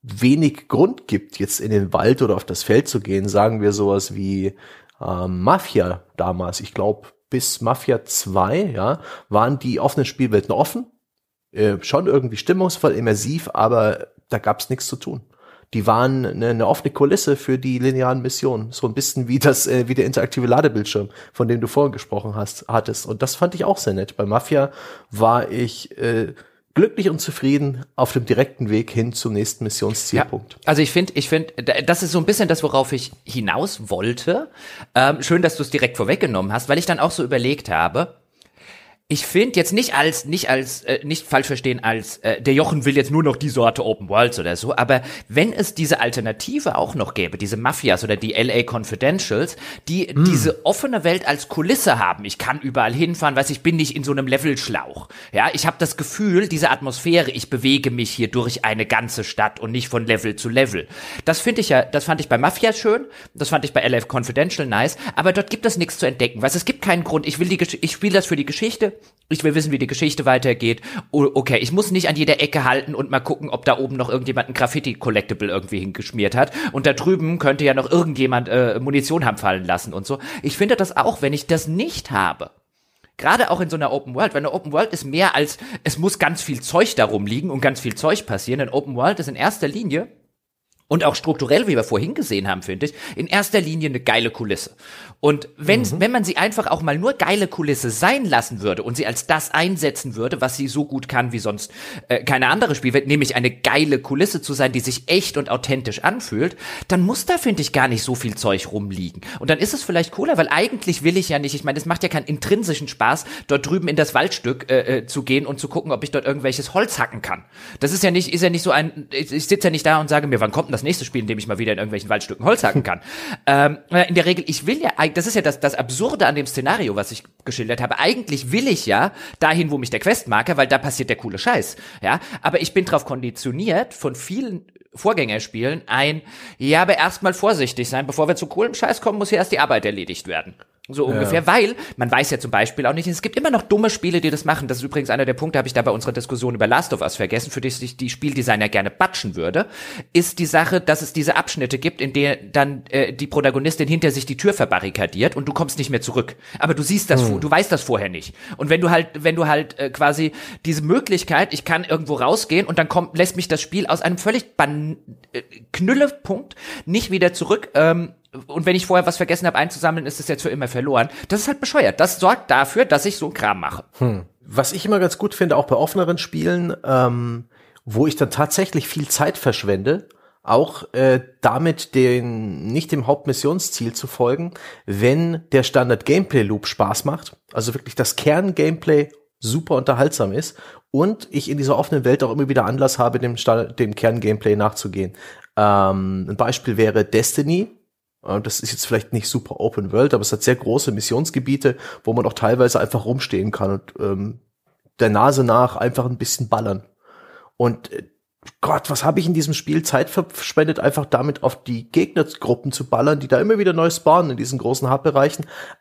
wenig Grund gibt, jetzt in den Wald oder auf das Feld zu gehen, sagen wir sowas wie äh, Mafia damals, ich glaube bis Mafia 2, ja, waren die offenen Spielwelten offen, äh, schon irgendwie stimmungsvoll, immersiv, aber da gab's nichts zu tun. Die waren eine, eine offene Kulisse für die linearen Missionen, so ein bisschen wie das äh, wie der interaktive Ladebildschirm, von dem du vorhin gesprochen hast, hattest. Und das fand ich auch sehr nett. Bei Mafia war ich äh, glücklich und zufrieden auf dem direkten Weg hin zum nächsten Missionszielpunkt. Ja, also ich finde, ich finde, das ist so ein bisschen das, worauf ich hinaus wollte. Ähm, schön, dass du es direkt vorweggenommen hast, weil ich dann auch so überlegt habe, ich finde jetzt nicht als, nicht als, äh, nicht falsch verstehen, als äh, der Jochen will jetzt nur noch die Sorte Open Worlds oder so, aber wenn es diese Alternative auch noch gäbe, diese Mafias oder die LA Confidentials, die mm. diese offene Welt als Kulisse haben, ich kann überall hinfahren, weiß ich bin nicht in so einem Levelschlauch. Ja, ich habe das Gefühl, diese Atmosphäre, ich bewege mich hier durch eine ganze Stadt und nicht von Level zu Level. Das finde ich ja, das fand ich bei Mafias schön, das fand ich bei LA Confidential nice, aber dort gibt es nichts zu entdecken, weil es gibt keinen Grund, ich will die ich spiele das für die Geschichte ich will wissen, wie die Geschichte weitergeht. okay, ich muss nicht an jeder Ecke halten und mal gucken, ob da oben noch irgendjemand ein Graffiti-Collectible irgendwie hingeschmiert hat. Und da drüben könnte ja noch irgendjemand äh, Munition haben fallen lassen und so. Ich finde das auch, wenn ich das nicht habe. Gerade auch in so einer Open World, weil eine Open World ist mehr als, es muss ganz viel Zeug darum liegen und ganz viel Zeug passieren. Denn Open World ist in erster Linie und auch strukturell, wie wir vorhin gesehen haben, finde ich, in erster Linie eine geile Kulisse. Und wenn, mhm. wenn man sie einfach auch mal nur geile Kulisse sein lassen würde und sie als das einsetzen würde, was sie so gut kann wie sonst äh, keine andere Spielwelt, nämlich eine geile Kulisse zu sein, die sich echt und authentisch anfühlt, dann muss da, finde ich, gar nicht so viel Zeug rumliegen. Und dann ist es vielleicht cooler, weil eigentlich will ich ja nicht, ich meine, es macht ja keinen intrinsischen Spaß, dort drüben in das Waldstück äh, äh zu gehen und zu gucken, ob ich dort irgendwelches Holz hacken kann. Das ist ja nicht, ist ja nicht so ein, ich, ich sitze ja nicht da und sage mir, wann kommt denn das nächste Spiel, in dem ich mal wieder in irgendwelchen Waldstücken Holz hacken kann. *laughs* ähm, äh, in der Regel, ich will ja eigentlich das ist ja das, das Absurde an dem Szenario, was ich geschildert habe. Eigentlich will ich ja dahin, wo mich der Questmarker, weil da passiert der coole Scheiß. Ja, aber ich bin drauf konditioniert von vielen Vorgängerspielen ein, ja, aber erstmal vorsichtig sein, bevor wir zu coolem Scheiß kommen, muss hier erst die Arbeit erledigt werden. So ungefähr, ja. weil man weiß ja zum Beispiel auch nicht, es gibt immer noch dumme Spiele, die das machen. Das ist übrigens einer der Punkte, habe ich da bei unserer Diskussion über Last of Us vergessen, für die ich die Spieldesigner gerne batschen würde, ist die Sache, dass es diese Abschnitte gibt, in der dann äh, die Protagonistin hinter sich die Tür verbarrikadiert und du kommst nicht mehr zurück. Aber du siehst das, hm. du weißt das vorher nicht. Und wenn du halt, wenn du halt äh, quasi diese Möglichkeit, ich kann irgendwo rausgehen und dann kommt, lässt mich das Spiel aus einem völlig ban äh, Knüllepunkt nicht wieder zurück. Ähm, und wenn ich vorher was vergessen habe einzusammeln, ist es jetzt für immer verloren. Das ist halt bescheuert. Das sorgt dafür, dass ich so Kram mache. Hm. Was ich immer ganz gut finde, auch bei offeneren Spielen, ähm, wo ich dann tatsächlich viel Zeit verschwende, auch äh, damit den nicht dem Hauptmissionsziel zu folgen, wenn der Standard Gameplay Loop Spaß macht, also wirklich das Kern Gameplay super unterhaltsam ist und ich in dieser offenen Welt auch immer wieder Anlass habe, dem, Sta dem Kern-Gameplay nachzugehen. Ähm, ein Beispiel wäre Destiny, äh, das ist jetzt vielleicht nicht super Open World, aber es hat sehr große Missionsgebiete, wo man auch teilweise einfach rumstehen kann und ähm, der Nase nach einfach ein bisschen ballern. Und äh, Gott, was habe ich in diesem Spiel Zeit verschwendet, einfach damit auf die Gegnergruppen zu ballern, die da immer wieder neu spawnen in diesen großen hub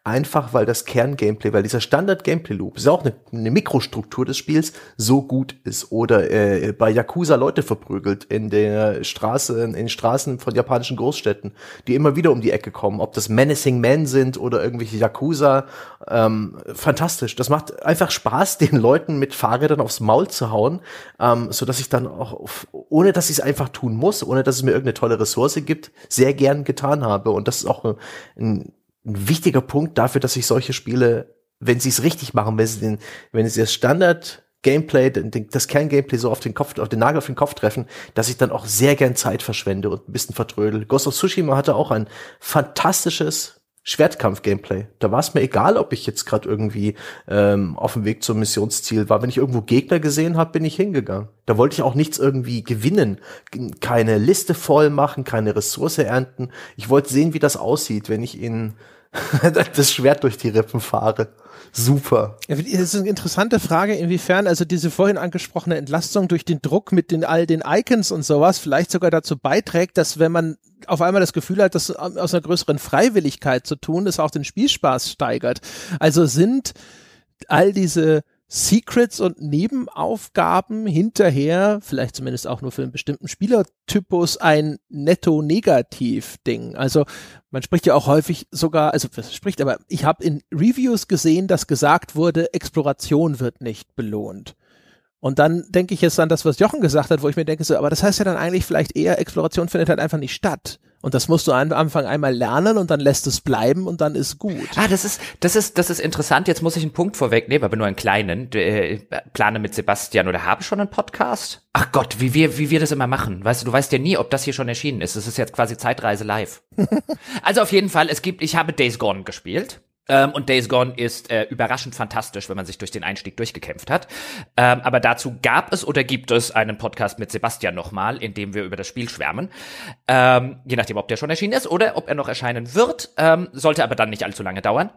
einfach weil das Kern-Gameplay, weil dieser Standard-Gameplay-Loop, ist ja auch eine, eine, Mikrostruktur des Spiels, so gut ist. Oder äh, bei Yakuza Leute verprügelt in der Straße, in den Straßen von japanischen Großstädten, die immer wieder um die Ecke kommen, ob das Menacing Men sind oder irgendwelche Yakuza, ähm, fantastisch. Das macht einfach Spaß, *laughs* den Leuten mit Fahrrädern aufs Maul zu hauen, ähm, so dass ich dann auch auf ohne dass ich es einfach tun muss, ohne dass es mir irgendeine tolle Ressource gibt, sehr gern getan habe. Und das ist auch äh, ein, ein, wichtiger Punkt dafür, dass ich solche Spiele, wenn sie es richtig machen, wenn sie den, wenn sie das Standard Gameplay, das Kerngameplay so auf den Kopf, auf den Nagel auf den Kopf treffen, dass ich dann auch sehr gern Zeit verschwende und ein bisschen vertrödel. Ghost of Tsushima hatte auch ein fantastisches Schwertkampf-Gameplay. Da war es mir egal, ob ich jetzt gerade irgendwie ähm, auf dem Weg zum Missionsziel war. Wenn ich irgendwo Gegner gesehen habe, bin ich hingegangen. Da wollte ich auch nichts irgendwie gewinnen, keine Liste voll machen, keine Ressource ernten. Ich wollte sehen, wie das aussieht, wenn ich in *laughs* das Schwert durch die Rippen fahre super. Ja, das ist eine interessante Frage, inwiefern also diese vorhin angesprochene Entlastung durch den Druck mit den all den Icons und sowas vielleicht sogar dazu beiträgt, dass wenn man auf einmal das Gefühl hat, das aus einer größeren Freiwilligkeit zu tun, das auch den Spielspaß steigert. Also sind all diese Secrets und Nebenaufgaben hinterher, vielleicht zumindest auch nur für einen bestimmten Spielertypus, ein netto-negativ-Ding. Also man spricht ja auch häufig sogar, also spricht, aber ich habe in Reviews gesehen, dass gesagt wurde, Exploration wird nicht belohnt. Und dann denke ich jetzt an das, was Jochen gesagt hat, wo ich mir denke, so, aber das heißt ja dann eigentlich vielleicht eher, Exploration findet halt einfach nicht statt. Und das musst du am Anfang einmal lernen und dann lässt es bleiben und dann ist gut. Ah, das ist, das ist, das ist interessant. Jetzt muss ich einen Punkt vorwegnehmen, aber nur einen kleinen. Ich äh, plane mit Sebastian oder habe schon einen Podcast? Ach Gott, wie wir, wie wir das immer machen. Weißt du, du weißt ja nie, ob das hier schon erschienen ist. Es ist jetzt quasi Zeitreise live. *laughs* also auf jeden Fall, es gibt, ich habe Days Gone gespielt. Ähm, und Days Gone ist äh, überraschend fantastisch, wenn man sich durch den Einstieg durchgekämpft hat. Ähm, aber dazu gab es oder gibt es einen Podcast mit Sebastian nochmal, in dem wir über das Spiel schwärmen. Ähm, je nachdem, ob der schon erschienen ist oder ob er noch erscheinen wird. Ähm, sollte aber dann nicht allzu lange dauern.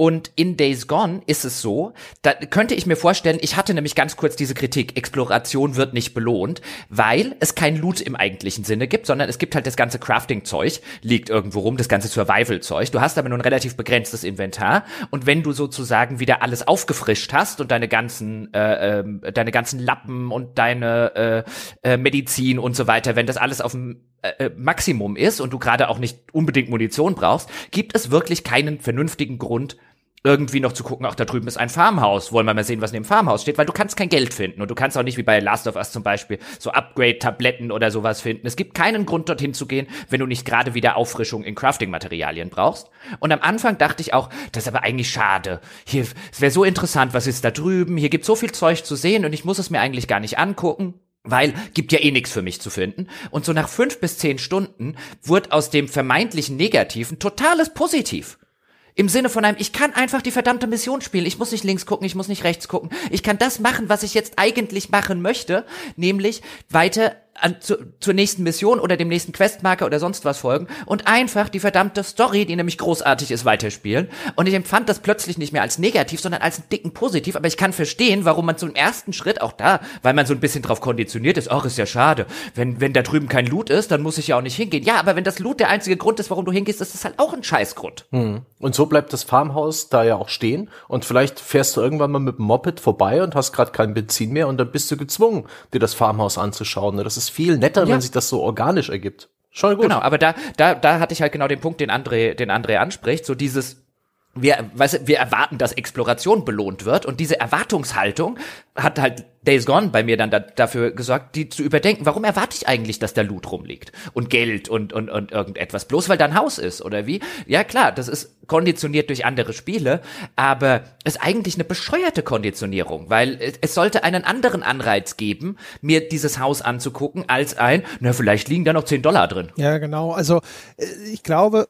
Und in Days Gone ist es so, da könnte ich mir vorstellen, ich hatte nämlich ganz kurz diese Kritik, Exploration wird nicht belohnt, weil es kein Loot im eigentlichen Sinne gibt, sondern es gibt halt das ganze Crafting-Zeug, liegt irgendwo rum, das ganze Survival-Zeug. Du hast aber nur ein relativ begrenztes Inventar und wenn du sozusagen wieder alles aufgefrischt hast und deine ganzen, äh, äh, deine ganzen Lappen und deine äh, äh, Medizin und so weiter, wenn das alles auf dem äh, äh, Maximum ist und du gerade auch nicht unbedingt Munition brauchst, gibt es wirklich keinen vernünftigen Grund, irgendwie noch zu gucken, ach, da drüben ist ein Farmhaus, wollen wir mal sehen, was neben dem Farmhaus steht, weil du kannst kein Geld finden und du kannst auch nicht wie bei Last of Us zum Beispiel so Upgrade-Tabletten oder sowas finden. Es gibt keinen Grund, dorthin zu gehen, wenn du nicht gerade wieder Auffrischung in Crafting-Materialien brauchst. Und am Anfang dachte ich auch, das ist aber eigentlich schade. Hier, es wäre so interessant, was ist da drüben? Hier gibt so viel Zeug zu sehen und ich muss es mir eigentlich gar nicht angucken weil gibt ja eh nichts für mich zu finden. Und so nach fünf bis zehn Stunden wird aus dem vermeintlichen Negativen totales Positiv. Im Sinne von einem, ich kann einfach die verdammte Mission spielen. Ich muss nicht links gucken, ich muss nicht rechts gucken. Ich kann das machen, was ich jetzt eigentlich machen möchte, nämlich weiter an, zu, zur nächsten Mission oder dem nächsten Questmarker oder sonst was folgen und einfach die verdammte Story, die nämlich großartig ist, weiterspielen. Und ich empfand das plötzlich nicht mehr als negativ, sondern als einen dicken Positiv. Aber ich kann verstehen, warum man zum ersten Schritt auch da, weil man so ein bisschen drauf konditioniert ist, ach, ist ja schade. Wenn, wenn da drüben kein Loot ist, dann muss ich ja auch nicht hingehen. Ja, aber wenn das Loot der einzige Grund ist, warum du hingehst, ist das halt auch ein Scheißgrund. Hm. Und so bleibt das Farmhaus da ja auch stehen und vielleicht fährst du irgendwann mal mit dem Moped vorbei und hast gerade kein Benzin mehr und dann bist du gezwungen, dir das Farmhaus anzuschauen. Ne, das ist viel netter, ja. wenn sich das so organisch ergibt. Schon gut. Genau, aber da, da, da hatte ich halt genau den Punkt, den André, den André anspricht, so dieses, wir, weißt, du, wir erwarten, dass Exploration belohnt wird und diese Erwartungshaltung hat halt Days Gone bei mir dann da, dafür gesorgt, die zu überdenken. Warum erwarte ich eigentlich, dass da Loot rumliegt und Geld und und und irgendetwas, bloß weil da ein Haus ist oder wie? Ja klar, das ist konditioniert durch andere Spiele, aber ist eigentlich eine bescheuerte Konditionierung, weil es sollte einen anderen Anreiz geben, mir dieses Haus anzugucken, als ein, na vielleicht liegen da noch 10 Dollar drin. Ja genau, also äh, ich glaube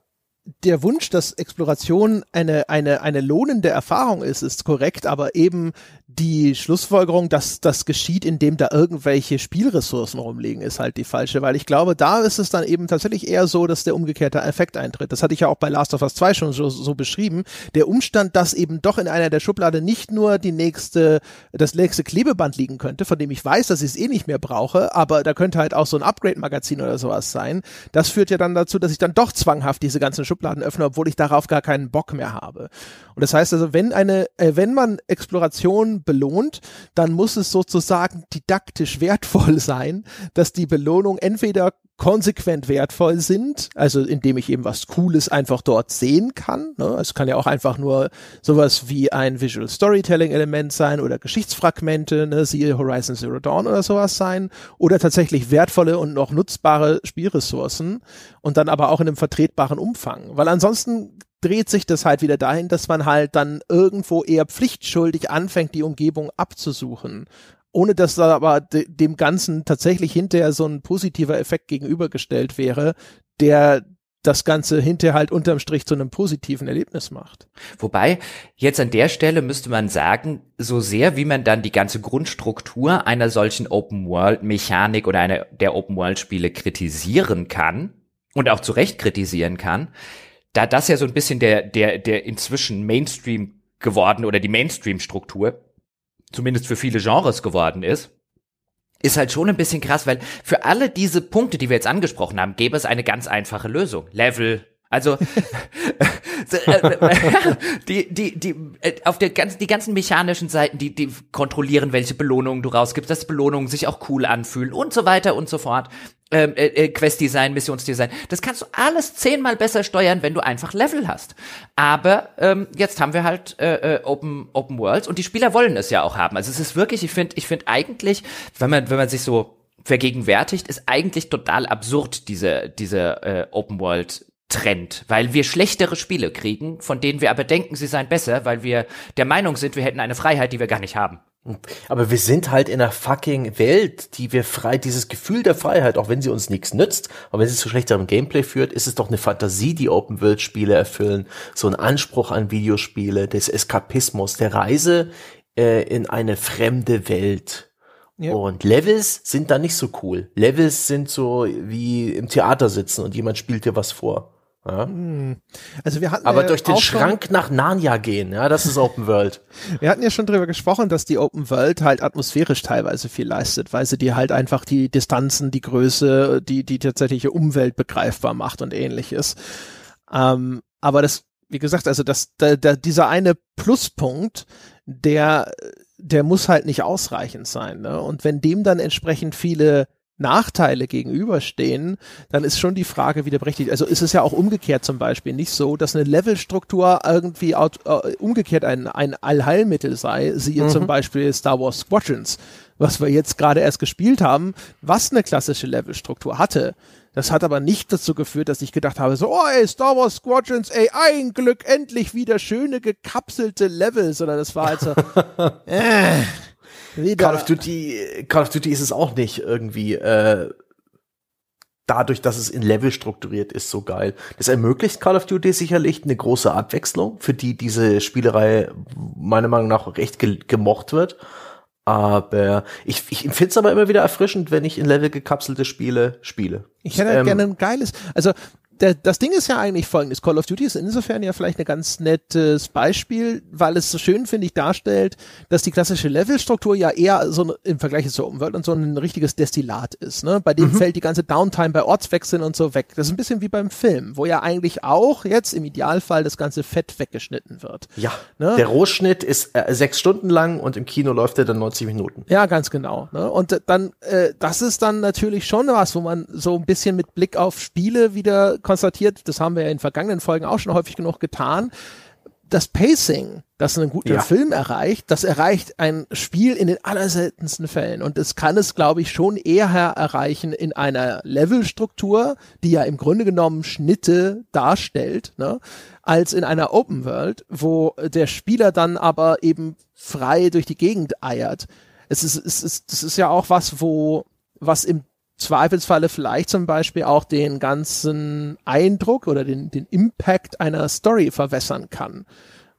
der Wunsch, dass Exploration eine, eine, eine lohnende Erfahrung ist, ist korrekt, aber eben die Schlussfolgerung, dass das geschieht, indem da irgendwelche Spielressourcen rumliegen, ist halt die falsche, weil ich glaube, da ist es dann eben tatsächlich eher so, dass der umgekehrte Effekt eintritt. Das hatte ich ja auch bei Last of Us 2 schon so, so beschrieben. Der Umstand, dass eben doch in einer der Schublade nicht nur die nächste, das nächste Klebeband liegen könnte, von dem ich weiß, dass ich es eh nicht mehr brauche, aber da könnte halt auch so ein Upgrade-Magazin oder sowas sein. Das führt ja dann dazu, dass ich dann doch zwanghaft diese ganzen Schubladen öffne, obwohl ich darauf gar keinen Bock mehr habe. Und das heißt also, wenn eine, äh, wenn man Exploration belohnt, dann muss es sozusagen didaktisch wertvoll *laughs* sein, dass die Belohnung entweder konsequent wertvoll sind, also indem ich eben was Cooles einfach dort sehen kann. Ne? Es kann ja auch einfach nur sowas wie ein Visual Storytelling Element sein oder Geschichtsfragmente, ne? siehe Horizon Zero Dawn oder sowas sein, oder tatsächlich wertvolle und noch nutzbare Spielressourcen und dann aber auch in einem vertretbaren Umfang. Weil ansonsten dreht sich das halt wieder dahin, dass man halt dann irgendwo eher pflichtschuldig anfängt, die Umgebung abzusuchen. Ohne dass da aber de dem Ganzen tatsächlich hinterher so ein positiver Effekt gegenübergestellt wäre, der das Ganze hinterher halt unterm Strich zu einem positiven Erlebnis macht. Wobei, jetzt an der Stelle müsste man sagen, so sehr wie man dann die ganze Grundstruktur einer solchen Open-World-Mechanik oder einer der Open-World-Spiele kritisieren kann und auch zu Recht kritisieren kann, da das ja so ein bisschen der, der, der inzwischen Mainstream geworden oder die Mainstream-Struktur, zumindest für viele Genres geworden ist, ist halt schon ein bisschen krass, weil für alle diese Punkte, die wir jetzt angesprochen haben, gäbe es eine ganz einfache Lösung. Level. Also, *laughs* äh, äh, *laughs* die, die, die, äh, auf der ganzen, die ganzen mechanischen Seiten, die, die kontrollieren, welche Belohnungen du rausgibst, dass Belohnungen sich auch cool anfühlen und so weiter und so fort ähm, äh, äh, Quest-Design, Missionsdesign. Das kannst du alles zehnmal besser steuern, wenn du einfach Level hast. Aber ähm, jetzt haben wir halt äh, äh Open, Open Worlds und die Spieler wollen es ja auch haben. Also es ist wirklich, ich finde, ich finde eigentlich, wenn man, wenn man sich so vergegenwärtigt, ist eigentlich total absurd, diese, diese äh, Open World Trend, weil wir schlechtere Spiele kriegen, von denen wir aber denken, sie seien besser, weil wir der Meinung sind, wir hätten eine Freiheit, die wir gar nicht haben. Aber wir sind halt in einer fucking Welt, die wir frei, dieses Gefühl der Freiheit, auch wenn sie uns nichts nützt, aber wenn sie zu schlechterem Gameplay führt, ist es doch eine Fantasie, die Open-World-Spiele erfüllen. So ein Anspruch an Videospiele, des Eskapismus, der Reise äh, in eine fremde Welt. Ja. Und Levels sind da nicht so cool. Levels sind so wie im Theater sitzen und jemand spielt dir was vor. Ja. Hm. Also wir hatten Aber ja äh, durch den Schrank nach Narnia gehen, ja, das ist Open World. *laughs* wir hatten ja schon drüber gesprochen, dass die Open World halt atmosphärisch teilweise viel leistet, weil sie dir halt einfach die Distanzen, die Größe, die, die tatsächliche Umwelt begreifbar macht und ähnliches. Ähm, aber das, wie gesagt, also das, da, da, dieser eine Pluspunkt, der, der muss halt nicht ausreichend sein. Ne? Und wenn dem dann entsprechend viele Nachteile gegenüberstehen, dann ist schon die Frage wieder berechtigt. Also ist es ja auch umgekehrt zum Beispiel nicht so, dass eine Levelstruktur irgendwie out, äh, umgekehrt ein, ein Allheilmittel sei, siehe mhm. zum Beispiel Star Wars Squadrons, was wir jetzt gerade erst gespielt haben, was eine klassische Levelstruktur hatte. Das hat aber nicht dazu geführt, dass ich gedacht habe, so, oh, ey, Star Wars Squadrons, ey, ein Glück, endlich wieder schöne gekapselte Level, sondern es war also, *laughs* äh, Nee, Call of Duty, Call of Duty ist es auch nicht irgendwie äh, dadurch, dass es in Level strukturiert ist, so geil. Das ermöglicht Call of Duty sicherlich eine große Abwechslung, für die diese Spielerei meiner Meinung nach recht ge gemocht wird. Aber ich, ich finde es aber immer wieder erfrischend, wenn ich in Level gekapselte Spiele spiele. Ich hätte halt ähm, gerne ein geiles. Also der, das Ding ist ja eigentlich folgendes. Call of Duty ist insofern ja vielleicht ein ganz nettes Beispiel, weil es so schön, finde ich, darstellt, dass die klassische Levelstruktur ja eher so ein, im Vergleich zur Umwelt und so ein richtiges Destillat ist. Ne? Bei dem mhm. fällt die ganze Downtime bei Ortswechseln und so weg. Das ist ein bisschen wie beim Film, wo ja eigentlich auch jetzt im Idealfall das ganze Fett weggeschnitten wird. Ja, ne? der Rohschnitt ist äh, sechs Stunden lang und im Kino läuft er dann 90 Minuten. Ja, ganz genau. Ne? Und äh, dann, äh, das ist dann natürlich schon was, wo man so ein bisschen mit Blick auf Spiele wieder konstatiert, das haben wir ja in vergangenen Folgen auch schon häufig genug getan, das Pacing, das einen guten ja. Film erreicht, das erreicht ein Spiel in den allerseltensten Fällen. Und es kann es, glaube ich, schon eher erreichen in einer Levelstruktur, die ja im Grunde genommen Schnitte darstellt, ne, als in einer Open World, wo der Spieler dann aber eben frei durch die Gegend eiert. Es ist, es ist, das ist ja auch was, wo, was im Zweifelsfalle vielleicht zum Beispiel auch den ganzen Eindruck oder den, den Impact einer Story verwässern kann.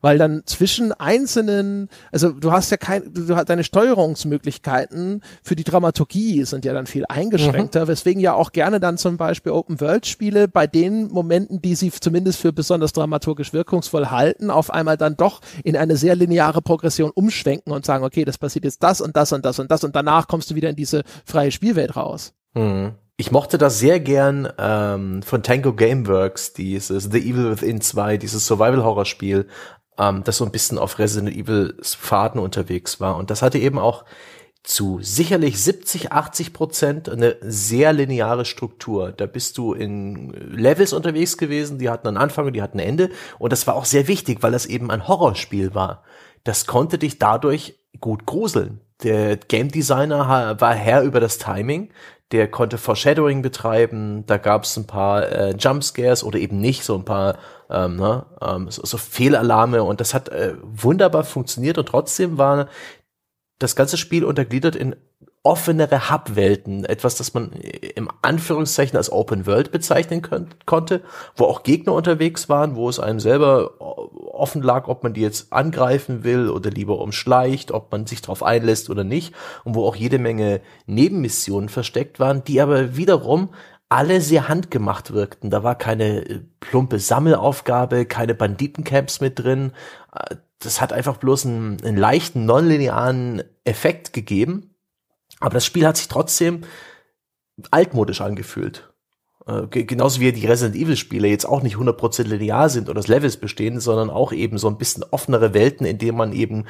Weil dann zwischen einzelnen, also du hast ja kein, du hast deine Steuerungsmöglichkeiten für die Dramaturgie sind ja dann viel eingeschränkter, mhm. weswegen ja auch gerne dann zum Beispiel Open-World-Spiele bei den Momenten, die sie zumindest für besonders dramaturgisch wirkungsvoll halten, auf einmal dann doch in eine sehr lineare Progression umschwenken und sagen, okay, das passiert jetzt das und das und das und das und danach kommst du wieder in diese freie Spielwelt raus. Mhm. Ich mochte das sehr gern ähm, von Tango Gameworks, dieses The Evil Within 2, dieses Survival-Horror-Spiel, ähm, das so ein bisschen auf Resident Evils Faden unterwegs war. Und das hatte eben auch zu sicherlich 70, 80 Prozent eine sehr lineare Struktur. Da bist du in äh, Levels unterwegs gewesen, die hatten einen Anfang und die hatten ein Ende. Und das war auch sehr wichtig, weil das eben ein Horrorspiel war. Das konnte dich dadurch gut gruseln. Der Game Designer war Herr über das Timing der konnte Foreshadowing betreiben, da gab es ein paar äh, Jumpscares oder eben nicht, so ein paar ähm, ne, ähm, so, so Fehlalarme und das hat äh, wunderbar funktioniert und trotzdem war das ganze Spiel untergliedert in offenere Hub-Welten, etwas, das man äh, im Anführungszeichen als Open World bezeichnen könnt, konnte, wo auch Gegner unterwegs waren, wo es einem selber offen lag, ob man die jetzt angreifen will oder lieber umschleicht, ob man sich darauf einlässt oder nicht, und wo auch jede Menge Nebenmissionen versteckt waren, die aber wiederum alle sehr handgemacht wirkten. Da war keine äh, plumpe Sammelaufgabe, keine Banditencamps mit drin. Äh, das hat einfach bloß einen, einen leichten, nonlinearen Effekt gegeben, aber das Spiel hat sich trotzdem altmodisch angefühlt. Äh, genauso wie die Resident Evil Spiele jetzt auch nicht 100% linear sind oder aus Levels bestehen, sondern auch eben so ein bisschen offenere Welten, in denen man eben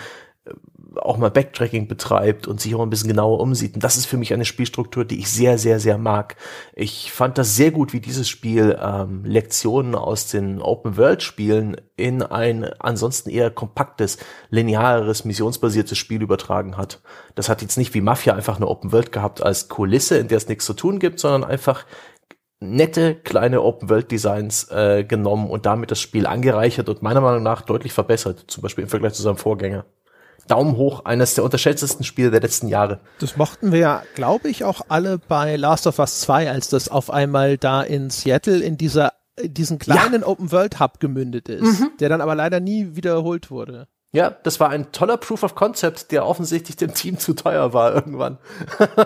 äh, auch mal Backtracking betreibt und sich auch ein bisschen genauer umsieht. Und das ist für mich eine Spielstruktur, die ich sehr, sehr, sehr mag. Ich fand das sehr gut, wie dieses Spiel ähm, Lektionen aus den Open-World-Spielen in ein ansonsten eher kompaktes, lineares, missionsbasiertes Spiel übertragen hat. Das hat jetzt nicht wie Mafia einfach eine Open-World gehabt als Kulisse, in der es nichts zu tun gibt, sondern einfach nette kleine Open-World-Designs äh, genommen und damit das Spiel angereichert und meiner Meinung nach deutlich verbessert, zum Beispiel im Vergleich zu seinem Vorgänger. Daumen hoch eines der unterschätztesten Spiele der letzten Jahre. Das mochten wir ja, glaube ich, auch alle bei Last of Us 2, als das auf einmal da in Seattle in dieser in diesen kleinen ja. Open World Hub gemündet ist, mhm. der dann aber leider nie wiederholt wurde. Ja, das war ein toller Proof of Concept, der offensichtlich dem Team zu teuer war irgendwann.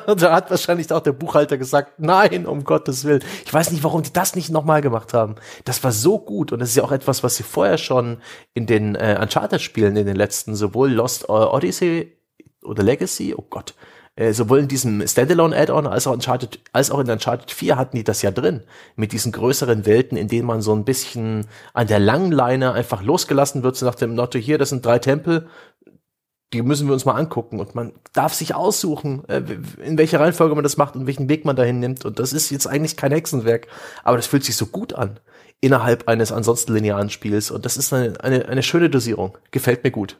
*laughs* da hat wahrscheinlich auch der Buchhalter gesagt, nein, um Gottes Willen. Ich weiß nicht, warum die das nicht nochmal gemacht haben. Das war so gut und das ist ja auch etwas, was sie vorher schon in den äh, Uncharted-Spielen in den letzten, sowohl Lost Odyssey oder Legacy, oh Gott, äh, sowohl in diesem Standalone-Add-on als auch als auch in Uncharted 4 hatten die das ja drin. Mit diesen größeren Welten, in denen man so ein bisschen an der langen Leine einfach losgelassen wird, so nach dem Motto, hier, das sind drei Tempel, die müssen wir uns mal angucken und man darf sich aussuchen, äh, in welcher Reihenfolge man das macht und welchen Weg man dahin nimmt. Und das ist jetzt eigentlich kein Hexenwerk, aber das fühlt sich so gut an innerhalb eines ansonsten linearen Spiels und das ist eine, eine, eine schöne Dosierung. Gefällt mir gut.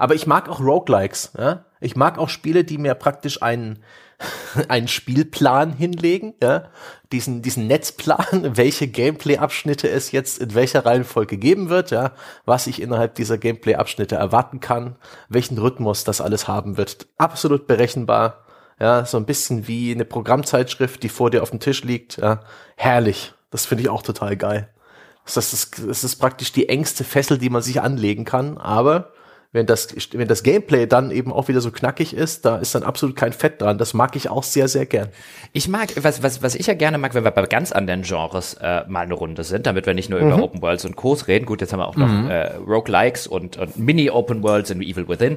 Aber ich mag auch Roguelikes. Ja? Ich mag auch Spiele, die mir praktisch einen, *laughs* einen Spielplan hinlegen, ja? diesen, diesen Netzplan, *laughs* welche Gameplay-Abschnitte es jetzt in welcher Reihenfolge geben wird, ja? was ich innerhalb dieser Gameplay-Abschnitte erwarten kann, welchen Rhythmus das alles haben wird. Absolut berechenbar. Ja, so ein bisschen wie eine Programmzeitschrift, die vor dir auf dem Tisch liegt. Ja? Herrlich. Das finde ich auch total geil. Das ist, das ist praktisch die engste Fessel, die man sich anlegen kann, aber wenn das, wenn das Gameplay dann eben auch wieder so knackig ist, da ist dann absolut kein Fett dran. Das mag ich auch sehr, sehr gern. Ich mag, was, was, was ich ja gerne mag, wenn wir bei ganz anderen Genres äh, mal eine Runde sind, damit wir nicht nur mhm. über Open Worlds und Co.s reden. Gut, jetzt haben wir auch noch mhm. äh, Roguelikes und, und Mini-Open Worlds in Evil Within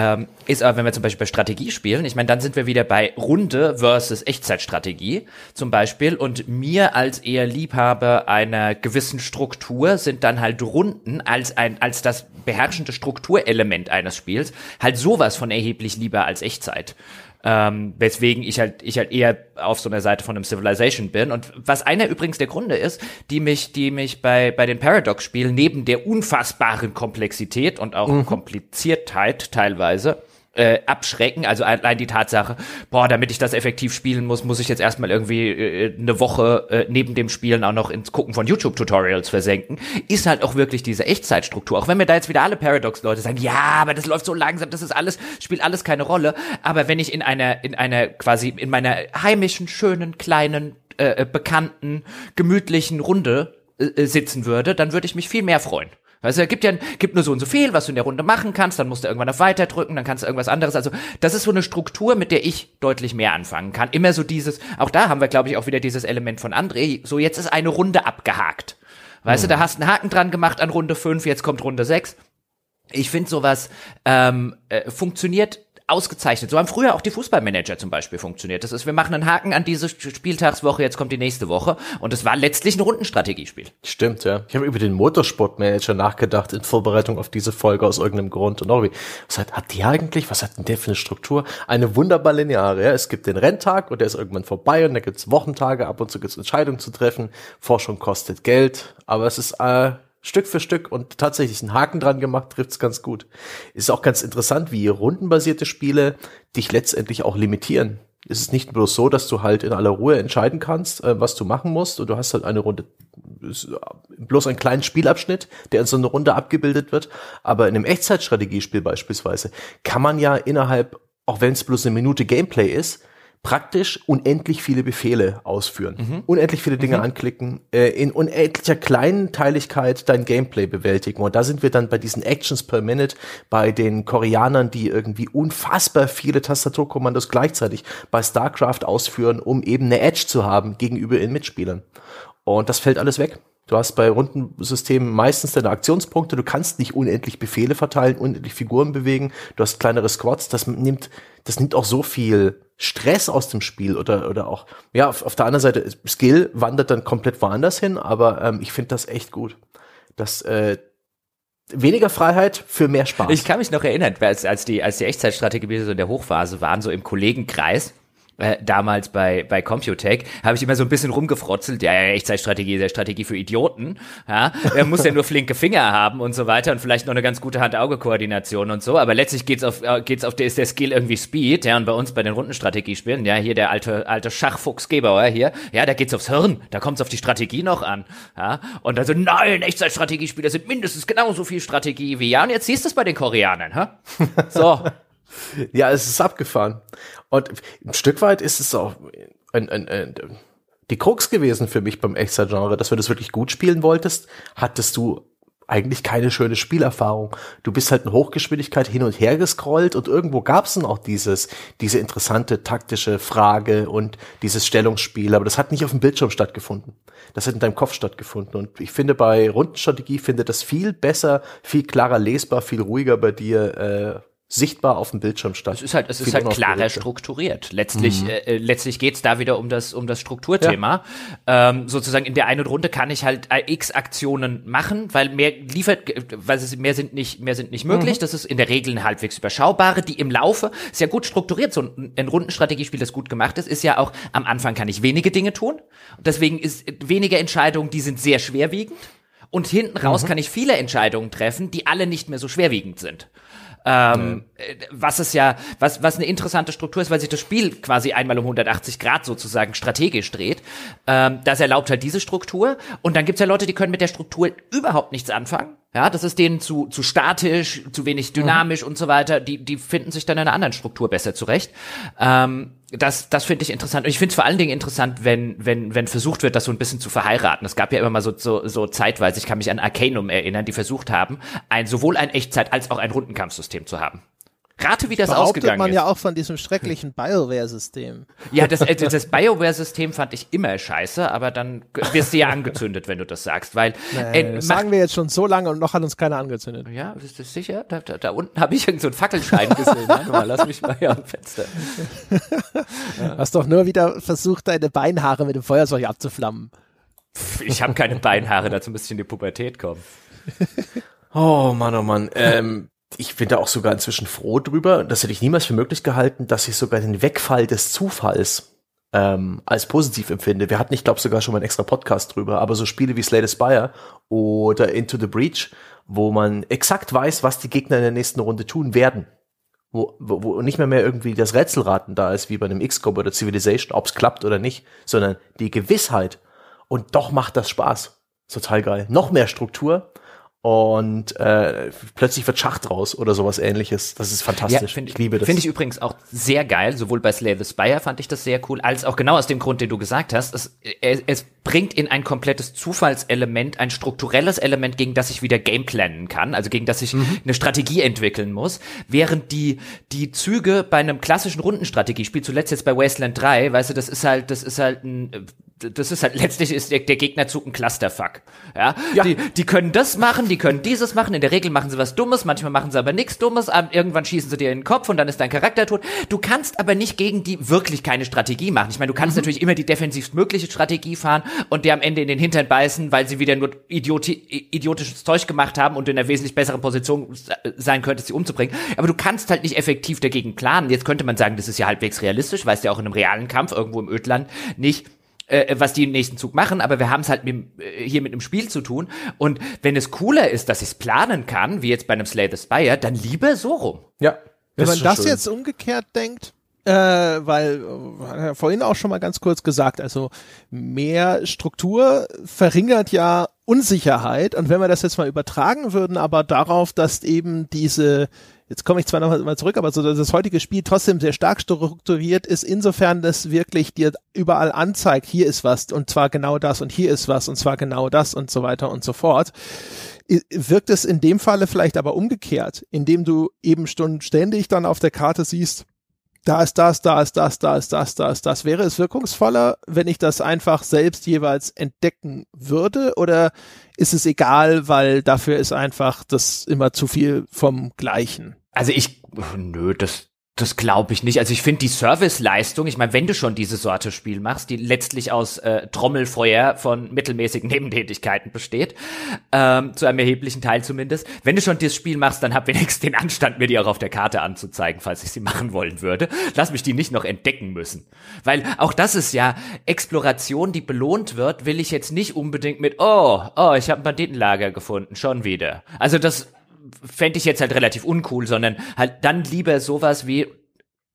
ähm, ist aber, wenn wir zum Beispiel bei Strategie spielen, ich meine, dann sind wir wieder bei Runde versus Echtzeitstrategie zum Beispiel. Und mir als eher Liebhaber einer gewissen Struktur sind dann halt Runden als ein, als das beherrschende Strukturelement eines Spiels halt sowas von erheblich lieber als Echtzeit. Ähm, weswegen ich halt, ich halt eher auf so einer Seite von einem Civilization bin. Und was einer übrigens der Gründe ist, die mich, die mich bei, bei den Paradox-Spielen neben der unfassbaren Komplexität und auch mhm. Kompliziertheit teilweise äh, abschrecken. Also allein die Tatsache, boah, damit ich das effektiv spielen muss, muss ich jetzt erstmal irgendwie äh, eine Woche äh, neben dem Spielen auch noch ins Gucken von YouTube-Tutorials versenken, ist halt auch wirklich diese Echtzeitstruktur. Auch wenn mir da jetzt wieder alle Paradox-Leute sagen, ja, aber das läuft so langsam, das ist alles, spielt alles keine Rolle. Aber wenn ich in einer, in einer quasi, in meiner heimischen, schönen, kleinen, äh, äh bekannten, gemütlichen Runde äh, äh, sitzen würde, dann würde ich mich viel mehr freuen. Weißt du, gibt ja, gibt nur so und so viel, was du in der Runde machen kannst, dann musst du irgendwann noch Weiter drücken, dann kannst du irgendwas anderes. Also, das ist so eine Struktur, mit der ich deutlich mehr anfangen kann. Immer so dieses, auch da haben wir, glaube ich, auch wieder dieses Element von André, so jetzt ist eine Runde abgehakt. Weißt hm. du, mhm. da hast du einen Haken dran gemacht an Runde 5, jetzt kommt Runde 6. Ich finde sowas ähm, äh, funktioniert ausgezeichnet. So haben früher auch die Fußballmanager zum Beispiel funktioniert. Das ist, wir machen einen Haken an diese Spieltagswoche, jetzt kommt die nächste Woche. Und es war letztlich ein Rundenstrategiespiel. Stimmt, ja. Ich habe über den Motorsportmanager nachgedacht in Vorbereitung auf diese Folge aus irgendeinem Grund. Und auch wie, was hat, hat die eigentlich? Was hat denn der für eine Struktur? Eine wunderbar lineare. Ja? Es gibt den Renntag und der ist irgendwann vorbei und dann gibt's Wochentage. Ab und zu gibt's Entscheidungen zu treffen. Forschung kostet Geld. Aber es ist äh, Stück für Stück und tatsächlich einen Haken dran gemacht, trifft's ganz gut. Ist auch ganz interessant, wie rundenbasierte Spiele dich letztendlich auch limitieren. Es ist nicht bloß so, dass du halt in aller Ruhe entscheiden kannst, äh, was du machen musst und du hast halt eine Runde, äh, bloß einen kleinen Spielabschnitt, der in so einer Runde abgebildet wird. Aber in einem Echtzeitstrategiespiel beispielsweise kann man ja innerhalb, auch wenn es bloß eine Minute Gameplay ist, praktisch unendlich viele Befehle ausführen, mhm. unendlich viele Dinge mhm. anklicken, äh, in unendlicher Kleinteiligkeit dein Gameplay bewältigen. Und da sind wir dann bei diesen Actions per Minute, bei den Koreanern, die irgendwie unfassbar viele Tastaturkommandos gleichzeitig bei StarCraft ausführen, um eben eine Edge zu haben gegenüber ihren Mitspielern. Und das fällt alles weg. Du hast bei Rundensystemen meistens deine Aktionspunkte. Du kannst nicht unendlich Befehle verteilen, unendlich Figuren bewegen. Du hast kleinere Squads. Das nimmt, das nimmt auch so viel Stress aus dem Spiel oder, oder auch, ja, auf, auf der anderen Seite, Skill wandert dann komplett woanders hin, aber ähm, ich finde das echt gut. Das, äh, weniger Freiheit für mehr Spaß. Ich kann mich noch erinnern, als, als die, als die Echtzeitstrategie so in der Hochphase waren, so im Kollegenkreis, äh, damals bei, bei Computech, habe ich immer so ein bisschen rumgefrotzelt, ja, ja, Echtzeitstrategie ist ja Strategie für Idioten, ja, er muss ja nur flinke Finger haben und so weiter und vielleicht noch eine ganz gute Hand-Auge-Koordination und so, aber letztlich geht's auf, äh, geht's auf, ist der Skill irgendwie Speed, ja, und bei uns bei den Rundenstrategiespielen, ja, hier der alte, alte Schachfuchsgeber, hier, ja, da geht's aufs Hirn, da kommt's auf die Strategie noch an, ja, und dann so, nein, Echtzeitstrategiespieler sind mindestens genauso viel Strategie wie ja, und jetzt siehst du es bei den Koreanern, ha? So. Ja, es ist abgefahren. Und ein Stück weit ist es auch ein, ein, ein, die Krux gewesen für mich beim Extra-Genre, dass wenn du es wirklich gut spielen wolltest, hattest du eigentlich keine schöne Spielerfahrung. Du bist halt in Hochgeschwindigkeit hin und her gescrollt und irgendwo gab es dann auch dieses, diese interessante taktische Frage und dieses Stellungsspiel, aber das hat nicht auf dem Bildschirm stattgefunden. Das hat in deinem Kopf stattgefunden. Und ich finde, bei Rundenstrategie findet das viel besser, viel klarer lesbar, viel ruhiger bei dir äh, sichtbar auf dem Bildschirm statt. Es ist halt, es ist halt klarer strukturiert. Letztlich, mhm. Äh, äh, letztlich geht's da wieder um das, um das Strukturthema. Ja. Ähm, sozusagen in der einen Runde kann ich halt äh, x Aktionen machen, weil mehr liefert, äh, weil es mehr sind nicht, mehr sind nicht möglich. Mhm. Das ist in der Regel eine halbwegs überschaubare, die im Laufe sehr gut strukturiert. So ein, ein Rundenstrategiespiel, das gut gemacht ist, ist ja auch am Anfang kann ich wenige Dinge tun. Deswegen ist weniger Entscheidungen, die sind sehr schwerwiegend. Und hinten raus mhm. kann ich viele Entscheidungen treffen, die alle nicht mehr so schwerwiegend sind. Ähm, nee. Äh, was ist ja, was, was eine interessante Struktur ist, weil sich das Spiel quasi einmal um 180 Grad sozusagen strategisch dreht. Ähm, das erlaubt halt diese Struktur. Und dann gibt's ja Leute, die können mit der Struktur überhaupt nichts anfangen. Ja, das ist denen zu, zu statisch, zu wenig dynamisch mhm. und so weiter. Die, die finden sich dann in einer anderen Struktur besser zurecht. Ähm, das, das finde ich interessant. Und ich finde es vor allen Dingen interessant, wenn, wenn, wenn versucht wird, das so ein bisschen zu verheiraten. Es gab ja immer mal so, so, so zeitweise, ich kann mich an Arcanum erinnern, die versucht haben, ein, sowohl ein Echtzeit- als auch ein Rundenkampfsystem zu haben. Rate, wie das Behauptet ausgegangen man ist. man ja auch von diesem schrecklichen BioWare-System. *laughs* Ja, das, äh, das BioWare-System fand ich immer scheiße, aber dann wirst du ja angezündet, wenn du das sagst, weil *laughs* naja, äh, das sagen wir jetzt schon so lange und noch hat uns keiner angezündet. Ja, bist du sicher? Da, da, da unten habe ich irgendeinen so Fackelschein gesehen. Warte mal, lass mich mal hier am Fenster. ja. *laughs* Hast doch nur wieder versucht, deine Beinhaare mit dem Feuerzeug abzuflammen. Pff, ich habe keine Beinhaare, dazu müsste ich in die Pubertät kommen. Oh Mann, oh Mann. Ähm, ich bin da auch sogar inzwischen froh drüber. Das hätte ich niemals für möglich gehalten, dass ich sogar den Wegfall des Zufalls ähm, als positiv empfinde. Wir hatten, ich glaube, sogar schon mal einen extra Podcast drüber, aber so Spiele wie Slay the Spire oder Into the Breach, wo man exakt weiß, was die Gegner in der nächsten Runde tun werden. Wo, wo, wo nicht mehr mehr irgendwie das Rätselraten da ist, wie bei einem XCOM oder Civilization, ob's klappt oder nicht, sondern die Gewissheit. Und doch macht das Spaß. Total geil. Noch mehr Struktur, und äh, plötzlich wird Schach draus oder sowas ähnliches. Das ist fantastisch. Ja, find, ich liebe das. Finde ich übrigens auch sehr geil. Sowohl bei Slay the Spire fand ich das sehr cool, als auch genau aus dem Grund, den du gesagt hast. Es, es, es bringt in ein komplettes Zufallselement, ein strukturelles Element, gegen das ich wieder Gameplanen kann, also gegen das ich mhm. eine Strategie entwickeln muss. Während die, die Züge bei einem klassischen Rundenstrategiespiel, zuletzt jetzt bei Wasteland 3, weißt du, das ist halt, das ist halt ein das ist halt letztlich ist der, der Gegnerzug ein Clusterfuck. Ja, ja. Die, die können das machen, die können dieses machen. In der Regel machen sie was Dummes, manchmal machen sie aber nichts Dummes. Irgendwann schießen sie dir in den Kopf und dann ist dein Charakter tot. Du kannst aber nicht gegen die wirklich keine Strategie machen. Ich meine, du kannst mhm. natürlich immer die defensivst mögliche Strategie fahren und dir am Ende in den Hintern beißen, weil sie wieder nur Idioti idiotisches Zeug gemacht haben und in einer wesentlich besseren Position sein könntest, sie umzubringen. Aber du kannst halt nicht effektiv dagegen planen. Jetzt könnte man sagen, das ist ja halbwegs realistisch, weil es ja auch in einem realen Kampf irgendwo im Ödland nicht äh, was die im nächsten Zug machen, aber wir haben es halt mit, äh, hier mit einem Spiel zu tun. Und wenn es cooler ist, dass ich es planen kann, wie jetzt bei einem Slay the Spire, dann lieber so rum. Ja. Wenn man das schön. jetzt umgekehrt denkt, äh, weil äh, vorhin auch schon mal ganz kurz gesagt, also mehr Struktur verringert ja Unsicherheit. Und wenn wir das jetzt mal übertragen würden, aber darauf, dass eben diese jetzt komme ich zwar noch mal zurück, aber so dass das heutige Spiel trotzdem sehr stark strukturiert ist, insofern, das wirklich dir überall anzeigt, hier ist was und zwar genau das und hier ist was und zwar genau das und so weiter und so fort. Wirkt es in dem Falle vielleicht aber umgekehrt, indem du eben schon ständig dann auf der Karte siehst, da ist das, da ist das, da ist das, da ist das. Wäre es wirkungsvoller, wenn ich das einfach selbst jeweils entdecken würde? Oder ist es egal, weil dafür ist einfach das immer zu viel vom Gleichen? Also ich, nö, das, das glaube ich nicht. Also ich finde die Serviceleistung, ich meine, wenn du schon diese Sorte Spiel machst, die letztlich aus äh, Trommelfeuer von mittelmäßigen *laughs* Nebentätigkeiten besteht, ähm, zu einem erheblichen Teil zumindest, wenn du schon dieses Spiel machst, dann hab wenigstens den Anstand, mir die auch auf der Karte anzuzeigen, falls ich sie *laughs* machen wollen würde. Lass mich die nicht noch entdecken müssen. Weil auch das ist ja Exploration, die belohnt wird, will ich jetzt nicht unbedingt mit, oh, oh, ich habe ein Banditenlager gefunden, schon wieder. Also das fände ich jetzt halt relativ uncool, sondern halt dann lieber sowas wie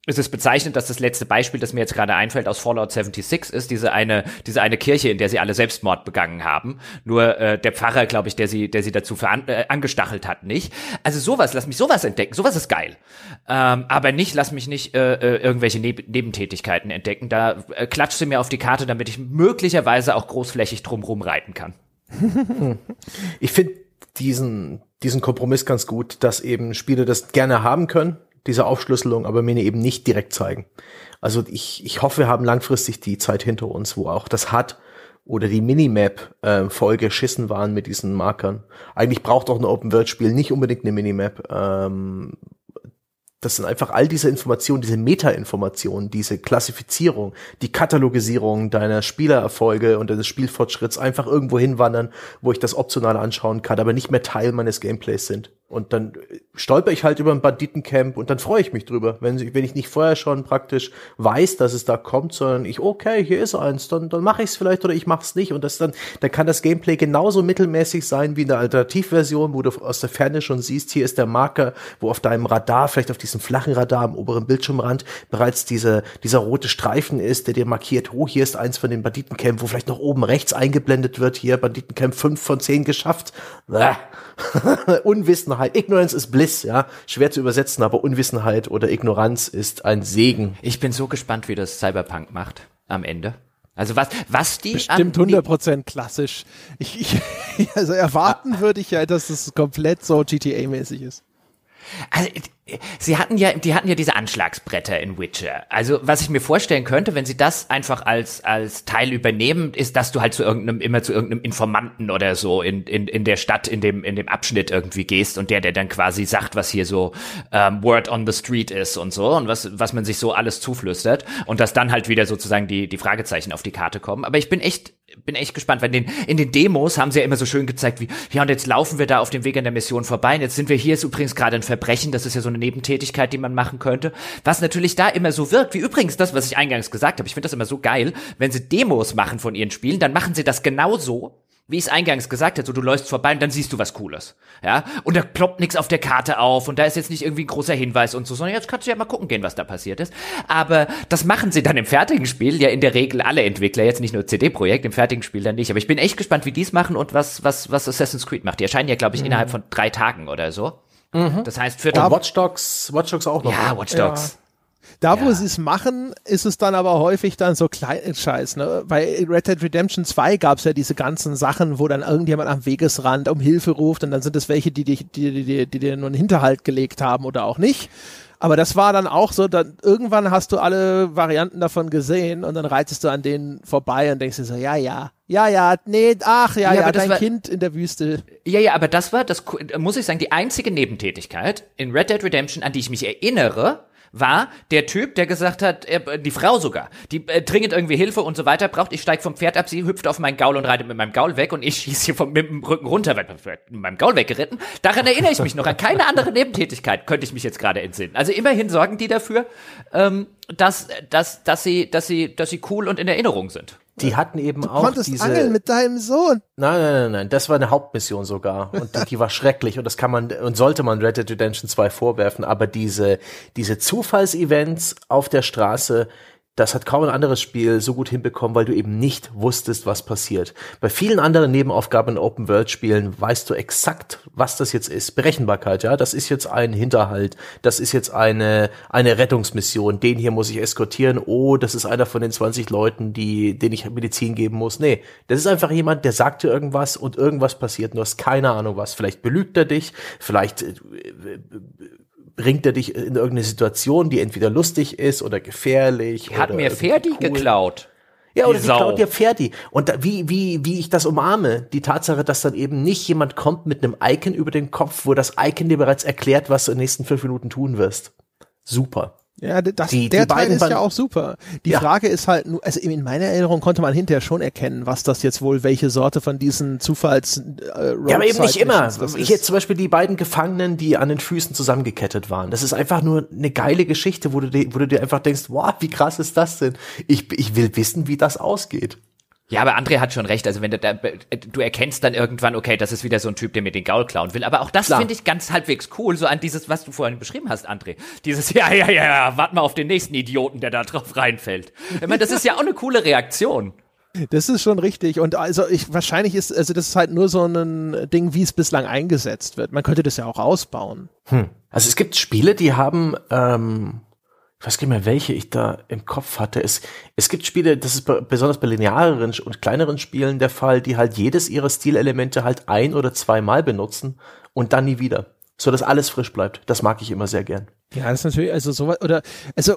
es ist bezeichnend, dass das letzte Beispiel, das mir jetzt gerade einfällt, aus Fallout 76 ist, diese eine, diese eine Kirche, in der sie alle Selbstmord begangen haben. Nur äh, der Pfarrer, glaube ich, der sie, der sie dazu veran äh, angestachelt hat, nicht. Also sowas, lass mich sowas entdecken, sowas ist geil. Ähm, aber nicht, lass mich nicht äh, äh irgendwelche Neb Nebentätigkeiten entdecken. Da äh, klatscht sie mir auf die Karte, damit ich möglicherweise auch großflächig drum rumreiten kann. *laughs* ich finde diesen, diesen Kompromiss ganz gut, dass eben Spiele das gerne haben können, diese Aufschlüsselung, aber mir eben nicht direkt zeigen. Also ich, ich hoffe, wir haben langfristig die Zeit hinter uns, wo auch das hat oder die Minimap-Folge äh, schissen waren mit diesen Markern. Eigentlich braucht auch ein Open-World-Spiel nicht unbedingt eine Minimap, ähm, das sind einfach all diese Informationen, diese Meta-Informationen, diese Klassifizierung, die Katalogisierung deiner Spielererfolge und deines Spielfortschritts einfach irgendwo hinwandern, wo ich das optional anschauen kann, aber nicht mehr Teil meines Gameplays sind. Und dann stolper ich halt über ein Banditencamp und dann freue ich mich drüber. Wenn, wenn ich nicht vorher schon praktisch weiß, dass es da kommt, sondern ich, okay, hier ist eins, dann, dann mache ich es vielleicht oder ich mache es nicht. Und das dann, dann kann das Gameplay genauso mittelmäßig sein wie in der Alternativversion, wo du aus der Ferne schon siehst, hier ist der Marker, wo auf deinem Radar, vielleicht auf diesem flachen Radar am oberen Bildschirmrand bereits diese, dieser rote Streifen ist, der dir markiert, oh, hier ist eins von den Banditencamp, wo vielleicht noch oben rechts eingeblendet wird, hier Banditencamp 5 von 10 geschafft. Bäh *laughs* Unwissenheit, Ignorance ist Bliss, ja. Schwer zu übersetzen, aber Unwissenheit oder Ignoranz ist ein Segen. Ich bin so gespannt, wie das Cyberpunk macht am Ende. Also was, was die bestimmt 100% klassisch. Ich, ich, *laughs* also erwarten ah. würde ich ja, dass es komplett so GTA-mäßig ist. Also Sie hatten ja, die hatten ja diese Anschlagsbretter in Witcher. Also was ich mir vorstellen könnte, wenn sie das einfach als als Teil übernehmen, ist, dass du halt zu irgendeinem immer zu irgendeinem Informanten oder so in, in, in der Stadt in dem in dem Abschnitt irgendwie gehst und der der dann quasi sagt, was hier so ähm, Word on the Street ist und so und was was man sich so alles zuflüstert und dass dann halt wieder sozusagen die die Fragezeichen auf die Karte kommen. Aber ich bin echt bin echt gespannt, weil in den, in den Demos haben sie ja immer so schön gezeigt wie, ja, und jetzt laufen wir da auf dem Weg an der Mission vorbei. Und jetzt sind wir hier, ist übrigens gerade ein Verbrechen, das ist ja so eine Nebentätigkeit, die man machen könnte. Was natürlich da immer so wirkt, wie übrigens das, was ich eingangs gesagt habe. Ich finde das immer so geil, wenn sie Demos machen von ihren Spielen, dann machen sie das genauso wie ich es eingangs gesagt habe, so du läufst vorbei und dann siehst du was Cooles. Ja? Und da ploppt nichts auf der Karte auf und da ist jetzt nicht irgendwie ein großer Hinweis und so, sondern jetzt kannst du ja mal gucken gehen, was da passiert ist. Aber das machen sie dann im fertigen Spiel, ja in der Regel alle Entwickler, jetzt nicht nur CD-Projekt, im fertigen Spiel dann nicht. Aber ich bin echt gespannt, wie die es machen und was, was, was Assassin's Creed macht. Die erscheinen ja, glaube ich, mhm. innerhalb von drei Tagen oder so. Mhm. Das heißt, für und Watch Dogs, Watch Dogs auch noch. Ja, ne? Watch Dogs. Ja. Da, ja. wo sie es machen, ist es dann aber häufig dann so Kleinscheiß. Äh, ne? Bei Red Dead Redemption 2 gab es ja diese ganzen Sachen, wo dann irgendjemand am Wegesrand um Hilfe ruft und dann sind es welche, die dir die, die, die, die dir nur einen Hinterhalt gelegt haben oder auch nicht. Aber das war dann auch so, dann irgendwann hast du alle Varianten davon gesehen und dann reitest du an denen vorbei und denkst dir so, ja, ja, ja, ja, nee, ach, ja, ja, ja dein war, Kind in der Wüste. Ja, ja, aber das war, das muss ich sagen, die einzige Nebentätigkeit in Red Dead Redemption, an die ich mich erinnere, war der Typ, der gesagt hat, er, die Frau sogar, die äh, dringend irgendwie Hilfe und so weiter braucht. Ich steige vom Pferd ab, sie hüpft auf meinen Gaul und reitet mit meinem Gaul weg und ich *laughs* schieße hier vom, mit dem Rücken runter, weil mit meinem Gaul weggeritten. Daran erinnere ich mich noch. An keine andere Nebentätigkeit könnte ich mich jetzt gerade entsinnen. Also immerhin sorgen die dafür, ähm, dass, dass, dass, sie, dass, sie, dass sie cool und in Erinnerung sind die hatten eben du auch konntest diese. Angeln mit deinem Sohn. Nein, nein, nein, nein. Das war eine Hauptmission sogar. Und die, die war schrecklich. Und das kann man und sollte man Red Dead Redemption 2 vorwerfen. Aber diese, diese Zufallsevents auf der Straße, das hat kaum ein anderes Spiel so gut hinbekommen, weil du eben nicht wusstest, was passiert. Bei vielen anderen Nebenaufgaben in Open-World-Spielen weißt du exakt, was das jetzt ist. Berechenbarkeit, ja, das ist jetzt ein Hinterhalt, das ist jetzt eine, eine Rettungsmission, den hier muss ich eskortieren, oh, das ist einer von den 20 Leuten, die, denen ich Medizin geben muss. Nee, das ist einfach jemand, der sagt dir irgendwas und irgendwas passiert, du hast keine Ahnung was. Vielleicht belügt er dich, vielleicht äh, äh, bringt er dich in irgendeine Situation, die entweder lustig ist oder gefährlich. Er hat mir Ferdi cool. geklaut. Ja, oder die, die klaut dir Ferdi. Und da, wie, wie, wie ich das umarme, die Tatsache, dass dann eben nicht jemand kommt mit einem Icon über den Kopf, wo das Icon dir bereits erklärt, was du in den nächsten fünf Minuten tun wirst. Super. Ja, das, die, der die Teil ist ja auch super. Die ja. Frage ist halt nur, also in meiner Erinnerung konnte man hinterher schon erkennen, was das jetzt wohl, welche Sorte von diesen Zufalls. Äh, ja, aber eben halt nicht immer. Ich jetzt zum Beispiel die beiden Gefangenen, die an den Füßen zusammengekettet waren. Das ist einfach nur eine geile Geschichte, wo du dir, wo du dir einfach denkst, wow, wie krass ist das denn? Ich, ich will wissen, wie das ausgeht. Ja, aber André hat schon recht. Also wenn du da, du erkennst dann irgendwann, okay, das ist wieder so ein Typ, der mir den Gaul klauen will. Aber auch das finde ich ganz halbwegs cool, so an dieses, was du vorhin beschrieben hast, André. Dieses, ja, *laughs* ja, ja, ja, warte mal auf den nächsten Idioten, der da drauf reinfällt. Ich meine, das ist ja auch eine coole Reaktion. Das ist schon richtig. Und also ich, wahrscheinlich ist, also das ist halt nur so ein Ding, wie es bislang eingesetzt wird. Man könnte das ja auch ausbauen. Hm. Also es gibt Spiele, die haben ähm, ich weiß nicht mehr, welche ich da im Kopf hatte. Es, es gibt Spiele, das ist besonders bei lineareren und kleineren Spielen der Fall, die halt jedes ihrer Stilelemente halt ein oder zweimal benutzen und dann nie wieder. So dass alles frisch bleibt. Das mag ich immer sehr gern. Ja, das ist natürlich, also sowas, oder, also,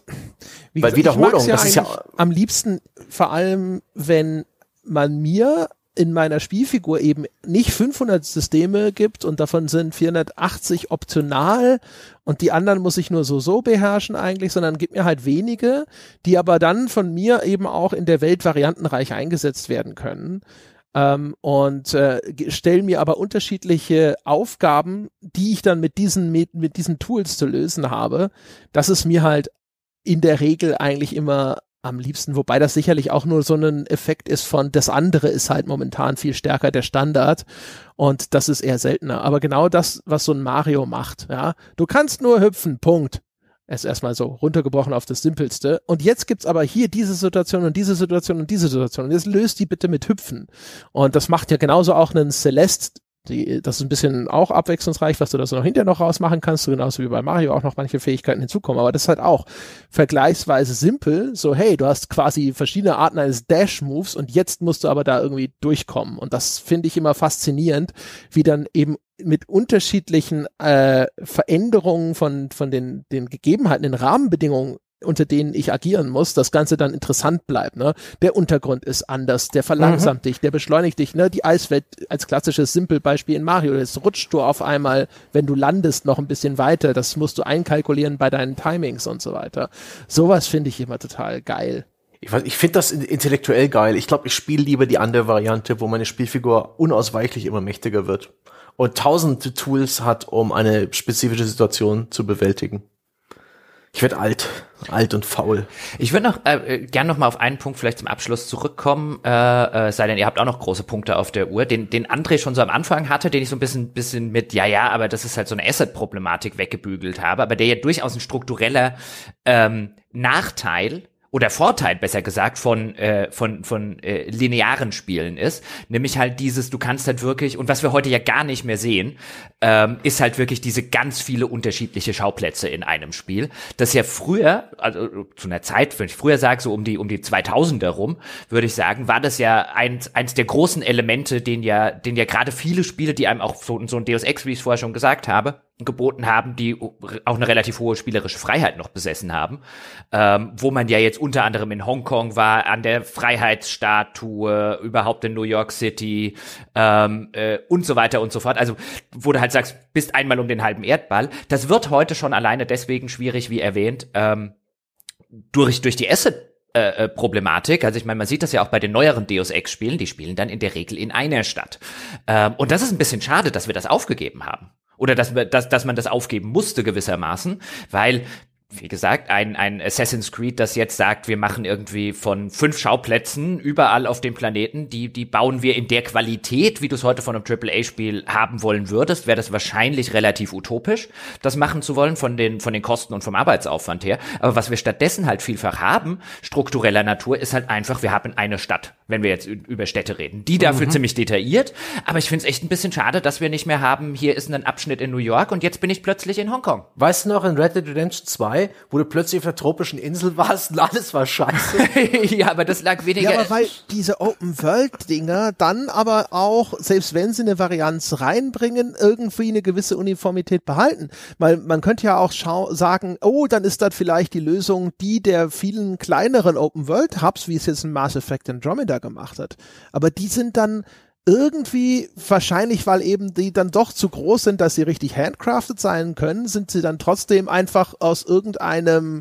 wie Weil gesagt, Wiederholung, ja das ist ja. Am liebsten, vor allem, wenn man mir in meiner Spielfigur eben nicht 500 Systeme gibt und davon sind 480 optional und die anderen muss ich nur so so beherrschen eigentlich, sondern gibt mir halt wenige, die aber dann von mir eben auch in der Welt variantenreich eingesetzt werden können. Ähm, und äh, stellen mir aber unterschiedliche Aufgaben, die ich dann mit diesen mit, mit diesen Tools zu lösen habe. Das ist mir halt in der Regel eigentlich immer am liebsten, wobei das sicherlich auch nur so ein Effekt ist von, das andere ist halt momentan viel stärker der Standard und das ist eher seltener. Aber genau das, was so ein Mario macht, ja. Du kannst nur hüpfen, Punkt. Ist erstmal so runtergebrochen auf das Simpelste. Und jetzt gibt's aber hier diese Situation und diese Situation und diese Situation. Und jetzt löst die bitte mit Hüpfen. Und das macht ja genauso auch einen Celeste die, das ist ein bisschen auch abwechslungsreich, was du da so noch hinterher noch rausmachen kannst, so genauso wie bei Mario auch noch manche Fähigkeiten hinzukommen. Aber das ist halt auch vergleichsweise simpel. So, hey, du hast quasi verschiedene Arten eines Dash-Moves und jetzt musst du aber da irgendwie durchkommen. Und das finde ich immer faszinierend, wie dann eben mit unterschiedlichen äh, Veränderungen von, von den, den Gegebenheiten, den Rahmenbedingungen unter denen ich agieren muss, das Ganze dann interessant bleibt. Ne? Der Untergrund ist anders, der verlangsamt mhm. dich, der beschleunigt dich. Ne? Die Eiswelt als klassisches Simple-Beispiel in Mario, jetzt rutscht du auf einmal, wenn du landest, noch ein bisschen weiter. Das musst du einkalkulieren bei deinen Timings und so weiter. Sowas finde ich immer total geil. Ich, ich finde das intellektuell geil. Ich glaube, ich spiele lieber die andere Variante, wo meine Spielfigur unausweichlich immer mächtiger wird und tausende Tools hat, um eine spezifische Situation zu bewältigen. Ich werde alt, alt und faul. Ich würde noch äh, äh, gern noch mal auf einen Punkt vielleicht zum Abschluss zurückkommen, äh, äh, sei denn ihr habt auch noch große Punkte auf der Uhr, den den André schon so am Anfang hatte, den ich so ein bisschen bisschen mit ja ja, aber das ist halt so eine Asset Problematik weggebügelt habe, aber der ja durchaus ein struktureller ähm, Nachteil oder Vorteil besser gesagt von äh, von von äh, linearen Spielen ist, nämlich halt dieses, du kannst halt wirklich und was wir heute ja gar nicht mehr sehen, ähm, ist halt wirklich diese ganz viele unterschiedliche Schauplätze in einem Spiel. Das ja früher, also zu einer Zeit, wenn ich früher sage so um die um die 2000er rum, würde ich sagen, war das ja eins eins der großen Elemente, den ja den ja gerade viele Spiele, die einem auch so so ein Deus Ex, wie ich es vorher schon gesagt habe, geboten haben, die auch eine relativ hohe spielerische Freiheit noch besessen haben, ähm, wo man ja jetzt unter anderem in Hongkong war, an der Freiheitsstatue, überhaupt in New York City ähm, äh, und so weiter und so fort. Also wo du halt sagst, bist einmal um den halben Erdball. Das wird heute schon alleine deswegen schwierig, wie erwähnt, ähm, durch, durch die Asset äh, äh Problematik. Also ich meine, man sieht das ja auch bei den neueren Deus Ex-Spielen, die spielen dann in der Regel in einer Stadt. Ähm, und das ist ein bisschen schade, dass wir das aufgegeben haben. Oder dass, dass, dass man das aufgeben musste gewissermaßen, weil wie gesagt, ein, ein Assassin's Creed, das jetzt sagt, wir machen irgendwie von fünf Schauplätzen überall auf dem Planeten, die, die bauen wir in der Qualität, wie du es heute von einem AAA-Spiel haben wollen würdest, wäre das wahrscheinlich relativ utopisch, das machen zu wollen von den, von den Kosten und vom Arbeitsaufwand her. Aber was wir stattdessen halt vielfach haben, struktureller Natur, ist halt einfach, wir haben eine Stadt, wenn wir jetzt über Städte reden. Die dafür mhm. ziemlich detailliert, aber ich finde es echt ein bisschen schade, dass wir nicht mehr haben, hier ist ein Abschnitt in New York und jetzt bin ich plötzlich in Hongkong. Weißt du noch, in Red Dead Redemption 2 vorbei, wo du plötzlich auf der tropischen Insel warst und alles war scheiße. *laughs* ja, aber das lag weniger. Ja, aber weil diese Open-World-Dinger dann aber auch, selbst wenn sie eine Varianz reinbringen, irgendwie eine gewisse Uniformität behalten. Weil man könnte ja auch sagen, oh, dann ist das vielleicht die Lösung, die der vielen kleineren Open-World-Hubs, wie es jetzt ein Mass Effect Andromeda gemacht hat. Aber die sind dann irgendwie, wahrscheinlich, weil eben die dann doch zu groß sind, dass sie richtig handcrafted sein können, sind sie dann trotzdem einfach aus irgendeinem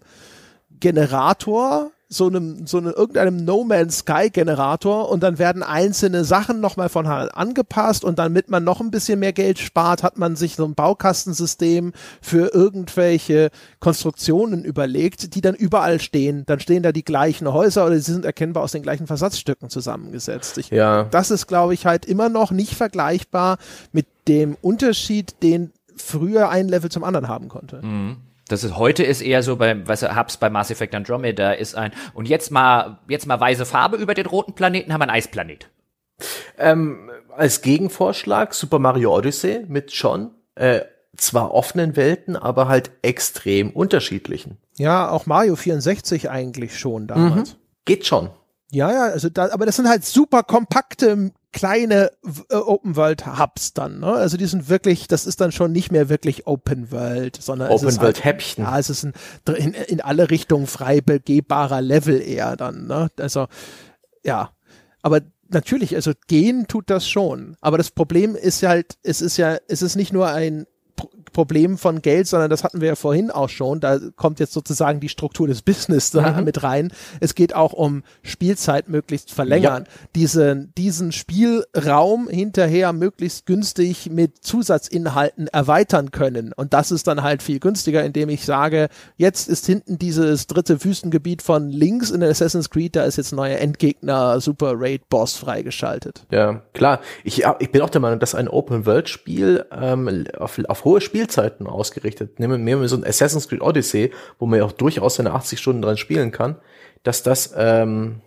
Generator so einem, so einem, irgendeinem No Man's Sky Generator und dann werden einzelne Sachen nochmal von Hand angepasst und damit man noch ein bisschen mehr Geld spart, hat man sich so ein Baukastensystem für irgendwelche Konstruktionen überlegt, die dann überall stehen. Dann stehen da die gleichen Häuser oder sie sind erkennbar aus den gleichen Versatzstücken zusammengesetzt. Ich, ja. Das ist, glaube ich, halt immer noch nicht vergleichbar mit dem Unterschied, den früher ein Level zum anderen haben konnte. Mhm. Das ist heute ist eher so beim, was hab's bei Mass Effect Andromeda ist ein und jetzt mal jetzt mal weiße Farbe über den roten Planeten haben wir einen Eisplanet. Ähm, als Gegenvorschlag Super Mario Odyssey mit schon äh, zwar offenen Welten, aber halt extrem unterschiedlichen. Ja, auch Mario 64 eigentlich schon damals. Mhm. Geht schon. Ja, ja, also da, aber das sind halt super kompakte kleine äh, Open World Hubs dann. Ne? Also die sind wirklich, das ist dann schon nicht mehr wirklich Open World, sondern Open es ist World halt, Häppchen. Ja, es ist ein in, in alle Richtungen frei begehbarer Level eher dann. Ne? Also ja, aber natürlich, also gehen tut das schon. Aber das Problem ist halt, es ist ja, es ist nicht nur ein Problem von Geld, sondern das hatten wir ja vorhin auch schon. Da kommt jetzt sozusagen die Struktur des Business da mhm. mit rein. Es geht auch um Spielzeit möglichst verlängern. Ja. Diese, diesen Spielraum hinterher möglichst günstig mit Zusatzinhalten erweitern können. Und das ist dann halt viel günstiger, indem ich sage, jetzt ist hinten dieses dritte Wüstengebiet von links in Assassin's Creed, da ist jetzt ein neuer Endgegner, Super Raid Boss freigeschaltet. Ja, klar. Ich, ich bin auch der Meinung, dass ein Open-World-Spiel ähm, auf, auf hohe Spielzeiten ausgerichtet. Nehmen wir so ein Assassin's Creed Odyssey, wo man ja auch durchaus seine 80 Stunden dran spielen kann, dass das ähm,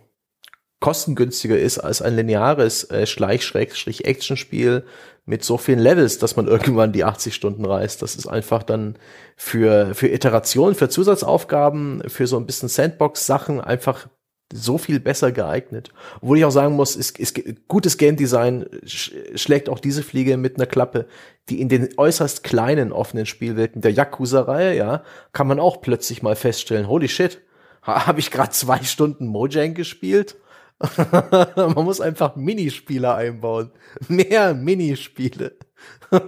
kostengünstiger ist als ein lineares äh, Schleich-Action-Spiel mit so vielen Levels, dass man *laughs* irgendwann die 80 Stunden reißt. Das ist einfach dann für, für Iterationen, für Zusatzaufgaben, für so ein bisschen Sandbox-Sachen einfach so viel besser geeignet. Obwohl ich auch sagen muss, ist, ist, gutes Game Design sch schlägt auch diese Fliege mit einer Klappe, die in den äußerst kleinen offenen Spielwelten der Yakuza-Reihe, ja, kann man auch plötzlich mal feststellen, holy shit, ha habe ich gerade zwei Stunden Mojang gespielt? *laughs* man muss einfach Minispiele einbauen. Mehr Minispiele. *laughs*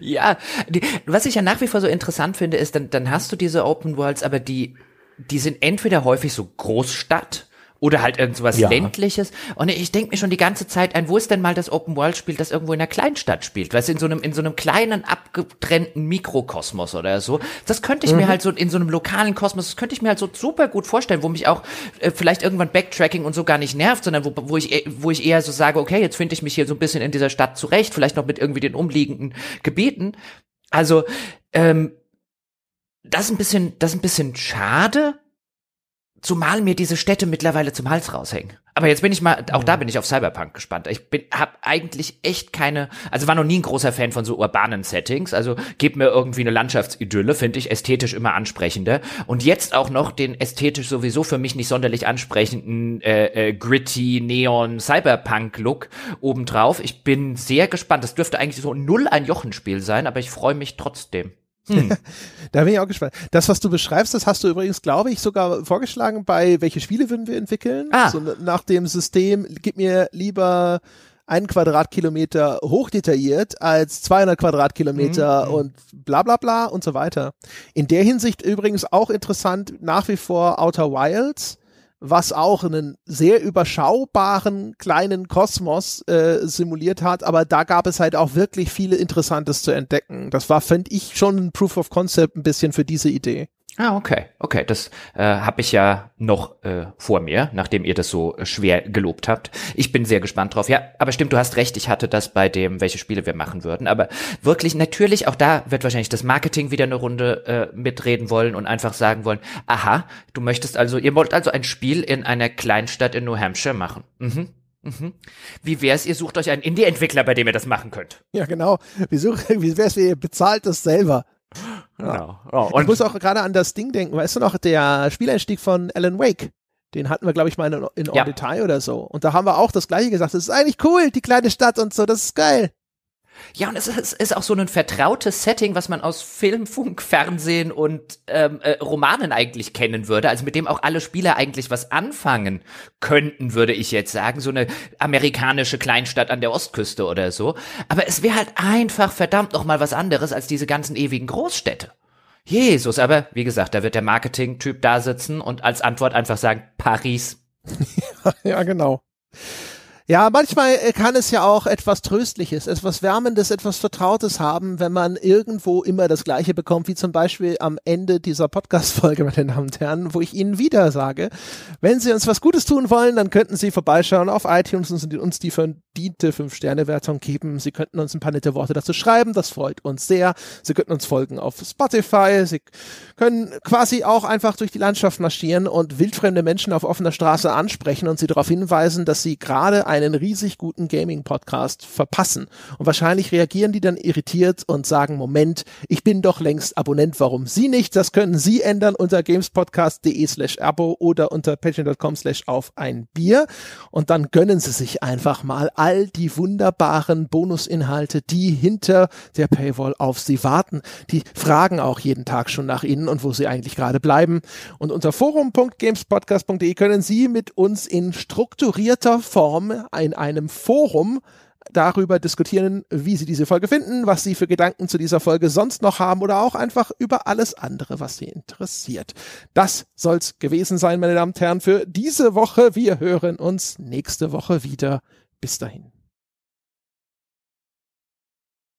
ja, die, was ich ja nach wie vor so interessant finde, ist, dann, dann hast du diese Open Worlds, aber die die sind entweder häufig so Großstadt oder halt irgendwas ja. ländliches und ich denke mir schon die ganze Zeit ein wo ist denn mal das Open World Spiel das irgendwo in einer Kleinstadt spielt was in so einem in so einem kleinen abgetrennten Mikrokosmos oder so das könnte ich mhm. mir halt so in so einem lokalen Kosmos das könnte ich mir halt so super gut vorstellen wo mich auch äh, vielleicht irgendwann Backtracking und so gar nicht nervt sondern wo, wo ich e, wo ich eher so sage okay jetzt finde ich mich hier so ein bisschen in dieser Stadt zurecht vielleicht noch mit irgendwie den umliegenden Gebieten also ähm, das ist ein bisschen, das ist ein bisschen schade, zumal mir diese Städte mittlerweile zum Hals raushängen. Aber jetzt bin ich mal, auch ja. da mhm. bin ich auf Cyberpunk gespannt. Ich bin, hab eigentlich echt keine, also war noch nie ein großer Fan von so urbanen Settings. Also gib mir irgendwie eine Landschaftsidylle, finde ich ästhetisch immer ansprechender. Und jetzt auch noch den ästhetisch sowieso für mich nicht sonderlich ansprechenden äh, äh, gritty Neon Cyberpunk Look obendrauf. Ich bin sehr gespannt. Das dürfte eigentlich so null ein Jochenspiel sein, aber ich freue mich trotzdem. Hm. *laughs* da bin ich auch gespannt. Das, was du beschreibst, das hast du übrigens, glaube ich, sogar vorgeschlagen bei welche Spiele würden wir entwickeln? Ah. So nach dem System, gib mir lieber einen Quadratkilometer hochdetailliert als 200 Quadratkilometer mhm, mhm. und bla bla bla und so weiter. In der Hinsicht übrigens auch interessant nach wie vor Outer Wilds, was auch einen sehr überschaubaren kleinen Kosmos äh, simuliert hat, aber da gab es halt auch wirklich viele Interessantes zu entdecken. Das war, finde ich, schon ein Proof of Concept ein bisschen für diese Idee. Ah, okay, okay. Das äh, habe ich ja noch äh, vor mir, nachdem ihr das so äh, schwer gelobt habt. Ich bin sehr gespannt drauf. Ja, aber stimmt, du hast recht, ich hatte das bei dem, welche Spiele wir machen würden. Aber wirklich, natürlich, auch da wird wahrscheinlich das Marketing wieder eine Runde äh, mitreden wollen und einfach sagen wollen, aha, du möchtest also, ihr wollt also ein Spiel in einer Kleinstadt in New Hampshire machen. Mhm. Mhm. Wie wär's, ihr sucht euch einen Indie-Entwickler, bei dem ihr das machen könnt? Ja, genau. Wie, such, *laughs* wie wär's, ihr bezahlt das selber? Genau. Ja. Oh, ich muss auch gerade an das Ding denken. Weißt du noch, der Spieleinstieg von Alan Wake? Den hatten wir, glaube ich, mal in, in ja. Detail oder so. Und da haben wir auch das Gleiche gesagt. Das ist eigentlich cool, die kleine Stadt und so. Das ist geil. Ja, und es ist, ist auch so ein vertrautes Setting, was man aus Film, Funk, Fernsehen und ähm, äh, Romanen eigentlich kennen würde, also mit dem auch alle Spieler eigentlich was anfangen könnten, würde ich jetzt sagen. So eine amerikanische Kleinstadt an der Ostküste oder so. Aber es wäre halt einfach verdammt nochmal was anderes als diese ganzen ewigen Großstädte. Jesus, aber wie gesagt, da wird der Marketing-Typ da sitzen und als Antwort einfach sagen, Paris. *laughs* ja, genau. Ja, manchmal äh, kann es ja auch etwas Tröstliches, etwas Wärmendes, etwas Vertrautes haben, wenn man irgendwo immer das Gleiche bekommt, wie zum Beispiel am Ende dieser Podcast-Folge, *laughs* meine Damen und Herren, wo ich Ihnen wieder sage, wenn Sie uns was Gutes tun wollen, dann könnten Sie vorbeischauen auf iTunes und uns die verdiente 5-Sterne-Wertung geben. Sie könnten uns ein paar nette Worte dazu schreiben, das freut uns sehr. Sie könnten uns folgen auf Spotify. Sie können quasi auch einfach durch die Landschaft marschieren und wildfremde Menschen auf offener Straße ansprechen und sie darauf hinweisen, dass sie gerade ein einen riesig guten Gaming-Podcast verpassen. Und wahrscheinlich reagieren die dann irritiert und sagen, Moment, ich bin doch längst Abonnent, warum Sie nicht? Das können Sie ändern unter gamespodcast.de slash abo oder unter patreon.com slash auf ein Bier. Und dann gönnen Sie sich einfach mal all die wunderbaren Bonusinhalte, die hinter der Paywall auf Sie warten. Die fragen auch jeden Tag schon nach Ihnen und wo Sie eigentlich gerade bleiben. Und unter forum.gamespodcast.de können Sie mit uns in strukturierter Form in einem Forum darüber diskutieren, wie Sie diese Folge finden, was Sie für Gedanken zu dieser Folge sonst noch haben oder auch einfach über alles andere, was Sie interessiert. Das soll's gewesen sein, meine Damen und Herren, für diese Woche. Wir hören uns nächste Woche wieder. Bis dahin.